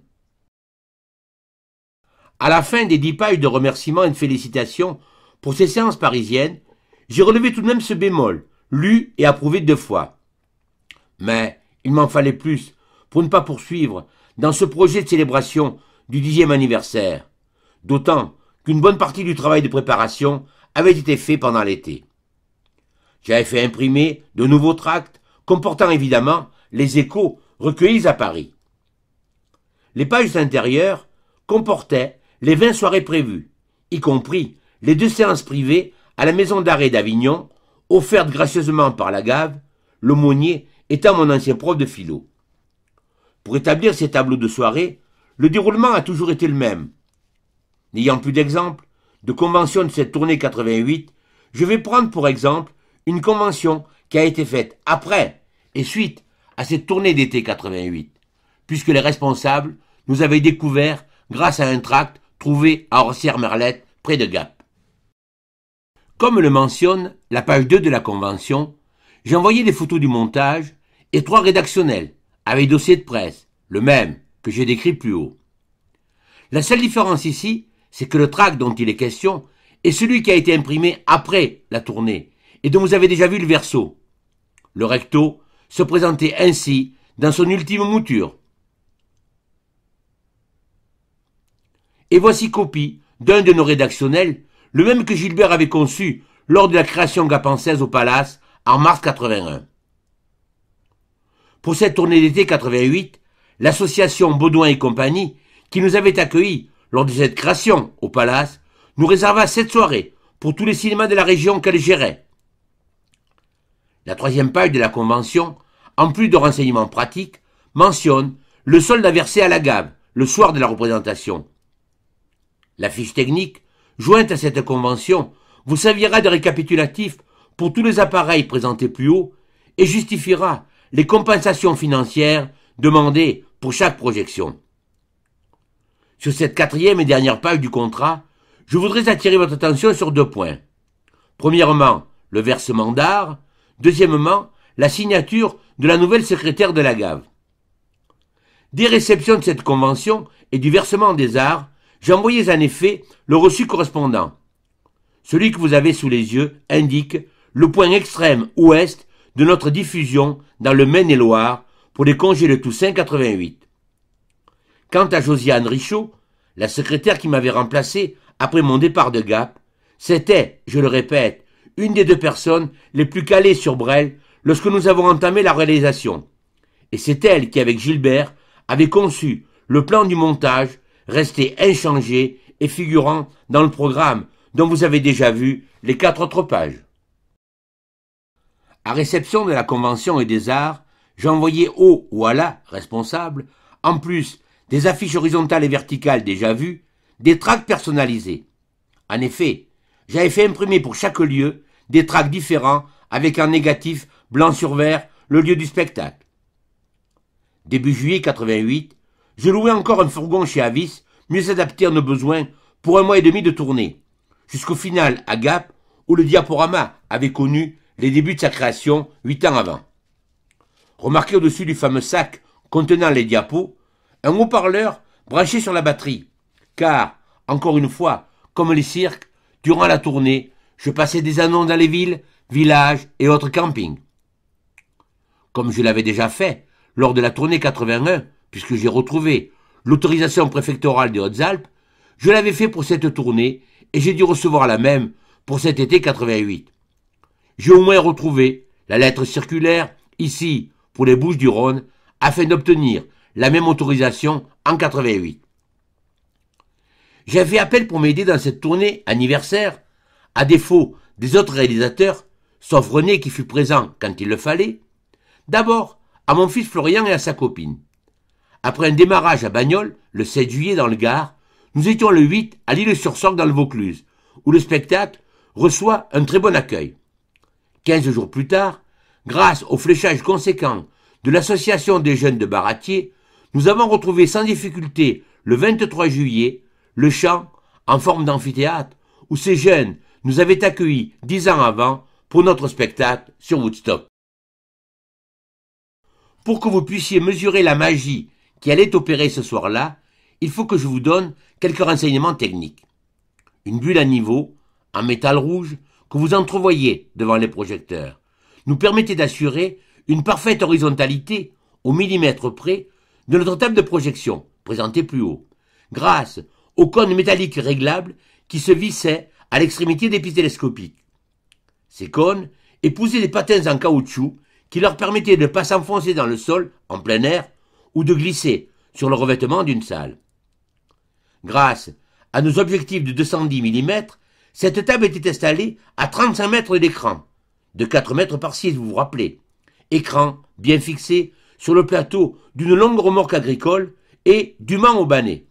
À la fin des dix pailles de remerciements et de félicitations pour ces séances parisiennes, j'ai relevé tout de même ce bémol, lu et approuvé deux fois. Mais il m'en fallait plus pour ne pas poursuivre dans ce projet de célébration du dixième anniversaire, d'autant qu'une bonne partie du travail de préparation avait été fait pendant l'été. J'avais fait imprimer de nouveaux tracts comportant évidemment les échos recueillis à Paris. Les pages intérieures comportaient les vingt soirées prévues, y compris les deux séances privées à la maison d'arrêt d'Avignon, offertes gracieusement par la Gave, l'aumônier étant mon ancien prof de philo. Pour établir ces tableaux de soirée, le déroulement a toujours été le même. N'ayant plus d'exemple de convention de cette tournée 88, je vais prendre pour exemple une convention qui a été faite après et suite à cette tournée d'été 88, puisque les responsables nous avaient découvert grâce à un tract trouvé à orsier merlette près de Gap. Comme le mentionne la page 2 de la Convention, j'ai envoyé des photos du montage et trois rédactionnels, avec dossier de presse, le même que j'ai décrit plus haut. La seule différence ici, c'est que le tract dont il est question est celui qui a été imprimé après la tournée et dont vous avez déjà vu le verso. Le recto se présentait ainsi dans son ultime mouture. Et voici copie d'un de nos rédactionnels le même que Gilbert avait conçu lors de la création gapensaise au Palace en mars 81. Pour cette tournée d'été 88, l'association Baudouin et compagnie, qui nous avait accueillis lors de cette création au Palace, nous réserva cette soirée pour tous les cinémas de la région qu'elle gérait. La troisième page de la convention, en plus de renseignements pratiques, mentionne le solde à verser à la gave le soir de la représentation. La fiche technique jointe à cette convention, vous servira de récapitulatif pour tous les appareils présentés plus haut et justifiera les compensations financières demandées pour chaque projection. Sur cette quatrième et dernière page du contrat, je voudrais attirer votre attention sur deux points. Premièrement, le versement d'art. Deuxièmement, la signature de la nouvelle secrétaire de la GAV. Des réceptions de cette convention et du versement des arts, J'envoyais en effet le reçu correspondant. Celui que vous avez sous les yeux indique le point extrême ouest de notre diffusion dans le Maine-et-Loire pour les congés de Toussaint 88. Quant à Josiane Richaud, la secrétaire qui m'avait remplacé après mon départ de Gap, c'était, je le répète, une des deux personnes les plus calées sur Brel lorsque nous avons entamé la réalisation. Et c'est elle qui, avec Gilbert, avait conçu le plan du montage resté inchangé et figurant dans le programme dont vous avez déjà vu les quatre autres pages. À réception de la Convention et des arts, j'envoyais au ou à la responsable, en plus des affiches horizontales et verticales déjà vues, des tracts personnalisés. En effet, j'avais fait imprimer pour chaque lieu des tracts différents avec un négatif blanc sur vert le lieu du spectacle. Début juillet 88, je louais encore un fourgon chez Avis, mieux adapté à nos besoins, pour un mois et demi de tournée, jusqu'au final à Gap, où le diaporama avait connu les débuts de sa création huit ans avant. Remarquez au-dessus du fameux sac contenant les diapos, un haut-parleur branché sur la batterie, car, encore une fois, comme les cirques, durant la tournée, je passais des annonces dans les villes, villages et autres campings. Comme je l'avais déjà fait lors de la tournée 81, puisque j'ai retrouvé l'autorisation préfectorale des Hautes-Alpes, je l'avais fait pour cette tournée et j'ai dû recevoir la même pour cet été 88. J'ai au moins retrouvé la lettre circulaire, ici pour les Bouches du Rhône, afin d'obtenir la même autorisation en 88. J'avais appel pour m'aider dans cette tournée anniversaire, à défaut des autres réalisateurs, sauf René qui fut présent quand il le fallait, d'abord à mon fils Florian et à sa copine. Après un démarrage à Bagnoles, le 7 juillet dans le Gard, nous étions le 8 à l'île-sur-Sorgue dans le Vaucluse, où le spectacle reçoit un très bon accueil. Quinze jours plus tard, grâce au fléchage conséquent de l'association des jeunes de Baratier, nous avons retrouvé sans difficulté le 23 juillet le champ en forme d'amphithéâtre où ces jeunes nous avaient accueillis dix ans avant pour notre spectacle sur Woodstock. Pour que vous puissiez mesurer la magie qui allait opérer ce soir-là, il faut que je vous donne quelques renseignements techniques. Une bulle à niveau, en métal rouge, que vous entrevoyez devant les projecteurs, nous permettait d'assurer une parfaite horizontalité, au millimètre près, de notre table de projection, présentée plus haut, grâce aux cônes métalliques réglables qui se vissaient à l'extrémité des pistes télescopiques. Ces cônes épousaient des patins en caoutchouc qui leur permettaient de ne pas s'enfoncer dans le sol, en plein air, ou de glisser sur le revêtement d'une salle. Grâce à nos objectifs de 210 mm, cette table était installée à 35 mètres d'écran, de 4 mètres par 6, vous vous rappelez. Écran bien fixé sur le plateau d'une longue remorque agricole et dûment banné.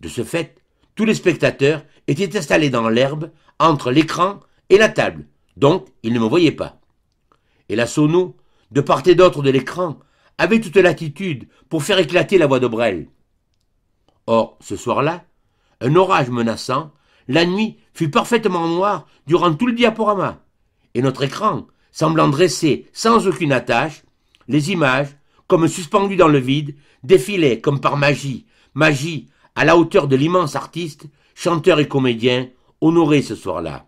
De ce fait, tous les spectateurs étaient installés dans l'herbe entre l'écran et la table, donc ils ne me voyaient pas. Et la sono, de part et d'autre de l'écran, avait toute l'attitude pour faire éclater la voix de Brel. Or, ce soir-là, un orage menaçant, la nuit fut parfaitement noire durant tout le diaporama, et notre écran, semblant dressé sans aucune attache, les images, comme suspendues dans le vide, défilaient comme par magie, magie à la hauteur de l'immense artiste, chanteur et comédien, honoré ce soir-là.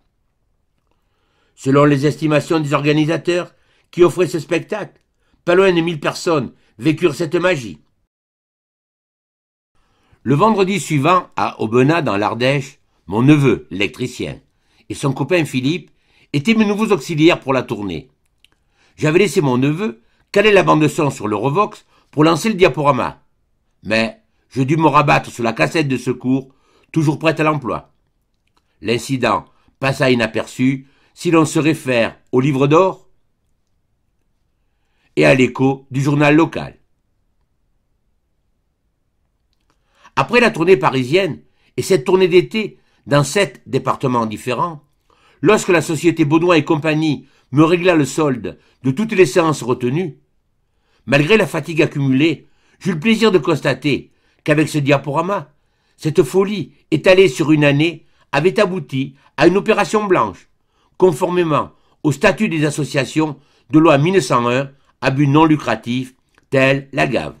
Selon les estimations des organisateurs qui offraient ce spectacle, pas loin de mille personnes vécurent cette magie. Le vendredi suivant, à Aubenas, dans l'Ardèche, mon neveu, l'électricien, et son copain Philippe étaient mes nouveaux auxiliaires pour la tournée. J'avais laissé mon neveu caler la bande son sur le Revox pour lancer le diaporama. Mais je dus me rabattre sur la cassette de secours, toujours prête à l'emploi. L'incident passa inaperçu si l'on se réfère au livre d'or et à l'écho du journal local. Après la tournée parisienne et cette tournée d'été dans sept départements différents, lorsque la société Benoît et compagnie me régla le solde de toutes les séances retenues, malgré la fatigue accumulée, j'eus le plaisir de constater qu'avec ce diaporama, cette folie étalée sur une année avait abouti à une opération blanche, conformément au statut des associations de loi 1901 à but non lucratif, tel la gave.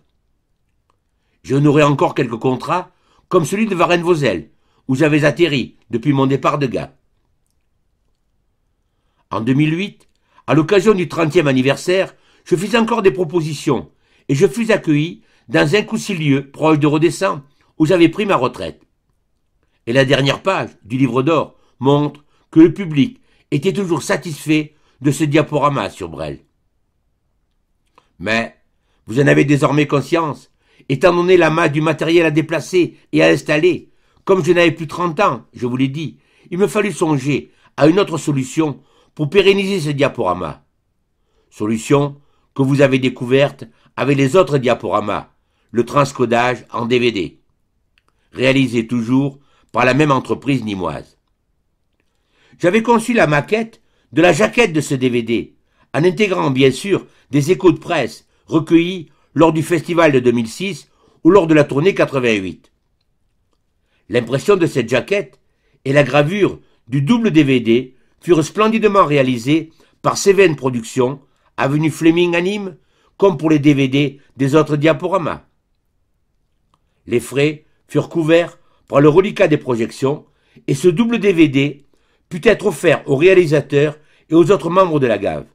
Je n'aurai encore quelques contrats, comme celui de varennes voselle où j'avais atterri depuis mon départ de Gap. En 2008, à l'occasion du 30e anniversaire, je fis encore des propositions et je fus accueilli dans un lieu proche de Redescent où j'avais pris ma retraite. Et la dernière page du livre d'or montre que le public était toujours satisfait de ce diaporama sur Brel. Mais vous en avez désormais conscience, étant donné la masse du matériel à déplacer et à installer. Comme je n'avais plus trente ans, je vous l'ai dit, il me fallut songer à une autre solution pour pérenniser ce diaporama. Solution que vous avez découverte avec les autres diaporamas, le transcodage en DVD, réalisé toujours par la même entreprise nimoise. J'avais conçu la maquette de la jaquette de ce DVD, en intégrant bien sûr des échos de presse recueillis lors du festival de 2006 ou lors de la tournée 88. L'impression de cette jaquette et la gravure du double DVD furent splendidement réalisées par Seven Productions, avenue Fleming Anime, comme pour les DVD des autres diaporamas. Les frais furent couverts par le reliquat des projections et ce double DVD put être offert aux réalisateurs et aux autres membres de la gave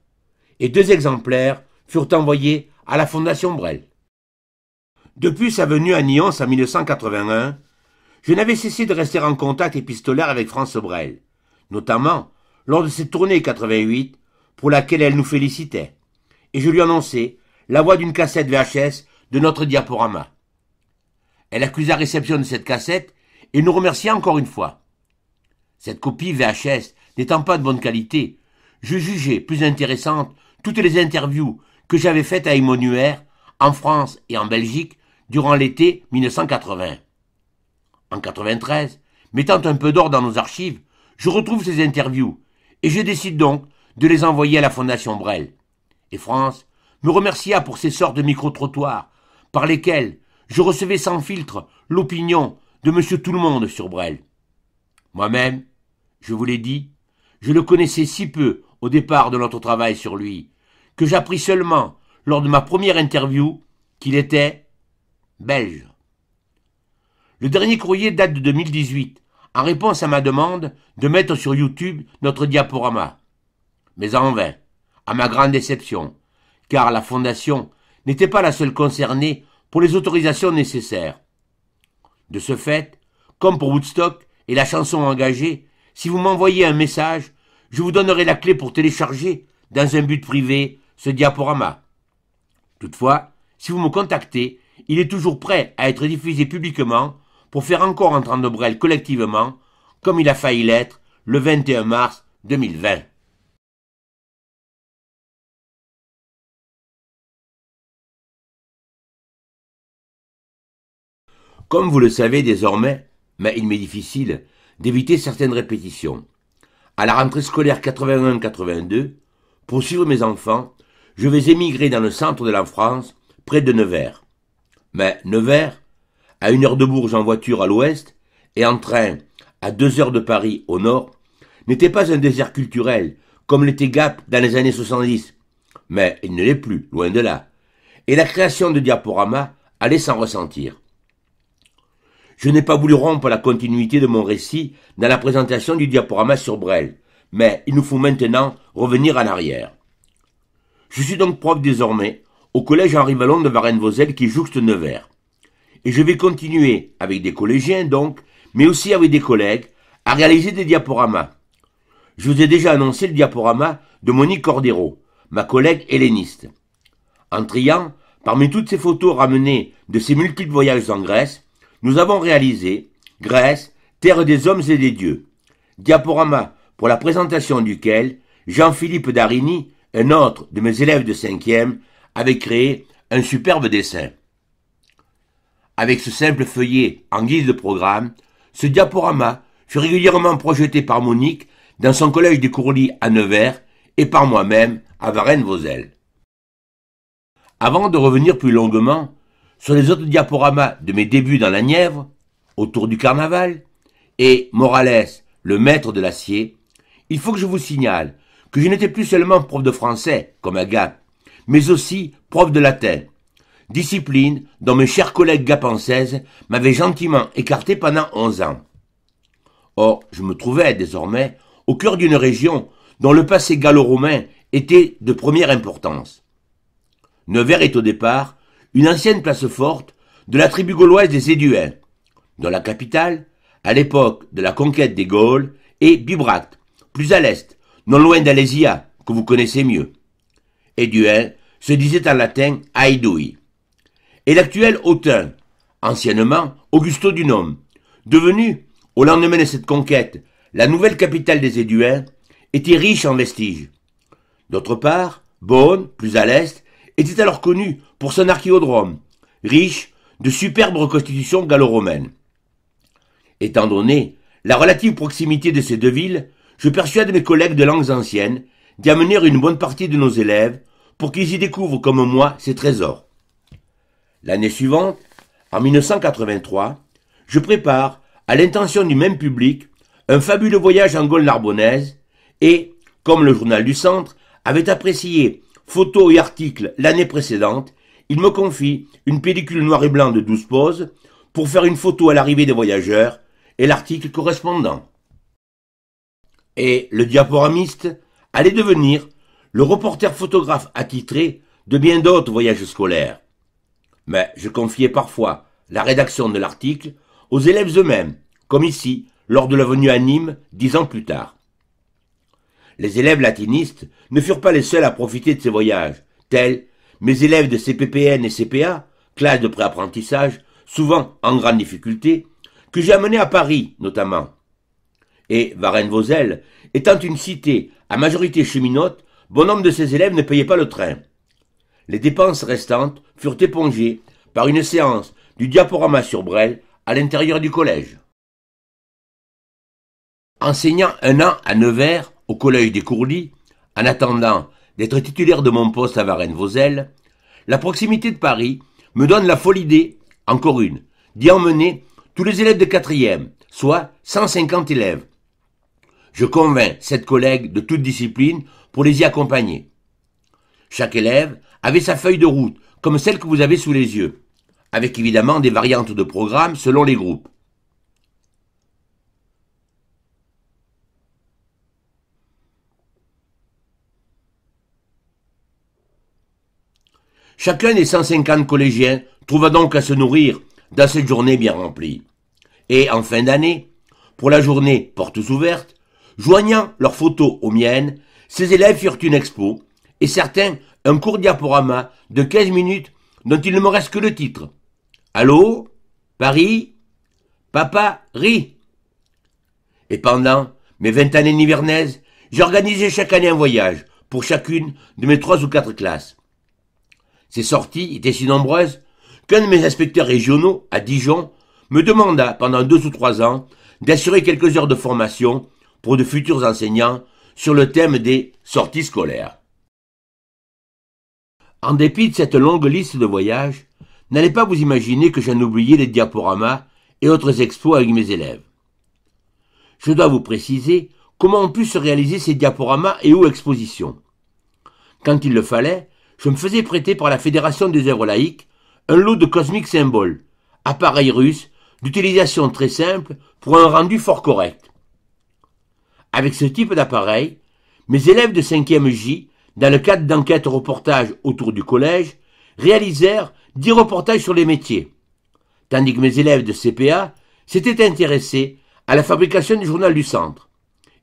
et deux exemplaires furent envoyés à la Fondation Brel. Depuis sa venue à Nyons en 1981, je n'avais cessé de rester en contact épistolaire avec France Brel, notamment lors de cette tournée 88 pour laquelle elle nous félicitait, et je lui annonçais la voix d'une cassette VHS de notre diaporama. Elle accusa réception de cette cassette et nous remercia encore une fois. Cette copie VHS n'étant pas de bonne qualité, je jugeais plus intéressante toutes les interviews que j'avais faites à Emmanuel, en France et en Belgique, durant l'été 1980. En 1993, mettant un peu d'or dans nos archives, je retrouve ces interviews et je décide donc de les envoyer à la Fondation Brel. Et France me remercia pour ces sortes de micro-trottoirs par lesquels je recevais sans filtre l'opinion de monsieur tout le monde sur Brel. Moi-même, je vous l'ai dit, je le connaissais si peu au départ de notre travail sur lui, que j'appris seulement, lors de ma première interview, qu'il était belge. Le dernier courrier date de 2018, en réponse à ma demande de mettre sur YouTube notre diaporama. Mais en vain, à ma grande déception, car la Fondation n'était pas la seule concernée pour les autorisations nécessaires. De ce fait, comme pour Woodstock et la chanson engagée, si vous m'envoyez un message, je vous donnerai la clé pour télécharger, dans un but privé, ce diaporama. Toutefois, si vous me contactez, il est toujours prêt à être diffusé publiquement pour faire encore entrer de collectivement, comme il a failli l'être le 21 mars 2020. Comme vous le savez désormais, mais il m'est difficile d'éviter certaines répétitions. À la rentrée scolaire 81-82, pour suivre mes enfants, je vais émigrer dans le centre de la France, près de Nevers. Mais Nevers, à une heure de Bourges en voiture à l'ouest et en train à deux heures de Paris au nord, n'était pas un désert culturel comme l'était Gap dans les années 70. Mais il ne l'est plus, loin de là. Et la création de Diaporama allait s'en ressentir. Je n'ai pas voulu rompre la continuité de mon récit dans la présentation du diaporama sur Brel, mais il nous faut maintenant revenir en arrière. Je suis donc prof désormais au collège Henri Vallon de varennes voselle qui jouxte Nevers. Et je vais continuer avec des collégiens donc, mais aussi avec des collègues, à réaliser des diaporamas. Je vous ai déjà annoncé le diaporama de Monique Cordero, ma collègue helléniste. En triant, parmi toutes ces photos ramenées de ses multiples voyages en Grèce, nous avons réalisé Grèce, terre des hommes et des dieux, diaporama pour la présentation duquel Jean-Philippe D'Arini, un autre de mes élèves de cinquième, avait créé un superbe dessin. Avec ce simple feuillet en guise de programme, ce diaporama fut régulièrement projeté par Monique dans son collège des Courlis à Nevers et par moi-même à Varennes-Vauzelles. Avant de revenir plus longuement sur les autres diaporamas de mes débuts dans la Nièvre, autour du carnaval, et Morales, le maître de l'acier, il faut que je vous signale que je n'étais plus seulement prof de français, comme à Gap, mais aussi prof de latin, discipline dont mes chers collègues gapensaises m'avaient gentiment écarté pendant onze ans. Or, je me trouvais désormais au cœur d'une région dont le passé gallo-romain était de première importance. Nevers est au départ une ancienne place forte de la tribu gauloise des Éduins, dont la capitale, à l'époque de la conquête des Gaules, est Bibracte, plus à l'est, non loin d'Alésia, que vous connaissez mieux. Éduin se disait en latin Aedui. Et l'actuel Autun, anciennement Augusto du devenu, au lendemain de cette conquête, la nouvelle capitale des Éduins, était riche en vestiges. D'autre part, Beaune, plus à l'est, était alors connu pour son archéodrome, riche de superbes reconstitutions gallo-romaines. Étant donné la relative proximité de ces deux villes, je persuade mes collègues de langues anciennes d'y amener une bonne partie de nos élèves pour qu'ils y découvrent comme moi ces trésors. L'année suivante, en 1983, je prépare, à l'intention du même public, un fabuleux voyage en Gaule narbonnaise et, comme le journal du centre avait apprécié Photo et article l'année précédente, il me confie une pellicule noir et blanc de 12 poses pour faire une photo à l'arrivée des voyageurs et l'article correspondant. Et le diaporamiste allait devenir le reporter photographe attitré de bien d'autres voyages scolaires. Mais je confiais parfois la rédaction de l'article aux élèves eux-mêmes, comme ici, lors de la venue à Nîmes dix ans plus tard les élèves latinistes ne furent pas les seuls à profiter de ces voyages, tels mes élèves de CPPN et CPA, classe de préapprentissage, souvent en grande difficulté, que j'ai amenés à Paris notamment. Et varennes Vozel étant une cité à majorité cheminote, bon nombre de ses élèves ne payaient pas le train. Les dépenses restantes furent épongées par une séance du diaporama sur Brel à l'intérieur du collège. Enseignant un an à Nevers, au Collège des Courlis, en attendant d'être titulaire de mon poste à Varennes-Vauzelles, la proximité de Paris me donne la folle idée, encore une, d'y emmener tous les élèves de quatrième, soit 150 élèves. Je convainc sept collègues de toute discipline pour les y accompagner. Chaque élève avait sa feuille de route, comme celle que vous avez sous les yeux, avec évidemment des variantes de programme selon les groupes. Chacun des 150 collégiens trouva donc à se nourrir dans cette journée bien remplie. Et en fin d'année, pour la journée portes ouvertes, joignant leurs photos aux miennes, ces élèves firent une expo et certains un court diaporama de 15 minutes dont il ne me reste que le titre. Allô Paris Papa rit Et pendant mes vingt années nivernaises, j'organisais chaque année un voyage pour chacune de mes trois ou quatre classes. Ces sorties étaient si nombreuses qu'un de mes inspecteurs régionaux, à Dijon, me demanda, pendant deux ou trois ans, d'assurer quelques heures de formation pour de futurs enseignants sur le thème des sorties scolaires. En dépit de cette longue liste de voyages, n'allez pas vous imaginer que j'en oubliais les diaporamas et autres expos avec mes élèves. Je dois vous préciser comment ont pu se réaliser ces diaporamas et où expositions. Quand il le fallait, je me faisais prêter par la Fédération des œuvres laïques un lot de cosmiques symboles, appareil russe, d'utilisation très simple pour un rendu fort correct. Avec ce type d'appareil, mes élèves de 5e J, dans le cadre d'enquêtes reportages autour du collège, réalisèrent 10 reportages sur les métiers, tandis que mes élèves de CPA s'étaient intéressés à la fabrication du journal du centre.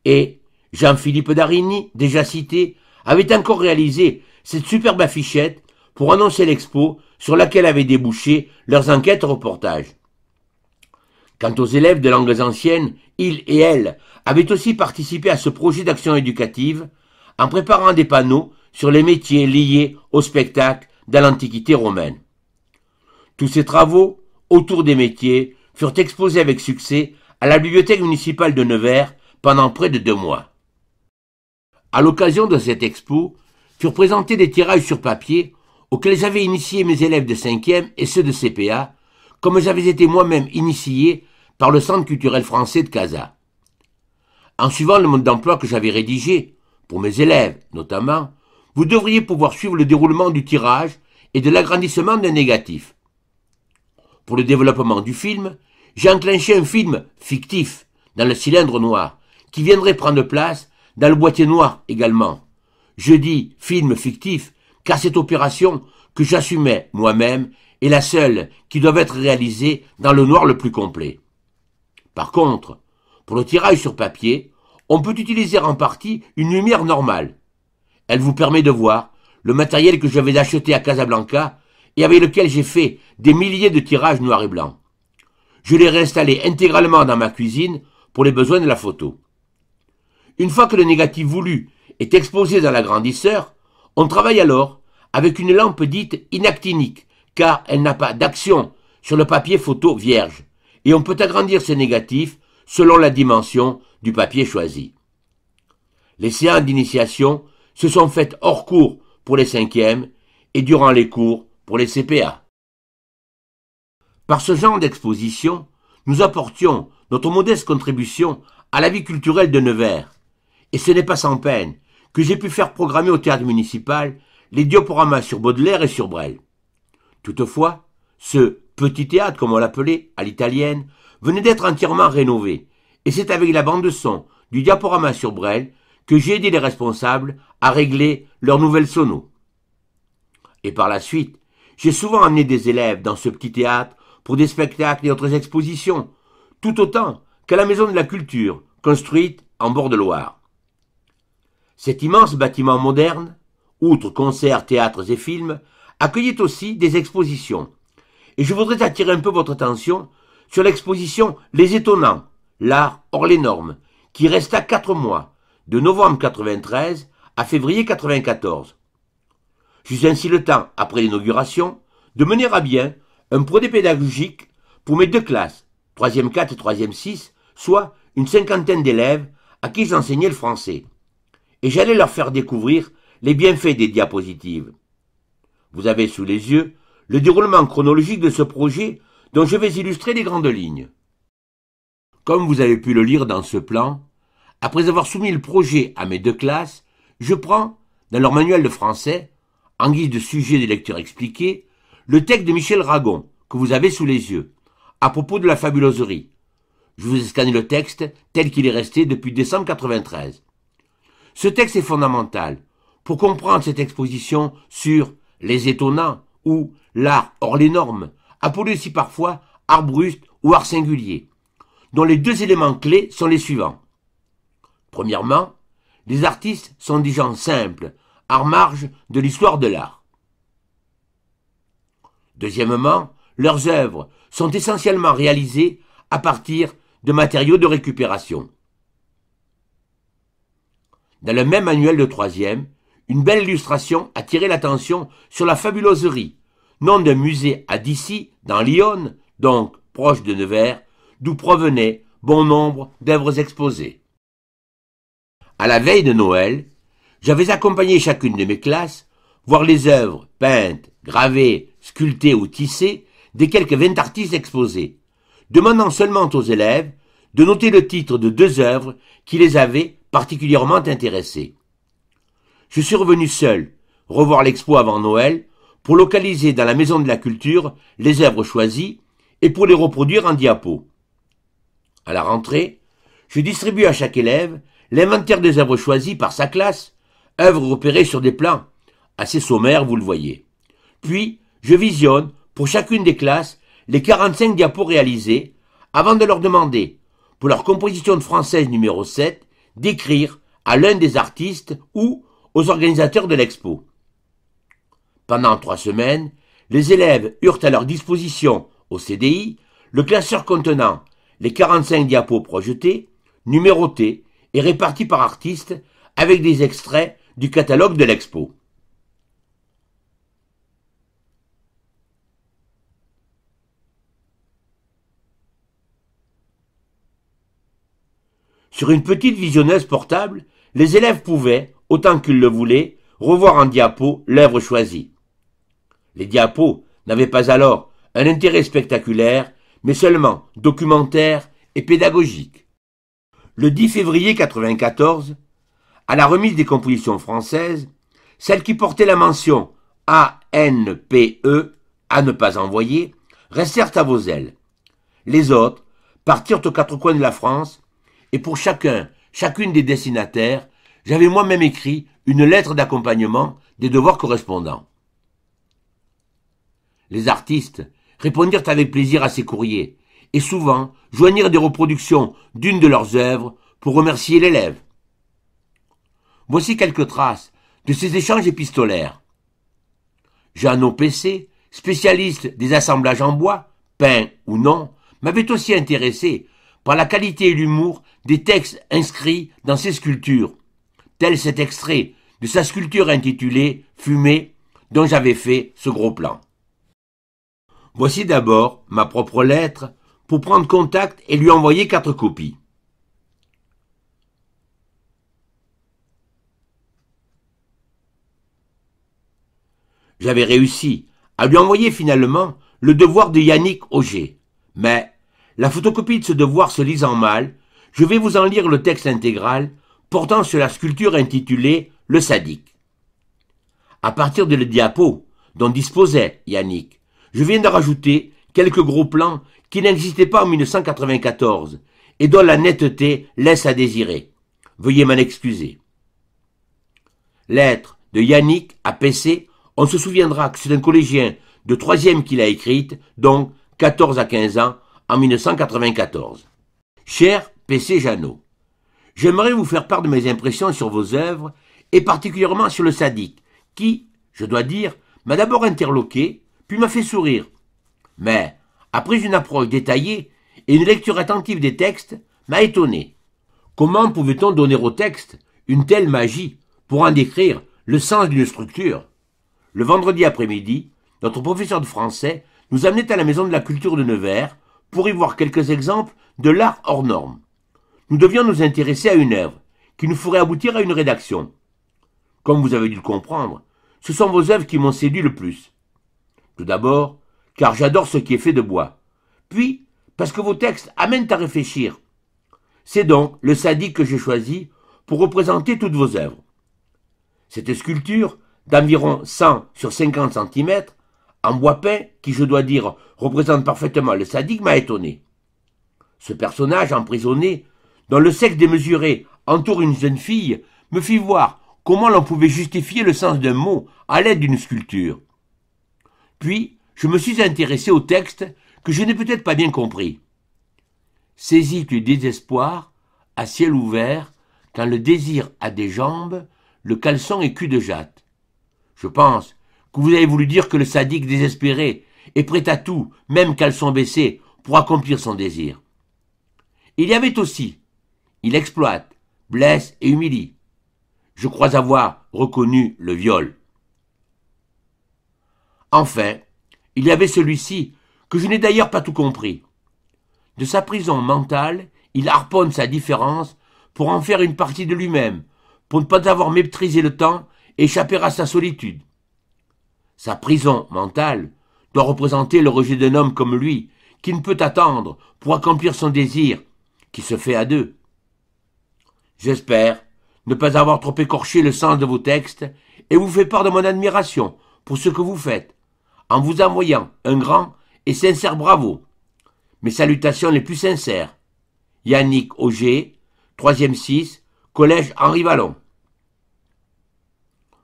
Et Jean-Philippe Darigny, déjà cité, avait encore réalisé cette superbe affichette pour annoncer l'expo sur laquelle avaient débouché leurs enquêtes reportages. Quant aux élèves de langues anciennes, ils et elles avaient aussi participé à ce projet d'action éducative en préparant des panneaux sur les métiers liés au spectacle dans l'Antiquité romaine. Tous ces travaux autour des métiers furent exposés avec succès à la bibliothèque municipale de Nevers pendant près de deux mois. À l'occasion de cette expo, sur présentés des tirages sur papier auxquels j'avais initié mes élèves de 5e et ceux de CPA, comme j'avais été moi-même initié par le Centre culturel français de Casa. En suivant le mode d'emploi que j'avais rédigé, pour mes élèves notamment, vous devriez pouvoir suivre le déroulement du tirage et de l'agrandissement d'un négatif. Pour le développement du film, j'ai enclenché un film fictif dans le cylindre noir qui viendrait prendre place dans le boîtier noir également. Je dis film fictif, car cette opération que j'assumais moi-même est la seule qui doit être réalisée dans le noir le plus complet. Par contre, pour le tirage sur papier, on peut utiliser en partie une lumière normale. Elle vous permet de voir le matériel que j'avais acheté à Casablanca et avec lequel j'ai fait des milliers de tirages noirs et blancs. Je l'ai réinstallé intégralement dans ma cuisine pour les besoins de la photo. Une fois que le négatif voulu est exposé dans l'agrandisseur, on travaille alors avec une lampe dite inactinique, car elle n'a pas d'action sur le papier photo vierge, et on peut agrandir ses négatifs selon la dimension du papier choisi. Les séances d'initiation se sont faites hors cours pour les cinquièmes et durant les cours pour les CPA. Par ce genre d'exposition, nous apportions notre modeste contribution à la vie culturelle de Nevers, et ce n'est pas sans peine que j'ai pu faire programmer au théâtre municipal les diaporamas sur Baudelaire et sur Brel. Toutefois, ce petit théâtre, comme on l'appelait, à l'italienne, venait d'être entièrement rénové, et c'est avec la bande de son du diaporama sur Brel que j'ai aidé les responsables à régler leurs nouvelles sonos. Et par la suite, j'ai souvent amené des élèves dans ce petit théâtre pour des spectacles et autres expositions, tout autant qu'à la Maison de la Culture, construite en bord de Loire. Cet immense bâtiment moderne, outre concerts, théâtres et films, accueillait aussi des expositions. Et je voudrais attirer un peu votre attention sur l'exposition Les Étonnants, l'art hors les normes, qui resta quatre mois, de novembre 93 à février 94. J'eus ainsi le temps, après l'inauguration, de mener à bien un projet pédagogique pour mes deux classes, troisième quatre 4 et troisième six, 6, soit une cinquantaine d'élèves à qui j'enseignais le français et j'allais leur faire découvrir les bienfaits des diapositives. Vous avez sous les yeux le déroulement chronologique de ce projet dont je vais illustrer les grandes lignes. Comme vous avez pu le lire dans ce plan, après avoir soumis le projet à mes deux classes, je prends, dans leur manuel de français, en guise de sujet des lecture expliqués, le texte de Michel Ragon, que vous avez sous les yeux, à propos de la fabuloserie. Je vous ai scanné le texte tel qu'il est resté depuis décembre 1993. Ce texte est fondamental pour comprendre cette exposition sur les étonnants ou l'art hors les normes, appelé aussi parfois art brusque ou art singulier, dont les deux éléments clés sont les suivants. Premièrement, les artistes sont des gens simples, à marge de l'histoire de l'art. Deuxièmement, leurs œuvres sont essentiellement réalisées à partir de matériaux de récupération. Dans le même annuel de troisième, une belle illustration attirait l'attention sur la fabuloserie, nom d'un musée à Dissy, dans Lyon, donc proche de Nevers, d'où provenaient bon nombre d'œuvres exposées. À la veille de Noël, j'avais accompagné chacune de mes classes voir les œuvres peintes, gravées, sculptées ou tissées des quelques vingt artistes exposés, demandant seulement aux élèves de noter le titre de deux œuvres qui les avaient particulièrement intéressé. Je suis revenu seul, revoir l'expo avant Noël, pour localiser dans la Maison de la Culture les œuvres choisies et pour les reproduire en diapos. À la rentrée, je distribue à chaque élève l'inventaire des œuvres choisies par sa classe, œuvres repérées sur des plans, assez sommaires vous le voyez. Puis, je visionne, pour chacune des classes, les 45 diapos réalisés, avant de leur demander, pour leur composition de française numéro 7, d'écrire à l'un des artistes ou aux organisateurs de l'expo. Pendant trois semaines, les élèves eurent à leur disposition, au CDI, le classeur contenant les 45 diapos projetés, numérotés et répartis par artiste avec des extraits du catalogue de l'expo. Sur une petite visionneuse portable, les élèves pouvaient, autant qu'ils le voulaient, revoir en diapo l'œuvre choisie. Les diapos n'avaient pas alors un intérêt spectaculaire, mais seulement documentaire et pédagogique. Le 10 février 1994, à la remise des compositions françaises, celles qui portaient la mention ANPE, à ne pas envoyer, restèrent à vos ailes. Les autres partirent aux quatre coins de la France et pour chacun, chacune des destinataires, j'avais moi-même écrit une lettre d'accompagnement des devoirs correspondants. Les artistes répondirent avec plaisir à ces courriers, et souvent joignirent des reproductions d'une de leurs œuvres pour remercier l'élève. Voici quelques traces de ces échanges épistolaires. Jean PC, spécialiste des assemblages en bois, peint ou non, m'avait aussi intéressé par la qualité et l'humour des textes inscrits dans ses sculptures, tel cet extrait de sa sculpture intitulée Fumée, dont j'avais fait ce gros plan. Voici d'abord ma propre lettre pour prendre contact et lui envoyer quatre copies. J'avais réussi à lui envoyer finalement le devoir de Yannick Auger, mais la photocopie de ce devoir se lisant mal, je vais vous en lire le texte intégral portant sur la sculpture intitulée Le sadique. À partir de le diapo dont disposait Yannick, je viens de rajouter quelques gros plans qui n'existaient pas en 1994 et dont la netteté laisse à désirer. Veuillez m'en excuser. Lettre de Yannick à PC, on se souviendra que c'est un collégien de troisième qui l'a écrite, donc 14 à 15 ans, en 1994. Cher PC Jeannot, j'aimerais vous faire part de mes impressions sur vos œuvres et particulièrement sur le sadique, qui, je dois dire, m'a d'abord interloqué, puis m'a fait sourire. Mais, après une approche détaillée et une lecture attentive des textes, m'a étonné. Comment pouvait-on donner au texte une telle magie pour en décrire le sens d'une structure Le vendredi après-midi, notre professeur de français nous amenait à la maison de la culture de Nevers pour y voir quelques exemples de l'art hors norme. Nous devions nous intéresser à une œuvre, qui nous ferait aboutir à une rédaction. Comme vous avez dû le comprendre, ce sont vos œuvres qui m'ont séduit le plus. Tout d'abord, car j'adore ce qui est fait de bois. Puis, parce que vos textes amènent à réfléchir. C'est donc le sadique que j'ai choisi pour représenter toutes vos œuvres. Cette sculpture, d'environ 100 sur 50 cm, en peint, qui je dois dire représente parfaitement le sadique, m'a étonné. Ce personnage emprisonné, dont le sexe démesuré entoure une jeune fille, me fit voir comment l'on pouvait justifier le sens d'un mot à l'aide d'une sculpture. Puis, je me suis intéressé au texte que je n'ai peut-être pas bien compris. Saisi du désespoir, à ciel ouvert, quand le désir a des jambes, le caleçon est cul de jatte. Je pense que vous avez voulu dire que le sadique désespéré est prêt à tout, même sont baissées, pour accomplir son désir. Il y avait aussi, il exploite, blesse et humilie. Je crois avoir reconnu le viol. Enfin, il y avait celui-ci, que je n'ai d'ailleurs pas tout compris. De sa prison mentale, il harponne sa différence pour en faire une partie de lui-même, pour ne pas avoir maîtrisé le temps, échapper à sa solitude sa prison mentale, doit représenter le rejet d'un homme comme lui, qui ne peut attendre pour accomplir son désir, qui se fait à deux. J'espère ne pas avoir trop écorché le sens de vos textes et vous fais part de mon admiration pour ce que vous faites, en vous envoyant un grand et sincère bravo. Mes salutations les plus sincères. Yannick Auger, 3e 6, Collège Henri Vallon.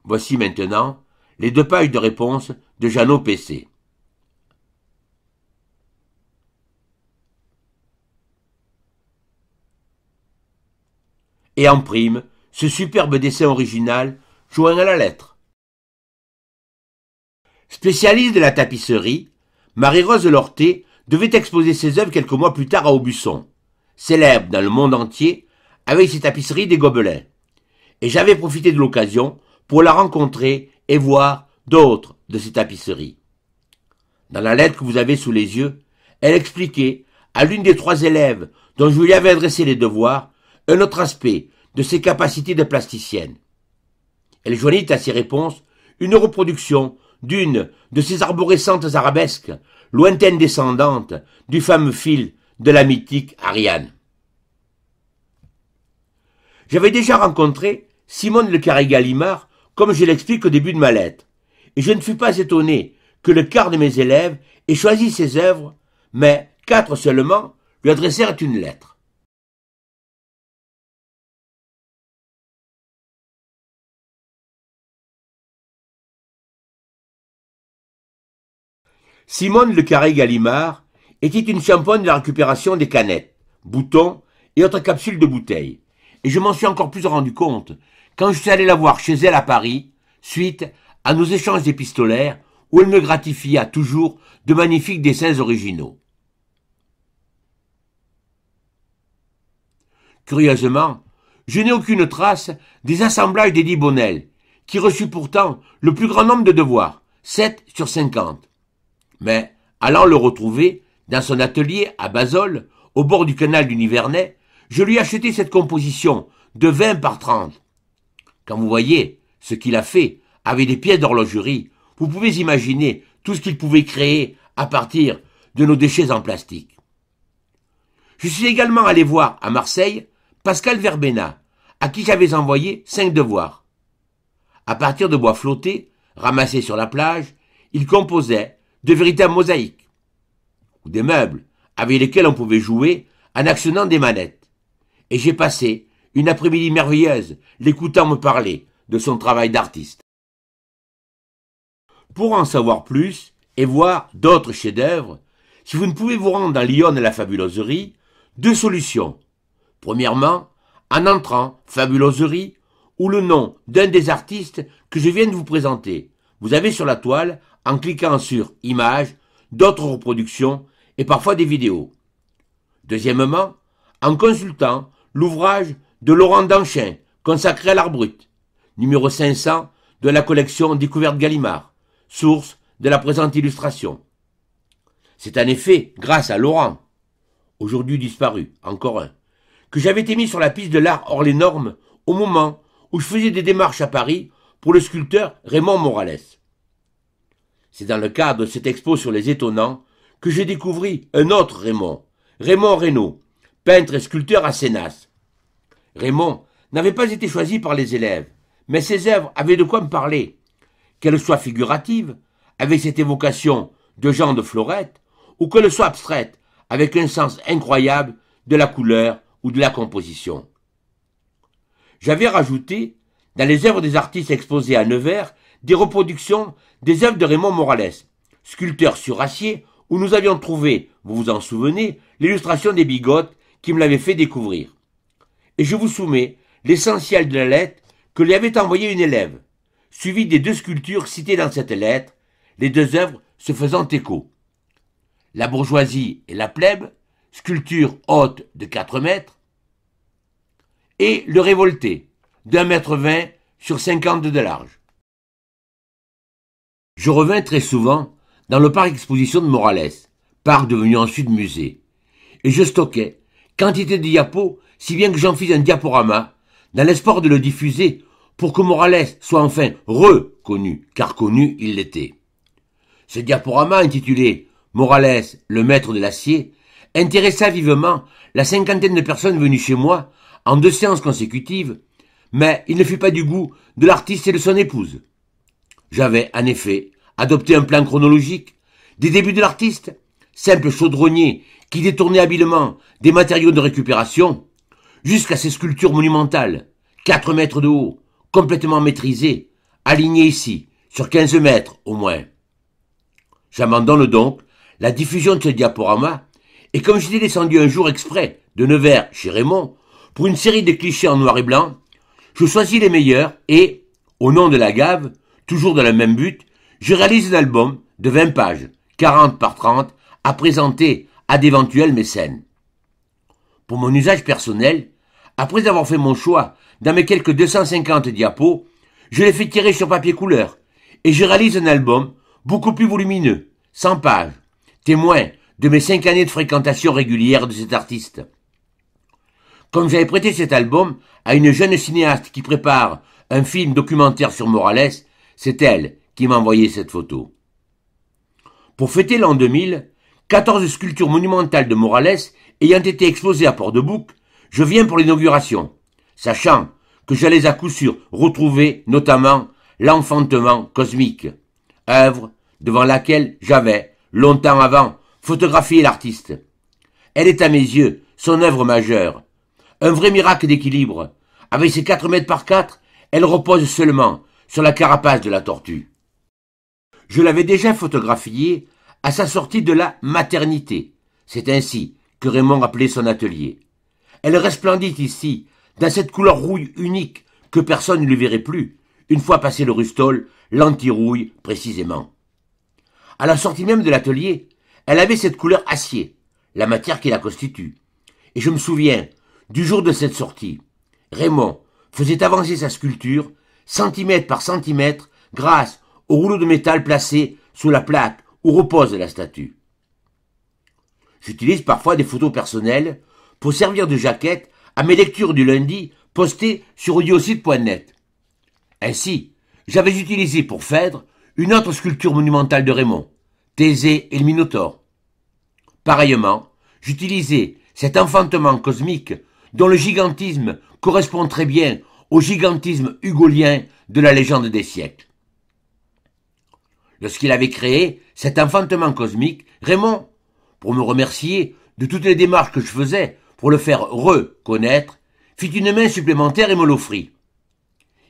Voici maintenant les deux pages de réponse de Jeannot Pessé. Et en prime, ce superbe dessin original joint à la lettre. Spécialiste de la tapisserie, Marie-Rose Lorté devait exposer ses œuvres quelques mois plus tard à Aubusson, célèbre dans le monde entier avec ses tapisseries des Gobelins. Et j'avais profité de l'occasion pour la rencontrer et voir d'autres de ces tapisseries. Dans la lettre que vous avez sous les yeux, elle expliquait à l'une des trois élèves dont je lui avais adressé les devoirs un autre aspect de ses capacités de plasticienne. Elle joignit à ses réponses une reproduction d'une de ces arborescentes arabesques, lointaine descendante du fameux fil de la mythique Ariane. J'avais déjà rencontré Simone Le carré comme je l'explique au début de ma lettre, et je ne fus pas étonné que le quart de mes élèves ait choisi ses œuvres, mais quatre seulement lui adressèrent une lettre. Simone Le Carré-Gallimard était une championne de la récupération des canettes, boutons et autres capsules de bouteilles. Et je m'en suis encore plus rendu compte quand je suis allé la voir chez elle à Paris, suite à nos échanges épistolaires, où elle me gratifia toujours de magnifiques dessins originaux. Curieusement, je n'ai aucune trace des assemblages d'Eddie Bonnel, qui reçut pourtant le plus grand nombre de devoirs, 7 sur 50. Mais, allant le retrouver, dans son atelier à Basole, au bord du canal du Nivernais, je lui achetai cette composition de 20 par 30, quand vous voyez ce qu'il a fait avec des pièces d'horlogerie, vous pouvez imaginer tout ce qu'il pouvait créer à partir de nos déchets en plastique. Je suis également allé voir à Marseille Pascal Verbena, à qui j'avais envoyé cinq devoirs. À partir de bois flotté, ramassé sur la plage, il composait de véritables mosaïques, ou des meubles, avec lesquels on pouvait jouer en actionnant des manettes. Et j'ai passé une après-midi merveilleuse, l'écoutant me parler de son travail d'artiste. Pour en savoir plus et voir d'autres chefs-d'œuvre, si vous ne pouvez vous rendre à Lyon à la fabuloserie, deux solutions. Premièrement, en entrant fabuloserie ou le nom d'un des artistes que je viens de vous présenter. Vous avez sur la toile, en cliquant sur images, d'autres reproductions et parfois des vidéos. Deuxièmement, en consultant l'ouvrage de Laurent Danchin, consacré à l'art brut. Numéro 500 de la collection Découverte Gallimard, source de la présente illustration. C'est en effet grâce à Laurent, aujourd'hui disparu, encore un, que j'avais été mis sur la piste de l'art hors les normes au moment où je faisais des démarches à Paris pour le sculpteur Raymond Morales. C'est dans le cadre de cette expo sur les étonnants que j'ai découvert un autre Raymond, Raymond Reynaud, peintre et sculpteur à Sénas, Raymond, n'avait pas été choisi par les élèves, mais ses œuvres avaient de quoi me parler. Qu'elles soient figuratives, avec cette évocation de Jean de Florette, ou qu'elles soient abstraites, avec un sens incroyable de la couleur ou de la composition. J'avais rajouté, dans les œuvres des artistes exposés à Nevers, des reproductions des œuvres de Raymond Morales, sculpteur sur acier, où nous avions trouvé, vous vous en souvenez, l'illustration des bigotes qui me l'avait fait découvrir et je vous soumets l'essentiel de la lettre que lui avait envoyée une élève, suivie des deux sculptures citées dans cette lettre, les deux œuvres se faisant écho. La bourgeoisie et la plèbe, sculpture haute de 4 mètres, et le révolté, d'un mètre vingt sur cinquante de large. Je revins très souvent dans le parc exposition de Morales, parc devenu ensuite musée, et je stockais quantité de diapos si bien que j'en fis un diaporama, dans l'espoir de le diffuser, pour que Morales soit enfin reconnu, car connu il l'était. Ce diaporama intitulé Morales, le maître de l'acier, intéressa vivement la cinquantaine de personnes venues chez moi en deux séances consécutives, mais il ne fut pas du goût de l'artiste et de son épouse. J'avais, en effet, adopté un plan chronologique des débuts de l'artiste, simple chaudronnier qui détournait habilement des matériaux de récupération, jusqu'à ces sculptures monumentales, 4 mètres de haut, complètement maîtrisées, alignées ici, sur 15 mètres au moins. J'abandonne donc la diffusion de ce diaporama, et comme j'étais descendu un jour exprès de Nevers chez Raymond, pour une série de clichés en noir et blanc, je choisis les meilleurs et, au nom de la gave, toujours dans le même but, je réalise un album de 20 pages, 40 par 30, à présenter à d'éventuels mécènes pour mon usage personnel, après avoir fait mon choix dans mes quelques 250 diapos, je les fais tirer sur papier couleur et je réalise un album beaucoup plus volumineux, 100 pages, témoin de mes 5 années de fréquentation régulière de cet artiste. Comme j'avais prêté cet album à une jeune cinéaste qui prépare un film documentaire sur Morales, c'est elle qui m'a envoyé cette photo. Pour fêter l'an 2000, 14 sculptures monumentales de Morales ayant été exposé à Port-de-Bouc, je viens pour l'inauguration, sachant que j'allais à coup sûr retrouver notamment l'enfantement cosmique, œuvre devant laquelle j'avais, longtemps avant, photographié l'artiste. Elle est à mes yeux son œuvre majeure, un vrai miracle d'équilibre. Avec ses 4 mètres par 4, elle repose seulement sur la carapace de la tortue. Je l'avais déjà photographiée à sa sortie de la maternité. C'est ainsi que Raymond appelait son atelier. Elle resplendit ici, dans cette couleur rouille unique que personne ne le verrait plus, une fois passé le rustol, l'anti-rouille précisément. À la sortie même de l'atelier, elle avait cette couleur acier, la matière qui la constitue. Et je me souviens, du jour de cette sortie, Raymond faisait avancer sa sculpture, centimètre par centimètre, grâce au rouleau de métal placé sous la plaque où repose la statue. J'utilise parfois des photos personnelles pour servir de jaquette à mes lectures du lundi postées sur audiosite.net. Ainsi, j'avais utilisé pour Phèdre une autre sculpture monumentale de Raymond, Thésée et le Minotaure. Pareillement, j'utilisais cet enfantement cosmique dont le gigantisme correspond très bien au gigantisme hugolien de la légende des siècles. Lorsqu'il avait créé cet enfantement cosmique, Raymond pour me remercier de toutes les démarches que je faisais pour le faire reconnaître, fit une main supplémentaire et me l'offrit.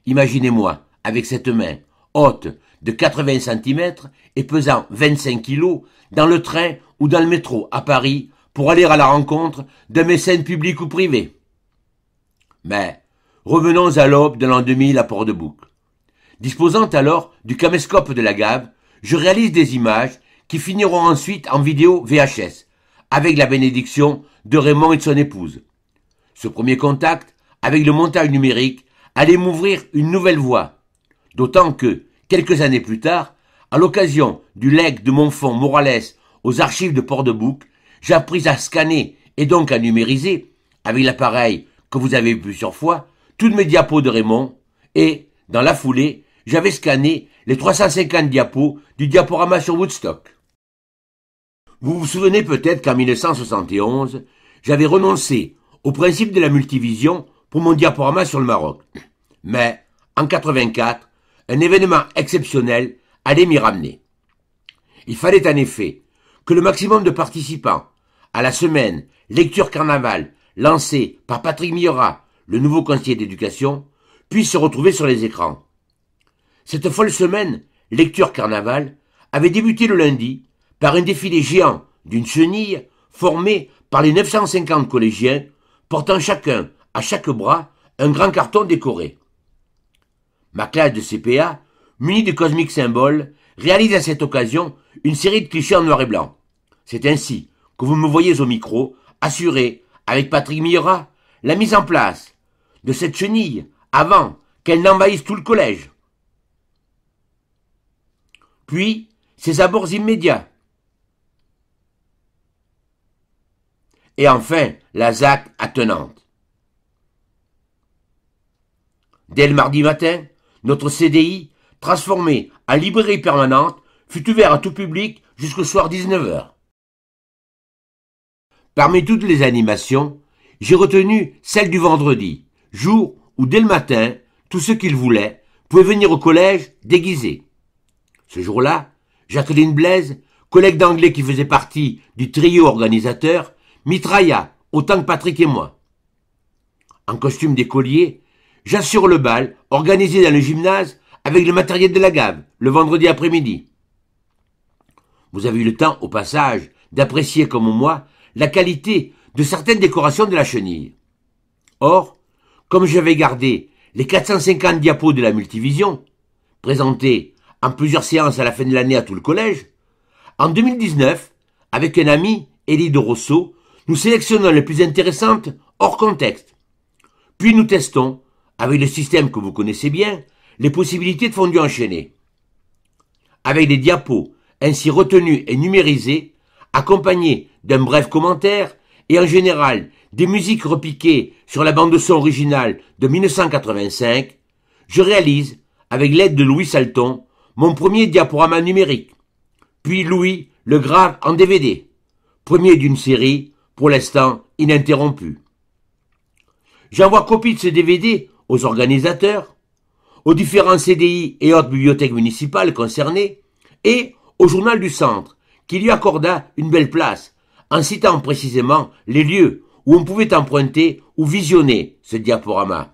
Imaginez-moi, avec cette main, haute de 80 cm et pesant 25 kilos, dans le train ou dans le métro à Paris pour aller à la rencontre d'un mécène public ou privé. Mais revenons à l'aube de l'an 2000 à Port-de-Bouc. Disposant alors du caméscope de la Gave, je réalise des images qui finiront ensuite en vidéo VHS, avec la bénédiction de Raymond et de son épouse. Ce premier contact, avec le montage numérique, allait m'ouvrir une nouvelle voie. D'autant que, quelques années plus tard, à l'occasion du leg de mon fonds Morales aux archives de Port-de-Bouc, j'appris à scanner et donc à numériser, avec l'appareil que vous avez vu plusieurs fois, toutes mes diapos de Raymond, et, dans la foulée, j'avais scanné les 350 diapos du diaporama sur Woodstock. Vous vous souvenez peut-être qu'en 1971, j'avais renoncé au principe de la multivision pour mon diaporama sur le Maroc. Mais, en 84, un événement exceptionnel allait m'y ramener. Il fallait en effet que le maximum de participants à la semaine Lecture Carnaval lancée par Patrick Miora, le nouveau conseiller d'éducation, puisse se retrouver sur les écrans. Cette folle semaine Lecture Carnaval avait débuté le lundi par un défilé géant d'une chenille formée par les 950 collégiens portant chacun, à chaque bras, un grand carton décoré. Ma classe de CPA, munie de cosmiques symboles, réalise à cette occasion une série de clichés en noir et blanc. C'est ainsi que vous me voyez au micro, assuré avec Patrick Mira, la mise en place de cette chenille avant qu'elle n'envahisse tout le collège. Puis, ses abords immédiats, et enfin la ZAC attenante. Dès le mardi matin, notre CDI, transformé en librairie permanente, fut ouvert à tout public jusqu'au soir 19h. Parmi toutes les animations, j'ai retenu celle du vendredi, jour où dès le matin, tous ceux qui le voulaient pouvaient venir au collège déguisés. Ce jour-là, Jacqueline Blaise, collègue d'anglais qui faisait partie du trio organisateur, mitrailla, autant que Patrick et moi. En costume d'écolier, j'assure le bal organisé dans le gymnase avec le matériel de la gave, le vendredi après-midi. Vous avez eu le temps, au passage, d'apprécier comme moi la qualité de certaines décorations de la chenille. Or, comme j'avais gardé les 450 diapos de la multivision, présentés en plusieurs séances à la fin de l'année à tout le collège, en 2019, avec un ami, Elie de Rousseau, nous sélectionnons les plus intéressantes hors contexte. Puis nous testons, avec le système que vous connaissez bien, les possibilités de fondu enchaîné. Avec des diapos ainsi retenues et numérisées, accompagnées d'un bref commentaire et en général des musiques repiquées sur la bande son originale de 1985, je réalise, avec l'aide de Louis Salton, mon premier diaporama numérique, puis Louis le grave en DVD, premier d'une série pour l'instant ininterrompu. J'envoie copie de ce DVD aux organisateurs, aux différents CDI et autres bibliothèques municipales concernées, et au journal du centre, qui lui accorda une belle place, en citant précisément les lieux où on pouvait emprunter ou visionner ce diaporama.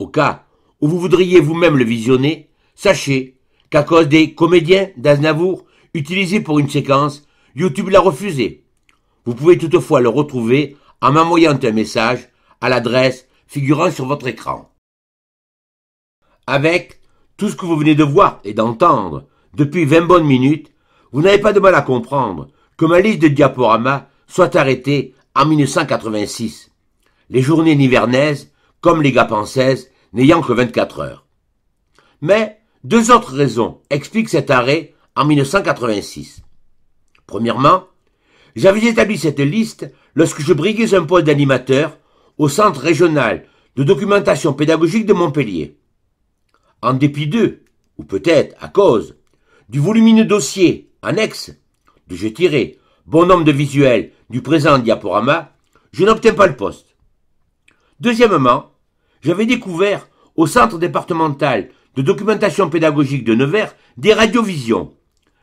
Au cas où vous voudriez vous-même le visionner, sachez qu'à cause des comédiens d'Aznavour utilisés pour une séquence, YouTube l'a refusé. Vous pouvez toutefois le retrouver en m'envoyant un message à l'adresse figurant sur votre écran. Avec tout ce que vous venez de voir et d'entendre depuis 20 bonnes minutes, vous n'avez pas de mal à comprendre que ma liste de diaporamas soit arrêtée en 1986. Les journées nivernaises, comme les gapensaises, n'ayant que 24 heures. Mais deux autres raisons expliquent cet arrêt en 1986. Premièrement, j'avais établi cette liste lorsque je briguais un poste d'animateur au Centre régional de documentation pédagogique de Montpellier. En dépit d'eux, ou peut-être à cause, du volumineux dossier annexe, de je tirais bon nombre de visuels du présent diaporama, je n'obtiens pas le poste. Deuxièmement, j'avais découvert au Centre départemental de documentation pédagogique de Nevers des radiovisions,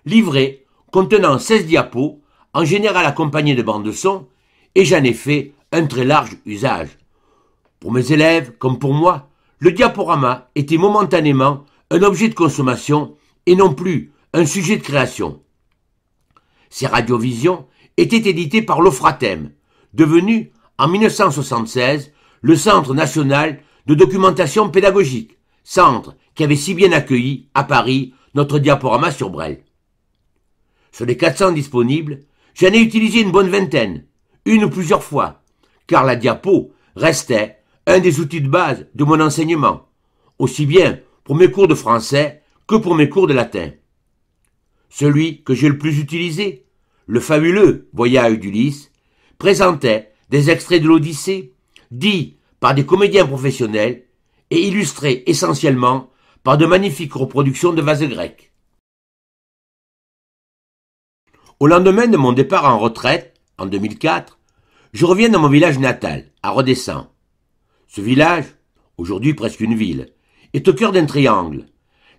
livrées contenant 16 diapos en général accompagné de bandes de son, et j'en ai fait un très large usage. Pour mes élèves, comme pour moi, le diaporama était momentanément un objet de consommation et non plus un sujet de création. Ces radiovisions étaient éditées par l'Ofratem, devenu en 1976 le Centre national de documentation pédagogique, centre qui avait si bien accueilli à Paris notre diaporama sur Brel. Sur les 400 disponibles, J'en ai utilisé une bonne vingtaine, une ou plusieurs fois, car la diapo restait un des outils de base de mon enseignement, aussi bien pour mes cours de français que pour mes cours de latin. Celui que j'ai le plus utilisé, le fabuleux voyage d'Ulysse, présentait des extraits de l'Odyssée, dits par des comédiens professionnels et illustrés essentiellement par de magnifiques reproductions de vases grecs. Au lendemain de mon départ en retraite, en 2004, je reviens dans mon village natal, à Redescend. Ce village, aujourd'hui presque une ville, est au cœur d'un triangle.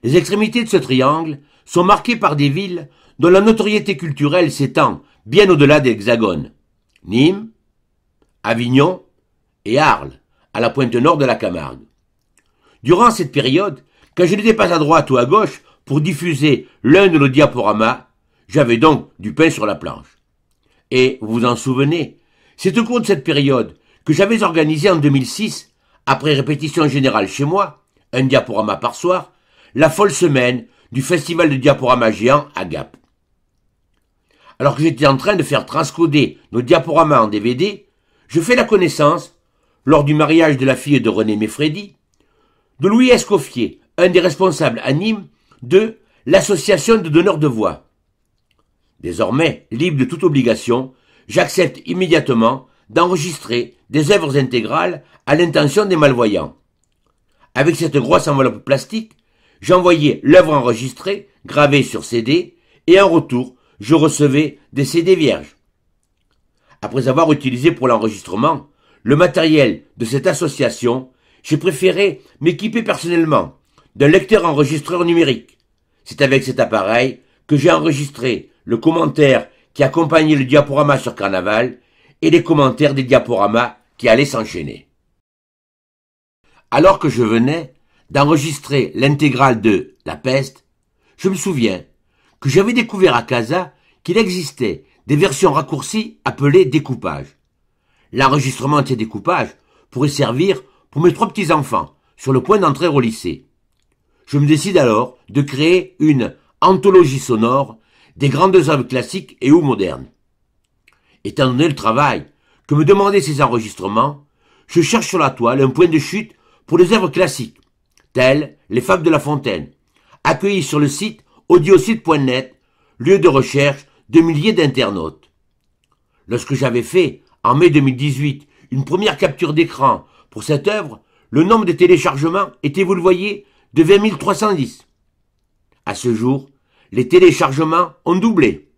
Les extrémités de ce triangle sont marquées par des villes dont la notoriété culturelle s'étend bien au-delà des hexagones. Nîmes, Avignon et Arles, à la pointe nord de la Camargue. Durant cette période, quand je n'étais pas à droite ou à gauche pour diffuser l'un de nos diaporamas, j'avais donc du pain sur la planche. Et vous vous en souvenez, c'est au cours de cette période que j'avais organisé en 2006, après répétition générale chez moi, un diaporama par soir, la folle semaine du festival de diaporama géant à Gap. Alors que j'étais en train de faire transcoder nos diaporamas en DVD, je fais la connaissance, lors du mariage de la fille de René Meffredi, de Louis Escoffier, un des responsables à Nîmes de l'association de donneurs de voix, Désormais libre de toute obligation, j'accepte immédiatement d'enregistrer des œuvres intégrales à l'intention des malvoyants. Avec cette grosse enveloppe plastique, j'envoyais l'œuvre enregistrée, gravée sur CD, et en retour, je recevais des CD vierges. Après avoir utilisé pour l'enregistrement le matériel de cette association, j'ai préféré m'équiper personnellement d'un lecteur enregistreur numérique. C'est avec cet appareil que j'ai enregistré le commentaire qui accompagnait le diaporama sur Carnaval et les commentaires des diaporamas qui allaient s'enchaîner. Alors que je venais d'enregistrer l'intégrale de La peste, je me souviens que j'avais découvert à Casa qu'il existait des versions raccourcies appelées découpages. L'enregistrement de ces découpages pourrait servir pour mes trois petits-enfants sur le point d'entrer au lycée. Je me décide alors de créer une anthologie sonore des grandes œuvres classiques et ou modernes. Étant donné le travail que me demandaient ces enregistrements, je cherche sur la toile un point de chute pour les œuvres classiques, telles les Fables de La Fontaine, accueillies sur le site audiosite.net, lieu de recherche de milliers d'internautes. Lorsque j'avais fait, en mai 2018, une première capture d'écran pour cette œuvre, le nombre de téléchargements était, vous le voyez, de 20 310. À ce jour, les téléchargements ont doublé.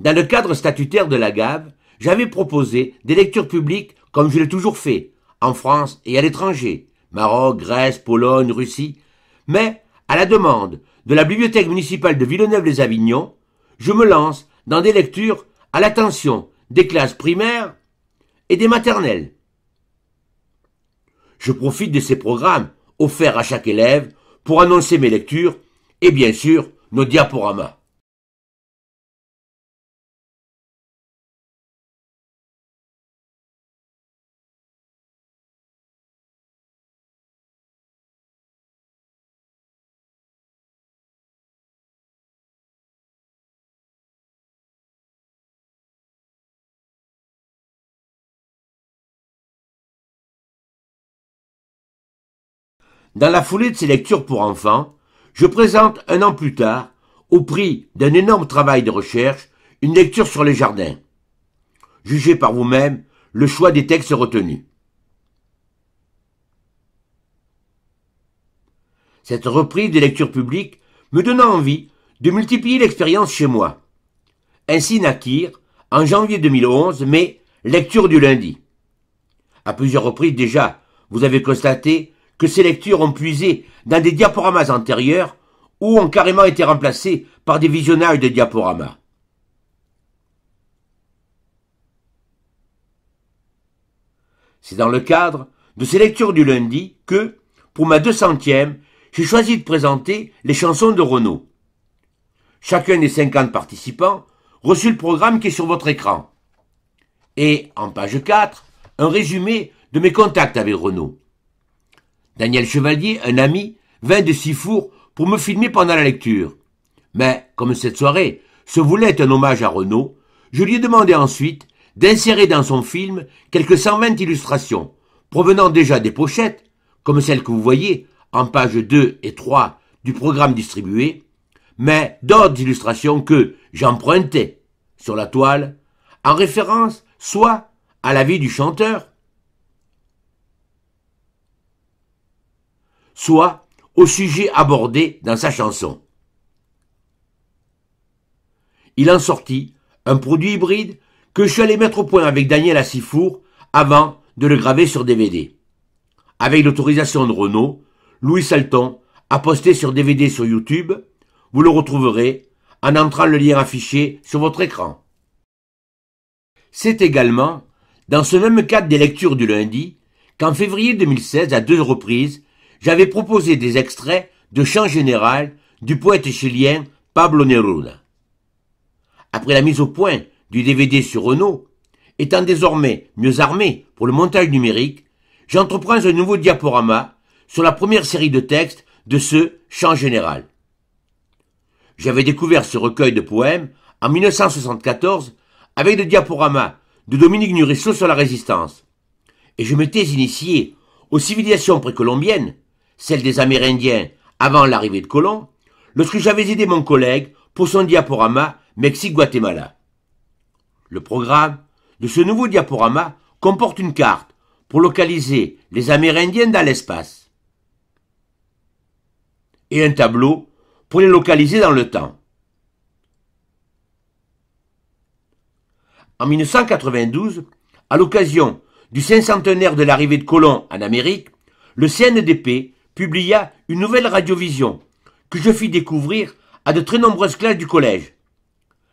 Dans le cadre statutaire de la GAV, j'avais proposé des lectures publiques comme je l'ai toujours fait, en France et à l'étranger, Maroc, Grèce, Pologne, Russie, mais, à la demande de la bibliothèque municipale de Villeneuve-les-Avignon, je me lance dans des lectures à l'attention des classes primaires et des maternelles. Je profite de ces programmes offerts à chaque élève pour annoncer mes lectures et bien sûr nos diaporamas. Dans la foulée de ces lectures pour enfants, je présente un an plus tard, au prix d'un énorme travail de recherche, une lecture sur les jardins. Jugez par vous-même le choix des textes retenus. Cette reprise des lectures publiques me donna envie de multiplier l'expérience chez moi. Ainsi naquirent, en janvier 2011, mes lectures du lundi. À plusieurs reprises déjà, vous avez constaté que ces lectures ont puisé dans des diaporamas antérieurs ou ont carrément été remplacées par des visionnages de diaporamas. C'est dans le cadre de ces lectures du lundi que, pour ma 200e, j'ai choisi de présenter les chansons de Renaud. Chacun des 50 participants reçut le programme qui est sur votre écran. Et, en page 4, un résumé de mes contacts avec Renaud. Daniel Chevalier, un ami, vint de Sifour pour me filmer pendant la lecture. Mais, comme cette soirée se voulait un hommage à Renaud, je lui ai demandé ensuite d'insérer dans son film quelques 120 illustrations, provenant déjà des pochettes, comme celles que vous voyez en pages 2 et 3 du programme distribué, mais d'autres illustrations que j'empruntais sur la toile, en référence soit à la vie du chanteur, soit au sujet abordé dans sa chanson. Il en sortit un produit hybride que je suis allé mettre au point avec Daniel Assifour avant de le graver sur DVD. Avec l'autorisation de Renault, Louis Salton a posté sur DVD sur YouTube. Vous le retrouverez en entrant le lien affiché sur votre écran. C'est également dans ce même cadre des lectures du lundi qu'en février 2016, à deux reprises, j'avais proposé des extraits de chants général du poète chilien Pablo Neruda. Après la mise au point du DVD sur Renault, étant désormais mieux armé pour le montage numérique, j'entreprends un nouveau diaporama sur la première série de textes de ce chant général. J'avais découvert ce recueil de poèmes en 1974 avec le diaporama de Dominique Nuresso sur la résistance. Et je m'étais initié aux civilisations précolombiennes celle des Amérindiens, avant l'arrivée de Colomb, lorsque j'avais aidé mon collègue pour son diaporama Mexique-Guatemala. Le programme de ce nouveau diaporama comporte une carte pour localiser les Amérindiens dans l'espace et un tableau pour les localiser dans le temps. En 1992, à l'occasion du cinquantenaire de l'arrivée de Colomb en Amérique, le CNDP publia une nouvelle radiovision que je fis découvrir à de très nombreuses classes du collège.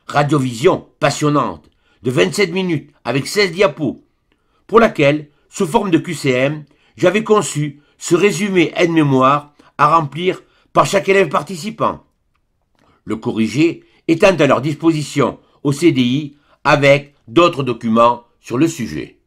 Radiovision passionnante de 27 minutes avec 16 diapos, pour laquelle, sous forme de QCM, j'avais conçu ce résumé aide-mémoire à remplir par chaque élève participant. Le corrigé étant à leur disposition au CDI avec d'autres documents sur le sujet.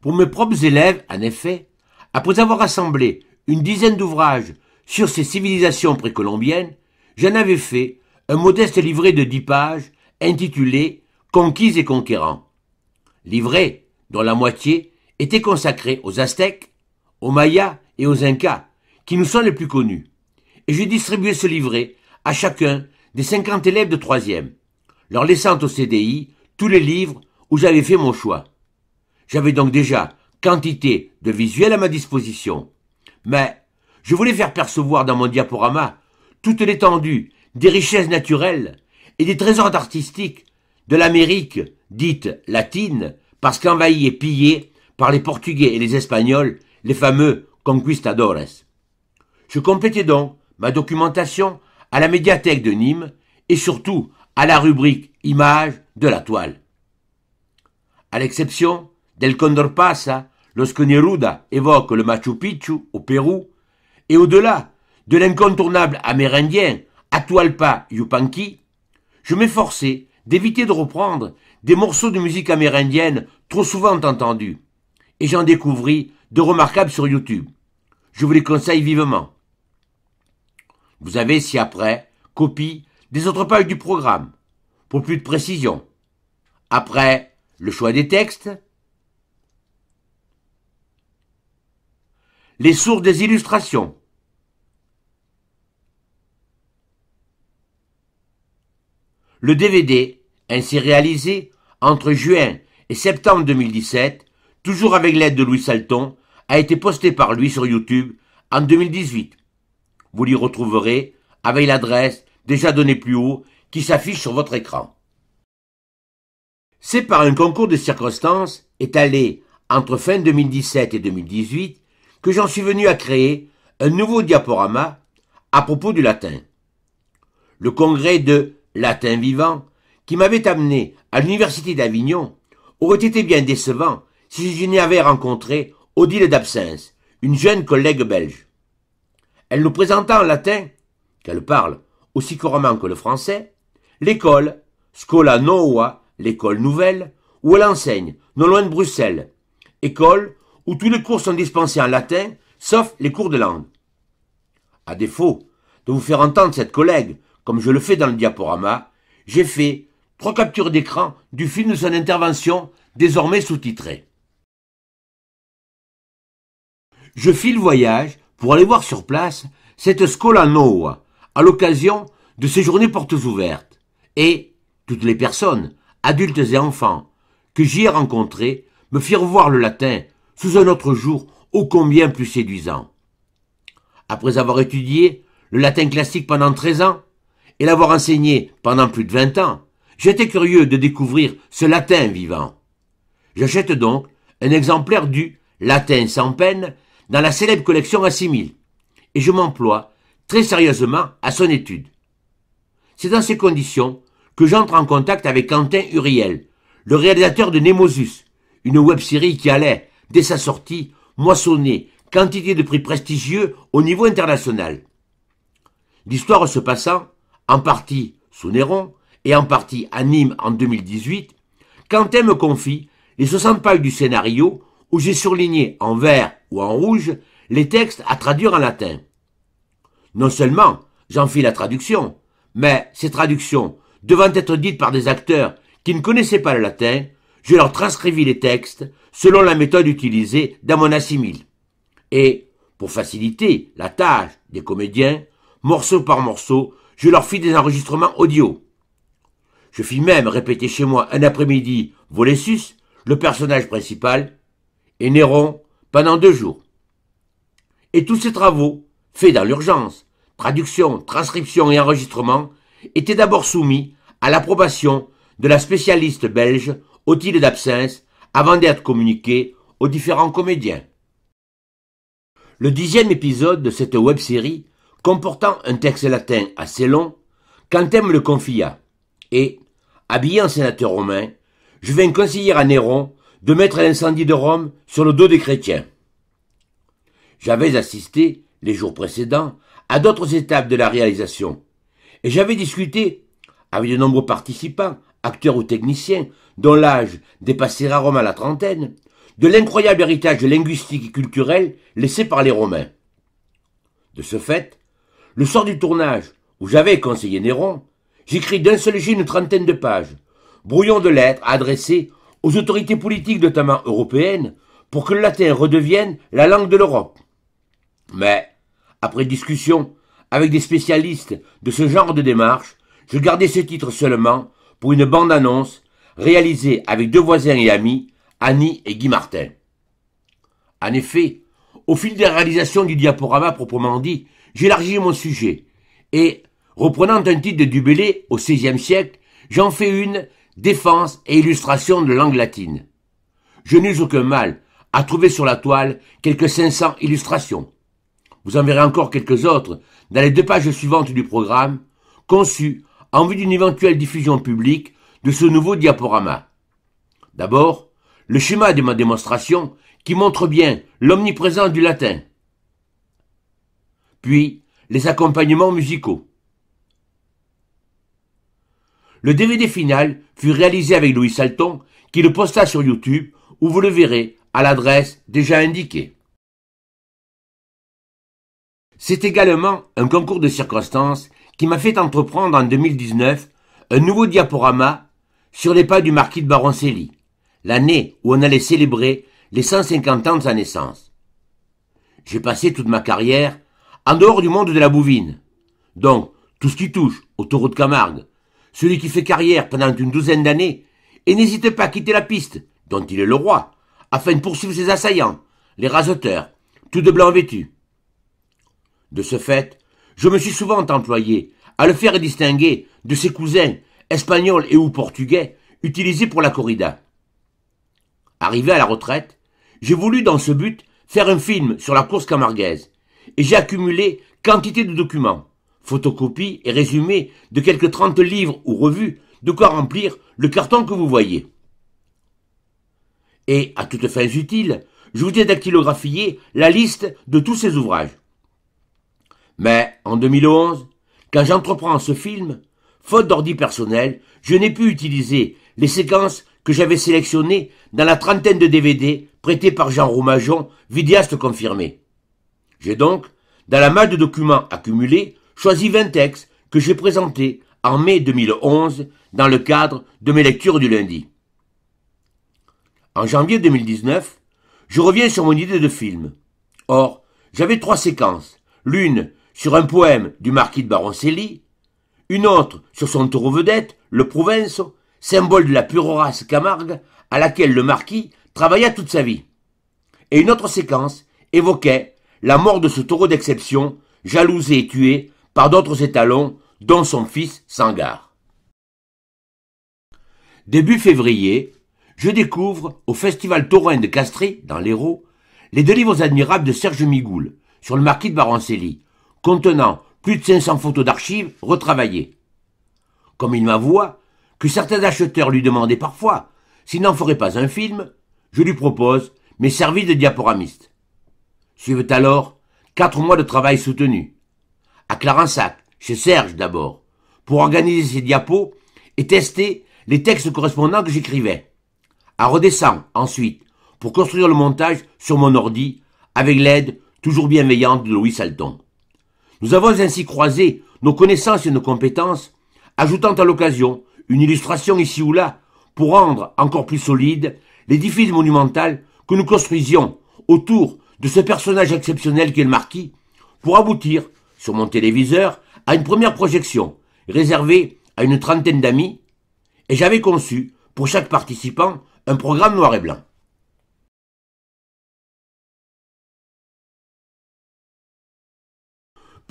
Pour mes propres élèves, en effet, après avoir assemblé une dizaine d'ouvrages sur ces civilisations précolombiennes, j'en avais fait un modeste livret de dix pages intitulé Conquis et conquérants. Livret dont la moitié était consacrée aux Aztèques, aux Mayas et aux Incas, qui nous sont les plus connus. Et j'ai distribué ce livret à chacun des cinquante élèves de troisième, leur laissant au CDI tous les livres où j'avais fait mon choix. J'avais donc déjà quantité de visuels à ma disposition mais je voulais faire percevoir dans mon diaporama toute l'étendue des richesses naturelles et des trésors artistiques de l'Amérique dite latine, parce qu'envahie et pillée par les Portugais et les Espagnols, les fameux conquistadores. Je complétais donc ma documentation à la médiathèque de Nîmes et surtout à la rubrique Images de la toile. À l'exception d'El Condor Pasa, lorsque Neruda évoque le Machu Picchu au Pérou, et au-delà de l'incontournable amérindien Atualpa Yupanqui, je m'efforçais d'éviter de reprendre des morceaux de musique amérindienne trop souvent entendus, et j'en découvris de remarquables sur YouTube. Je vous les conseille vivement. Vous avez ci-après copie des autres pages du programme, pour plus de précision. Après, le choix des textes, Les sources des illustrations. Le DVD, ainsi réalisé entre juin et septembre 2017, toujours avec l'aide de Louis Salton, a été posté par lui sur YouTube en 2018. Vous l'y retrouverez avec l'adresse déjà donnée plus haut qui s'affiche sur votre écran. C'est par un concours de circonstances étalé entre fin 2017 et 2018 que j'en suis venu à créer un nouveau diaporama à propos du latin. Le congrès de Latin vivant, qui m'avait amené à l'université d'Avignon, aurait été bien décevant si je n'y avais rencontré Odile d'Absens, une jeune collègue belge. Elle nous présenta en latin, qu'elle parle aussi couramment que le français, l'école, Scola Nova », l'école nouvelle, où elle enseigne, non loin de Bruxelles, école où tous les cours sont dispensés en latin, sauf les cours de langue. À défaut de vous faire entendre cette collègue, comme je le fais dans le diaporama, j'ai fait trois captures d'écran du film de son intervention, désormais sous-titré. Je fis le voyage pour aller voir sur place cette Scola Noa, à l'occasion de ces journées portes ouvertes, et toutes les personnes, adultes et enfants, que j'y ai rencontrées, me firent voir le latin sous un autre jour ô combien plus séduisant. Après avoir étudié le latin classique pendant treize ans et l'avoir enseigné pendant plus de vingt ans, j'étais curieux de découvrir ce latin vivant. J'achète donc un exemplaire du Latin sans peine dans la célèbre collection Assimil, et je m'emploie très sérieusement à son étude. C'est dans ces conditions que j'entre en contact avec Quentin Uriel, le réalisateur de Nemosus, une web-série qui allait, dès sa sortie, moissonner quantité de prix prestigieux au niveau international. L'histoire se passant, en partie sous Néron et en partie à Nîmes en 2018, Quentin me confie les 60 pages du scénario où j'ai surligné en vert ou en rouge les textes à traduire en latin. Non seulement j'en fis la traduction, mais ces traductions, devant être dites par des acteurs qui ne connaissaient pas le latin, je leur transcrivis les textes selon la méthode utilisée dans mon assimile. Et, pour faciliter la tâche des comédiens, morceau par morceau, je leur fis des enregistrements audio. Je fis même répéter chez moi un après-midi Volessus, le personnage principal, et Néron pendant deux jours. Et tous ces travaux, faits dans l'urgence, traduction, transcription et enregistrement, étaient d'abord soumis à l'approbation de la spécialiste belge Otile d'Absinthe, avant d'être communiqué aux différents comédiens. Le dixième épisode de cette web-série, comportant un texte latin assez long, me le confia, et, habillé en sénateur romain, je vais conseiller à Néron de mettre l'incendie de Rome sur le dos des chrétiens. J'avais assisté, les jours précédents, à d'autres étapes de la réalisation, et j'avais discuté, avec de nombreux participants, acteurs ou techniciens, dont l'âge dépassait rarement la trentaine, de l'incroyable héritage linguistique et culturel laissé par les Romains. De ce fait, le soir du tournage, où j'avais conseillé Néron, j'écris d'un seul jet une trentaine de pages, brouillon de lettres adressées aux autorités politiques notamment européennes pour que le latin redevienne la langue de l'Europe. Mais, après discussion avec des spécialistes de ce genre de démarche, je gardais ce titre seulement pour une bande-annonce réalisé avec deux voisins et amis, Annie et Guy Martin. En effet, au fil des réalisations du diaporama proprement dit, j'élargis mon sujet et, reprenant un titre de Dubélé au XVIe siècle, j'en fais une défense et illustration de langue latine. Je n'use aucun mal à trouver sur la toile quelques 500 illustrations. Vous en verrez encore quelques autres dans les deux pages suivantes du programme, conçues en vue d'une éventuelle diffusion publique de ce nouveau diaporama. D'abord, le schéma de ma démonstration qui montre bien l'omniprésence du latin. Puis, les accompagnements musicaux. Le DVD final fut réalisé avec Louis Salton, qui le posta sur YouTube, où vous le verrez à l'adresse déjà indiquée. C'est également un concours de circonstances qui m'a fait entreprendre en 2019 un nouveau diaporama sur les pas du marquis de Baroncelli, l'année où on allait célébrer les 150 ans de sa naissance. J'ai passé toute ma carrière en dehors du monde de la bouvine. Donc, tout ce qui touche au taureau de Camargue, celui qui fait carrière pendant une douzaine d'années, et n'hésite pas à quitter la piste, dont il est le roi, afin de poursuivre ses assaillants, les rasoteurs, tous de blanc vêtus. De ce fait, je me suis souvent employé à le faire distinguer de ses cousins espagnol et ou portugais utilisés pour la corrida. Arrivé à la retraite, j'ai voulu dans ce but faire un film sur la course camarguaise et j'ai accumulé quantité de documents, photocopies et résumés de quelques 30 livres ou revues de quoi remplir le carton que vous voyez. Et, à toutes fins utiles, je vous ai dactylographié la liste de tous ces ouvrages. Mais, en 2011, quand j'entreprends ce film, faute d'ordi personnel, je n'ai pu utiliser les séquences que j'avais sélectionnées dans la trentaine de DVD prêtés par Jean Roumajon, vidéaste confirmé. J'ai donc, dans la masse de documents accumulés, choisi 20 textes que j'ai présentés en mai 2011 dans le cadre de mes lectures du lundi. En janvier 2019, je reviens sur mon idée de film. Or, j'avais trois séquences, l'une sur un poème du marquis de Baroncelli, une autre sur son taureau vedette, le Provence, symbole de la pure race Camargue, à laquelle le marquis travailla toute sa vie. Et une autre séquence évoquait la mort de ce taureau d'exception, jalousé et tué par d'autres étalons, dont son fils Sangar. Début février, je découvre au Festival Taurin de Castré, dans l'Hérault, les deux livres admirables de Serge Migoul sur le marquis de Baroncelli, contenant plus de 500 photos d'archives retravaillées. Comme il m'avoua que certains acheteurs lui demandaient parfois s'il n'en ferait pas un film, je lui propose, mes services de diaporamiste. Suivent alors quatre mois de travail soutenu. À Clarensac, chez Serge d'abord, pour organiser ses diapos et tester les textes correspondants que j'écrivais. À redescendre ensuite, pour construire le montage sur mon ordi, avec l'aide toujours bienveillante de Louis Salton. Nous avons ainsi croisé nos connaissances et nos compétences, ajoutant à l'occasion une illustration ici ou là pour rendre encore plus solide l'édifice monumental que nous construisions autour de ce personnage exceptionnel qu'est le marquis, pour aboutir, sur mon téléviseur, à une première projection réservée à une trentaine d'amis, et j'avais conçu, pour chaque participant, un programme noir et blanc.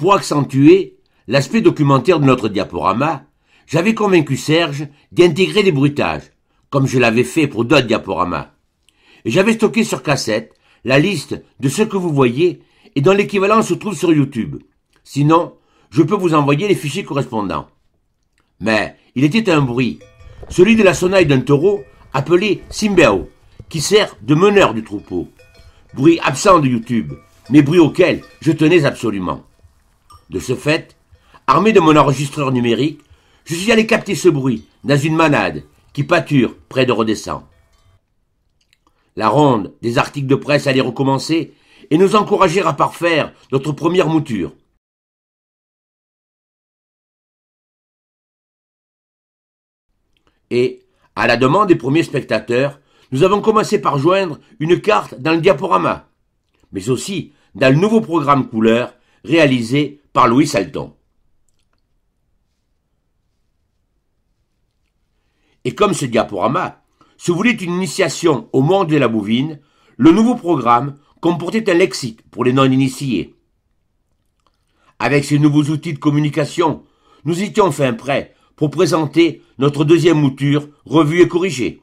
Pour accentuer l'aspect documentaire de notre diaporama, j'avais convaincu Serge d'intégrer des bruitages, comme je l'avais fait pour d'autres diaporamas. Et j'avais stocké sur cassette la liste de ce que vous voyez et dont l'équivalent se trouve sur YouTube. Sinon, je peux vous envoyer les fichiers correspondants. Mais il était un bruit, celui de la sonaille d'un taureau appelé Simbao, qui sert de meneur du troupeau. Bruit absent de YouTube, mais bruit auquel je tenais absolument. De ce fait, armé de mon enregistreur numérique, je suis allé capter ce bruit dans une manade qui pâture près de Redescend. La ronde des articles de presse allait recommencer et nous encourager à parfaire notre première mouture. Et, à la demande des premiers spectateurs, nous avons commencé par joindre une carte dans le diaporama, mais aussi dans le nouveau programme couleur réalisé par Louis Salton. Et comme ce diaporama se voulait une initiation au monde de la bouvine, le nouveau programme comportait un lexique pour les non-initiés. Avec ces nouveaux outils de communication, nous étions fin prêts pour présenter notre deuxième mouture revue et corrigée.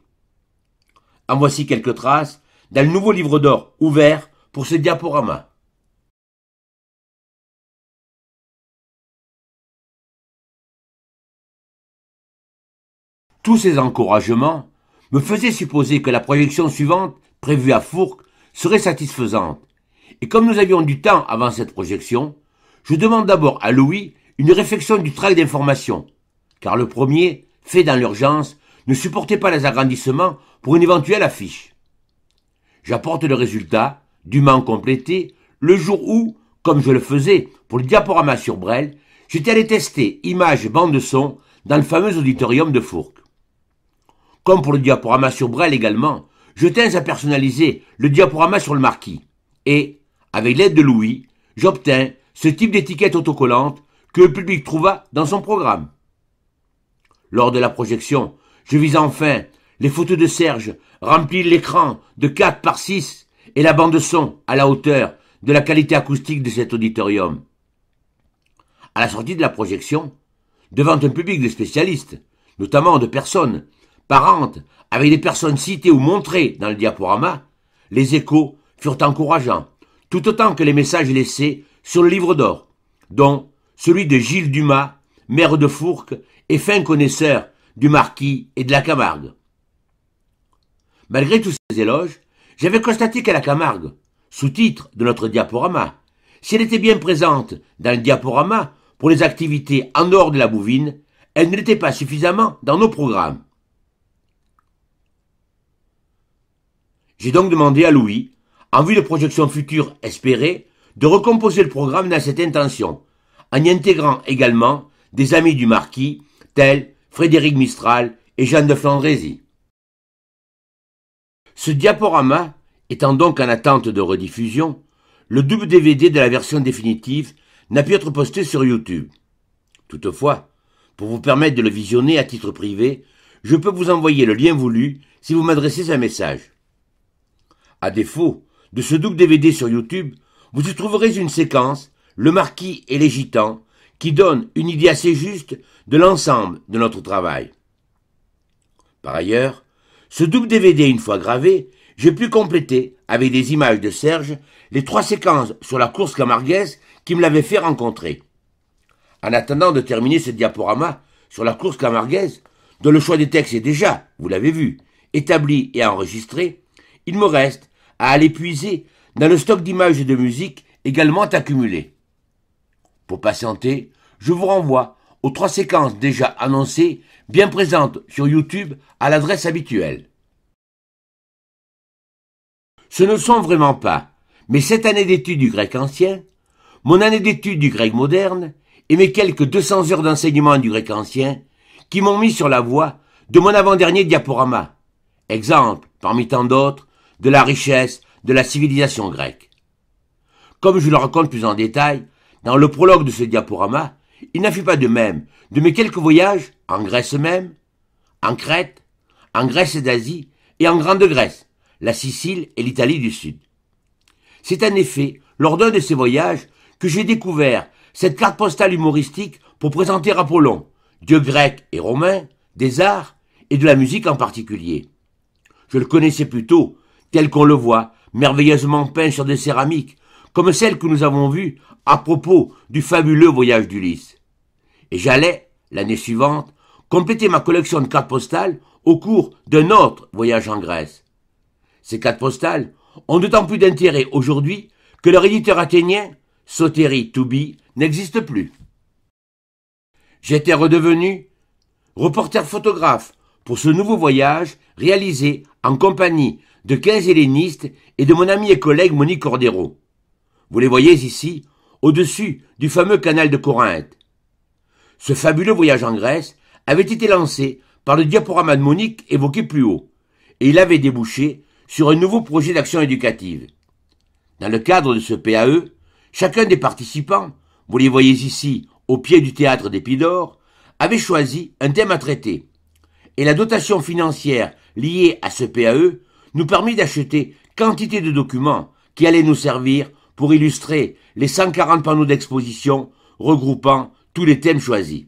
En voici quelques traces dans le nouveau livre d'or ouvert pour ce diaporama. Tous ces encouragements me faisaient supposer que la projection suivante, prévue à Fourques, serait satisfaisante. Et comme nous avions du temps avant cette projection, je demande d'abord à Louis une réflexion du trac d'information, car le premier, fait dans l'urgence, ne supportait pas les agrandissements pour une éventuelle affiche. J'apporte le résultat, dûment complété, le jour où, comme je le faisais pour le diaporama sur Brel, j'étais allé tester images bande son dans le fameux auditorium de Fourques. Comme pour le diaporama sur Brel également, je tins à personnaliser le diaporama sur le marquis. Et, avec l'aide de Louis, j'obtins ce type d'étiquette autocollante que le public trouva dans son programme. Lors de la projection, je vis enfin les photos de Serge remplir l'écran de 4 par 6 et la bande son à la hauteur de la qualité acoustique de cet auditorium. À la sortie de la projection, devant un public de spécialistes, notamment de personnes parentes avec des personnes citées ou montrées dans le diaporama, les échos furent encourageants, tout autant que les messages laissés sur le livre d'or, dont celui de Gilles Dumas, maire de Fourques et fin connaisseur du Marquis et de la Camargue. Malgré tous ces éloges, j'avais constaté qu'à la Camargue, sous-titre de notre diaporama, si elle était bien présente dans le diaporama pour les activités en dehors de la bouvine, elle ne l'était pas suffisamment dans nos programmes. J'ai donc demandé à Louis, en vue de projections futures espérées, de recomposer le programme dans cette intention, en y intégrant également des amis du marquis, tels Frédéric Mistral et Jeanne de Flandrésie. Ce diaporama étant donc en attente de rediffusion, le double DVD de la version définitive n'a pu être posté sur YouTube. Toutefois, pour vous permettre de le visionner à titre privé, je peux vous envoyer le lien voulu si vous m'adressez un message. À défaut de ce double DVD sur YouTube, vous y trouverez une séquence, Le Marquis et les Gitans, qui donne une idée assez juste de l'ensemble de notre travail. Par ailleurs, ce double DVD, une fois gravé, j'ai pu compléter, avec des images de Serge, les trois séquences sur la course camarguaise qui me l'avait fait rencontrer. En attendant de terminer ce diaporama sur la course camarguaise, dont le choix des textes est déjà, vous l'avez vu, établi et enregistré, il me reste à aller puiser dans le stock d'images et de musique également accumulé. Pour patienter, je vous renvoie aux trois séquences déjà annoncées, bien présentes sur YouTube à l'adresse habituelle. Ce ne sont vraiment pas, mais cette année d'études du grec ancien, mon année d'études du grec moderne et mes quelques 200 heures d'enseignement du grec ancien qui m'ont mis sur la voie de mon avant-dernier diaporama. Exemple, parmi tant d'autres, de la richesse, de la civilisation grecque. Comme je le raconte plus en détail, dans le prologue de ce diaporama, il n'en fut pas de même de mes quelques voyages en Grèce même, en Crète, en Grèce d'Asie et en Grande Grèce, la Sicile et l'Italie du Sud. C'est en effet lors d'un de ces voyages que j'ai découvert cette carte postale humoristique pour présenter Apollon, dieu grec et romain, des arts et de la musique en particulier. Je le connaissais plutôt tel qu'on le voit, merveilleusement peint sur des céramiques, comme celle que nous avons vue à propos du fabuleux voyage d'Ulysse. Et j'allais, l'année suivante, compléter ma collection de cartes postales au cours d'un autre voyage en Grèce. Ces cartes postales ont d'autant plus d'intérêt aujourd'hui que leur éditeur athénien, Soteri Toubi, n'existe plus. J'étais redevenu reporter photographe pour ce nouveau voyage réalisé en compagnie de quinze hellénistes et de mon ami et collègue Monique Cordero. Vous les voyez ici, au-dessus du fameux canal de Corinthe. Ce fabuleux voyage en Grèce avait été lancé par le diaporama de Monique évoqué plus haut, et il avait débouché sur un nouveau projet d'action éducative. Dans le cadre de ce PAE, chacun des participants, vous les voyez ici au pied du théâtre d'Épidore, avait choisi un thème à traiter, et la dotation financière liée à ce PAE nous permit d'acheter quantité de documents qui allaient nous servir pour illustrer les 140 panneaux d'exposition regroupant tous les thèmes choisis.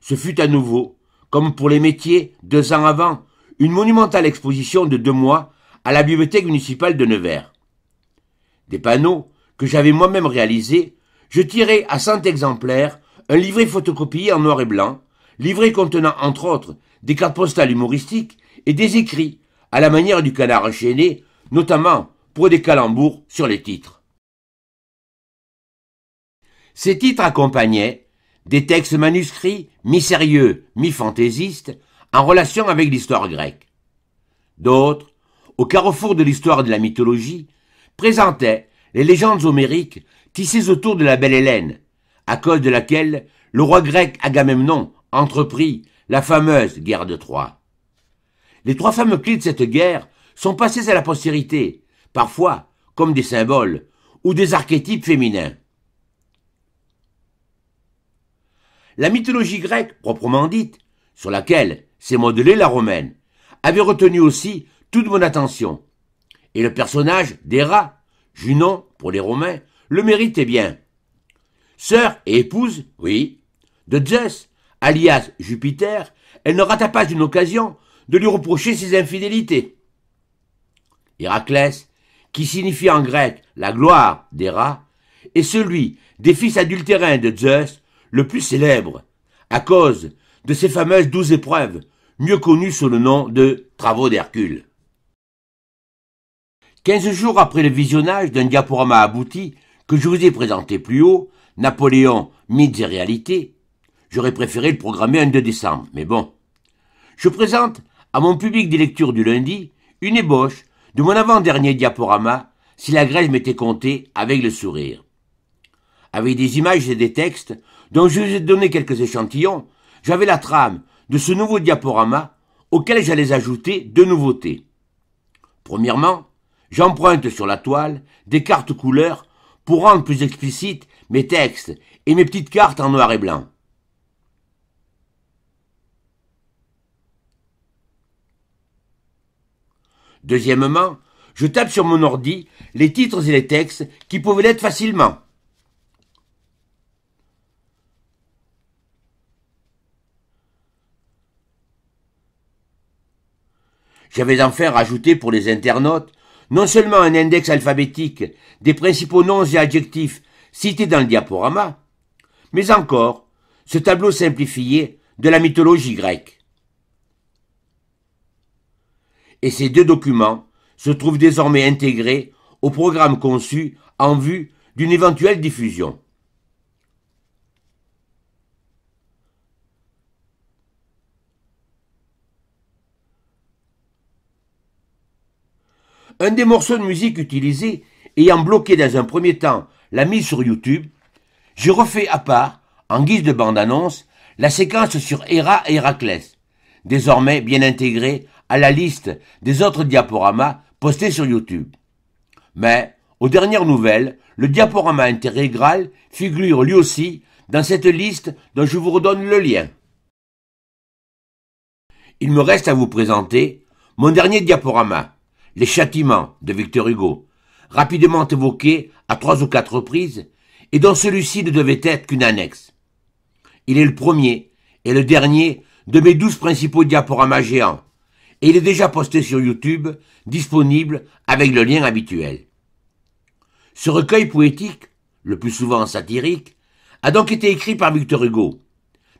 Ce fut à nouveau, comme pour les métiers deux ans avant, une monumentale exposition de deux mois à la bibliothèque municipale de Nevers. Des panneaux que j'avais moi-même réalisés, je tirais à cent exemplaires un livret photocopié en noir et blanc, livret contenant entre autres des cartes postales humoristiques et des écrits à la manière du canard enchaîné, notamment pour des calembours sur les titres. Ces titres accompagnaient des textes manuscrits mi-sérieux, mi-fantaisistes, en relation avec l'histoire grecque. D'autres, au carrefour de l'histoire de la mythologie, présentaient les légendes homériques tissées autour de la belle Hélène, à cause de laquelle le roi grec Agamemnon entreprit la fameuse guerre de Troie. Les trois femmes clés de cette guerre sont passées à la postérité, parfois comme des symboles ou des archétypes féminins. La mythologie grecque, proprement dite, sur laquelle s'est modelée la romaine, avait retenu aussi toute mon attention. Et le personnage d'Héra, Junon pour les Romains, le méritait bien. Sœur et épouse, oui, de Zeus, alias Jupiter, elle ne rata pas une occasion de lui reprocher ses infidélités. Héraclès, qui signifie en grec la gloire des rats, est celui des fils adultérins de Zeus le plus célèbre, à cause de ses fameuses douze épreuves, mieux connues sous le nom de travaux d'Hercule. Quinze jours après le visionnage d'un diaporama abouti que je vous ai présenté plus haut, Napoléon, mythes et réalités, j'aurais préféré le programmer un 2 décembre, mais bon. Je présente à mon public des lectures du lundi, une ébauche de mon avant-dernier diaporama, si la grève m'était comptée avec le sourire. Avec des images et des textes, dont je vous ai donné quelques échantillons, j'avais la trame de ce nouveau diaporama auquel j'allais ajouter deux nouveautés. Premièrement, j'emprunte sur la toile des cartes couleurs pour rendre plus explicites mes textes et mes petites cartes en noir et blanc. Deuxièmement, je tape sur mon ordi les titres et les textes qui pouvaient l'être facilement. J'avais enfin rajouté pour les internautes non seulement un index alphabétique des principaux noms et adjectifs cités dans le diaporama, mais encore ce tableau simplifié de la mythologie grecque et ces deux documents se trouvent désormais intégrés au programme conçu en vue d'une éventuelle diffusion. Un des morceaux de musique utilisés ayant bloqué dans un premier temps la mise sur YouTube, j'ai refait à part, en guise de bande-annonce, la séquence sur Hera et Héraclès, désormais bien intégrée à la liste des autres diaporamas postés sur YouTube. Mais, aux dernières nouvelles, le diaporama intégral figure lui aussi dans cette liste dont je vous redonne le lien. Il me reste à vous présenter mon dernier diaporama, Les châtiments de Victor Hugo, rapidement évoqué à trois ou quatre reprises, et dont celui-ci ne devait être qu'une annexe. Il est le premier et le dernier de mes douze principaux diaporamas géants, et il est déjà posté sur YouTube, disponible avec le lien habituel. Ce recueil poétique, le plus souvent satirique, a donc été écrit par Victor Hugo,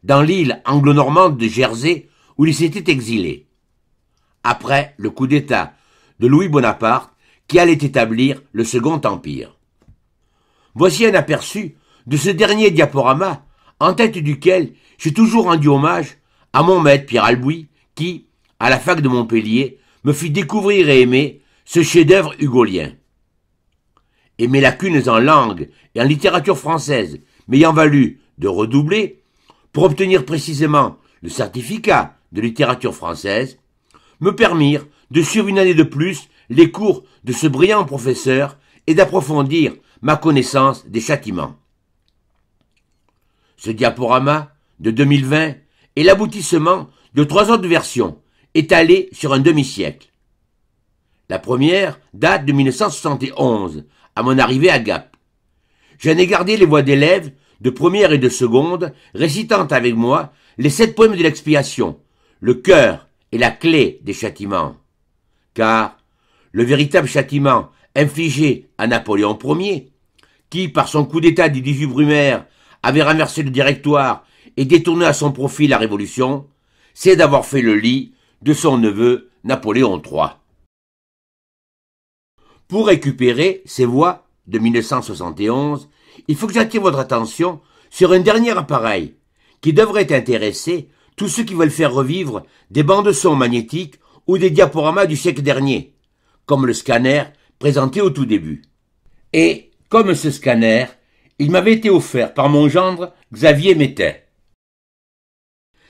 dans l'île anglo-normande de Jersey où il s'était exilé, après le coup d'État de Louis Bonaparte qui allait établir le Second Empire. Voici un aperçu de ce dernier diaporama, en tête duquel j'ai toujours rendu hommage à mon maître Pierre Albouy, qui, à la fac de Montpellier, me fit découvrir et aimer ce chef-d'œuvre hugolien. Et mes lacunes en langue et en littérature française m'ayant valu de redoubler, pour obtenir précisément le certificat de littérature française, me permirent de suivre une année de plus les cours de ce brillant professeur et d'approfondir ma connaissance des châtiments. Ce diaporama de 2020 est l'aboutissement de trois autres versions étalée sur un demi-siècle. La première date de 1971, à mon arrivée à Gap. J'en ai gardé les voix d'élèves de première et de seconde récitant avec moi les sept poèmes de l'expiation, le cœur et la clé des châtiments. Car le véritable châtiment infligé à Napoléon Ier, qui, par son coup d'État du 18 Brumaire, avait renversé le directoire et détourné à son profit la Révolution, c'est d'avoir fait le lit de son neveu Napoléon III. Pour récupérer ces voix de 1971, il faut que j'attire votre attention sur un dernier appareil qui devrait intéresser tous ceux qui veulent faire revivre des bandes son magnétiques ou des diaporamas du siècle dernier, comme le scanner présenté au tout début. Et, comme ce scanner, il m'avait été offert par mon gendre Xavier Mettet.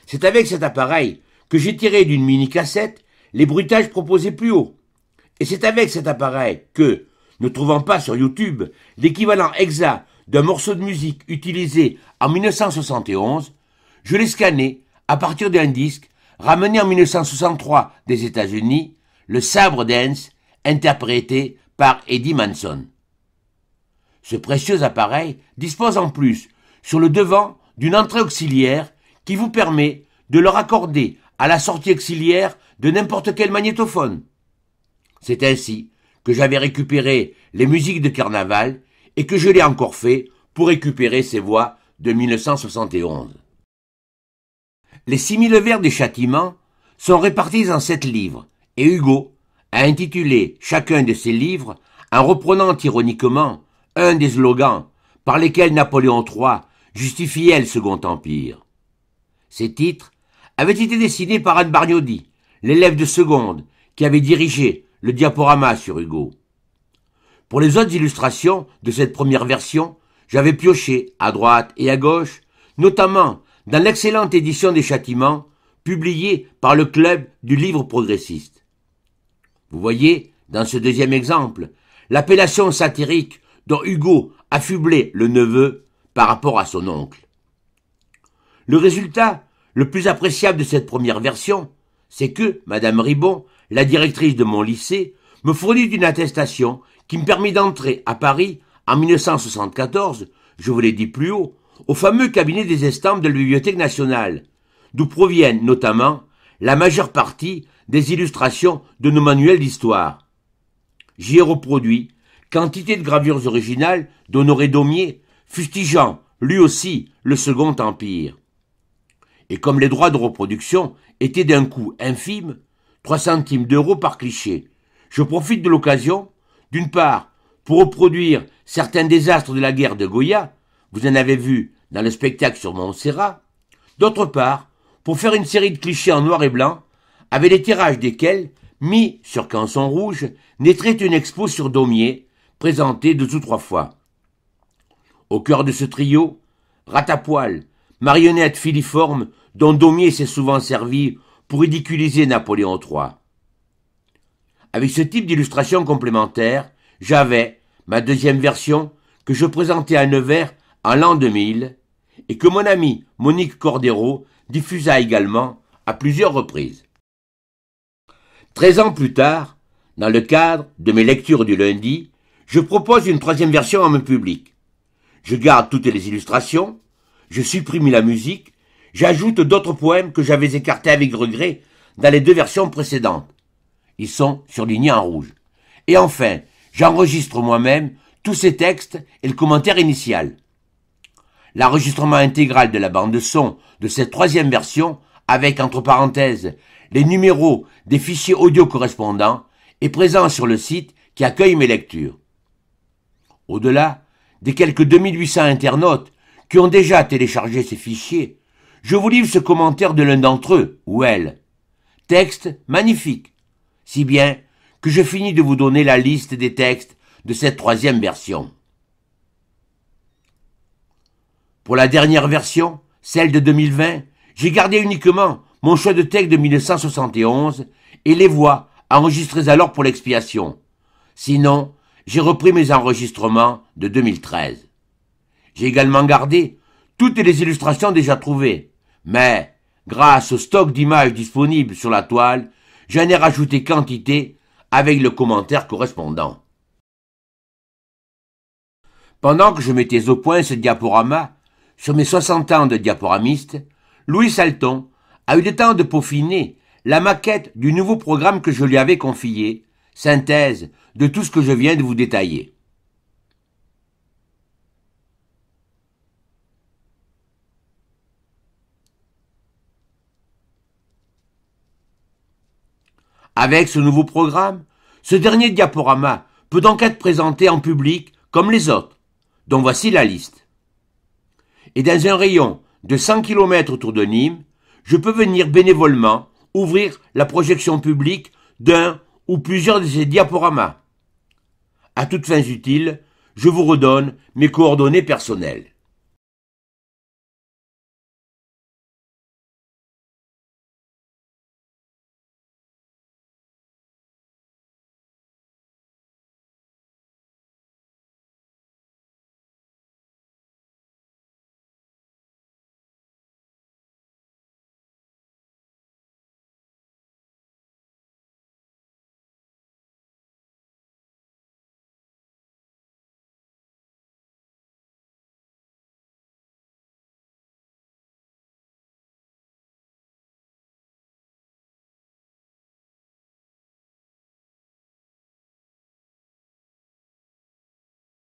C'est avec cet appareil que j'ai tiré d'une mini-cassette les bruitages proposés plus haut. Et c'est avec cet appareil que, ne trouvant pas sur YouTube l'équivalent exact d'un morceau de musique utilisé en 1971, je l'ai scanné à partir d'un disque ramené en 1963 des États-Unis, le Sabre Dance, interprété par Eddie Manson. Ce précieux appareil dispose en plus sur le devant d'une entrée auxiliaire qui vous permet de leur accorder à la sortie auxiliaire de n'importe quel magnétophone. C'est ainsi que j'avais récupéré les musiques de carnaval et que je l'ai encore fait pour récupérer ces voix de 1971. Les 6000 vers des châtiments sont répartis en sept livres et Hugo a intitulé chacun de ces livres en reprenant ironiquement un des slogans par lesquels Napoléon III justifiait le Second Empire. Ces titres avait été dessiné par Anne Barniodi, l'élève de seconde, qui avait dirigé le diaporama sur Hugo. Pour les autres illustrations de cette première version, j'avais pioché à droite et à gauche, notamment dans l'excellente édition des châtiments, publiée par le club du livre progressiste. Vous voyez, dans ce deuxième exemple, l'appellation satirique dont Hugo affublait le neveu par rapport à son oncle. Le résultat le plus appréciable de cette première version, c'est que Madame Ribon, la directrice de mon lycée, me fournit une attestation qui me permit d'entrer à Paris en 1974, je vous l'ai dit plus haut, au fameux cabinet des estampes de la Bibliothèque nationale, d'où proviennent notamment la majeure partie des illustrations de nos manuels d'histoire. J'y ai reproduit quantité de gravures originales d'Honoré Daumier, fustigeant, lui aussi, le Second Empire et comme les droits de reproduction étaient d'un coût infime, 3 centimes d'euros par cliché, je profite de l'occasion, d'une part, pour reproduire certains désastres de la guerre de Goya, vous en avez vu dans le spectacle sur Montserrat, d'autre part, pour faire une série de clichés en noir et blanc, avec les tirages desquels, mis sur canson rouge, naîtrait une expo sur Daumier, présentée deux ou trois fois. Au cœur de ce trio, poil, marionnette filiforme dont Daumier s'est souvent servi pour ridiculiser Napoléon III. Avec ce type d'illustration complémentaire, j'avais ma deuxième version que je présentais à Nevers en l'an 2000 et que mon ami Monique Cordero diffusa également à plusieurs reprises. Treize ans plus tard, dans le cadre de mes lectures du lundi, je propose une troisième version à mon public. Je garde toutes les illustrations, je supprime la musique J'ajoute d'autres poèmes que j'avais écartés avec regret dans les deux versions précédentes. Ils sont surlignés en rouge. Et enfin, j'enregistre moi-même tous ces textes et le commentaire initial. L'enregistrement intégral de la bande son de cette troisième version, avec entre parenthèses les numéros des fichiers audio correspondants, est présent sur le site qui accueille mes lectures. Au-delà des quelques 2800 internautes qui ont déjà téléchargé ces fichiers, je vous livre ce commentaire de l'un d'entre eux, ou elle. Texte magnifique, si bien que je finis de vous donner la liste des textes de cette troisième version. Pour la dernière version, celle de 2020, j'ai gardé uniquement mon choix de texte de 1971 et les voix enregistrées alors pour l'expiation. Sinon, j'ai repris mes enregistrements de 2013. J'ai également gardé toutes les illustrations déjà trouvées, mais, grâce au stock d'images disponibles sur la toile, j'en ai rajouté quantité avec le commentaire correspondant. Pendant que je mettais au point ce diaporama, sur mes 60 ans de diaporamiste, Louis Salton a eu le temps de peaufiner la maquette du nouveau programme que je lui avais confié, synthèse de tout ce que je viens de vous détailler. Avec ce nouveau programme, ce dernier diaporama peut donc être présenté en public comme les autres, dont voici la liste. Et dans un rayon de 100 km autour de Nîmes, je peux venir bénévolement ouvrir la projection publique d'un ou plusieurs de ces diaporamas. À toutes fins utiles, je vous redonne mes coordonnées personnelles.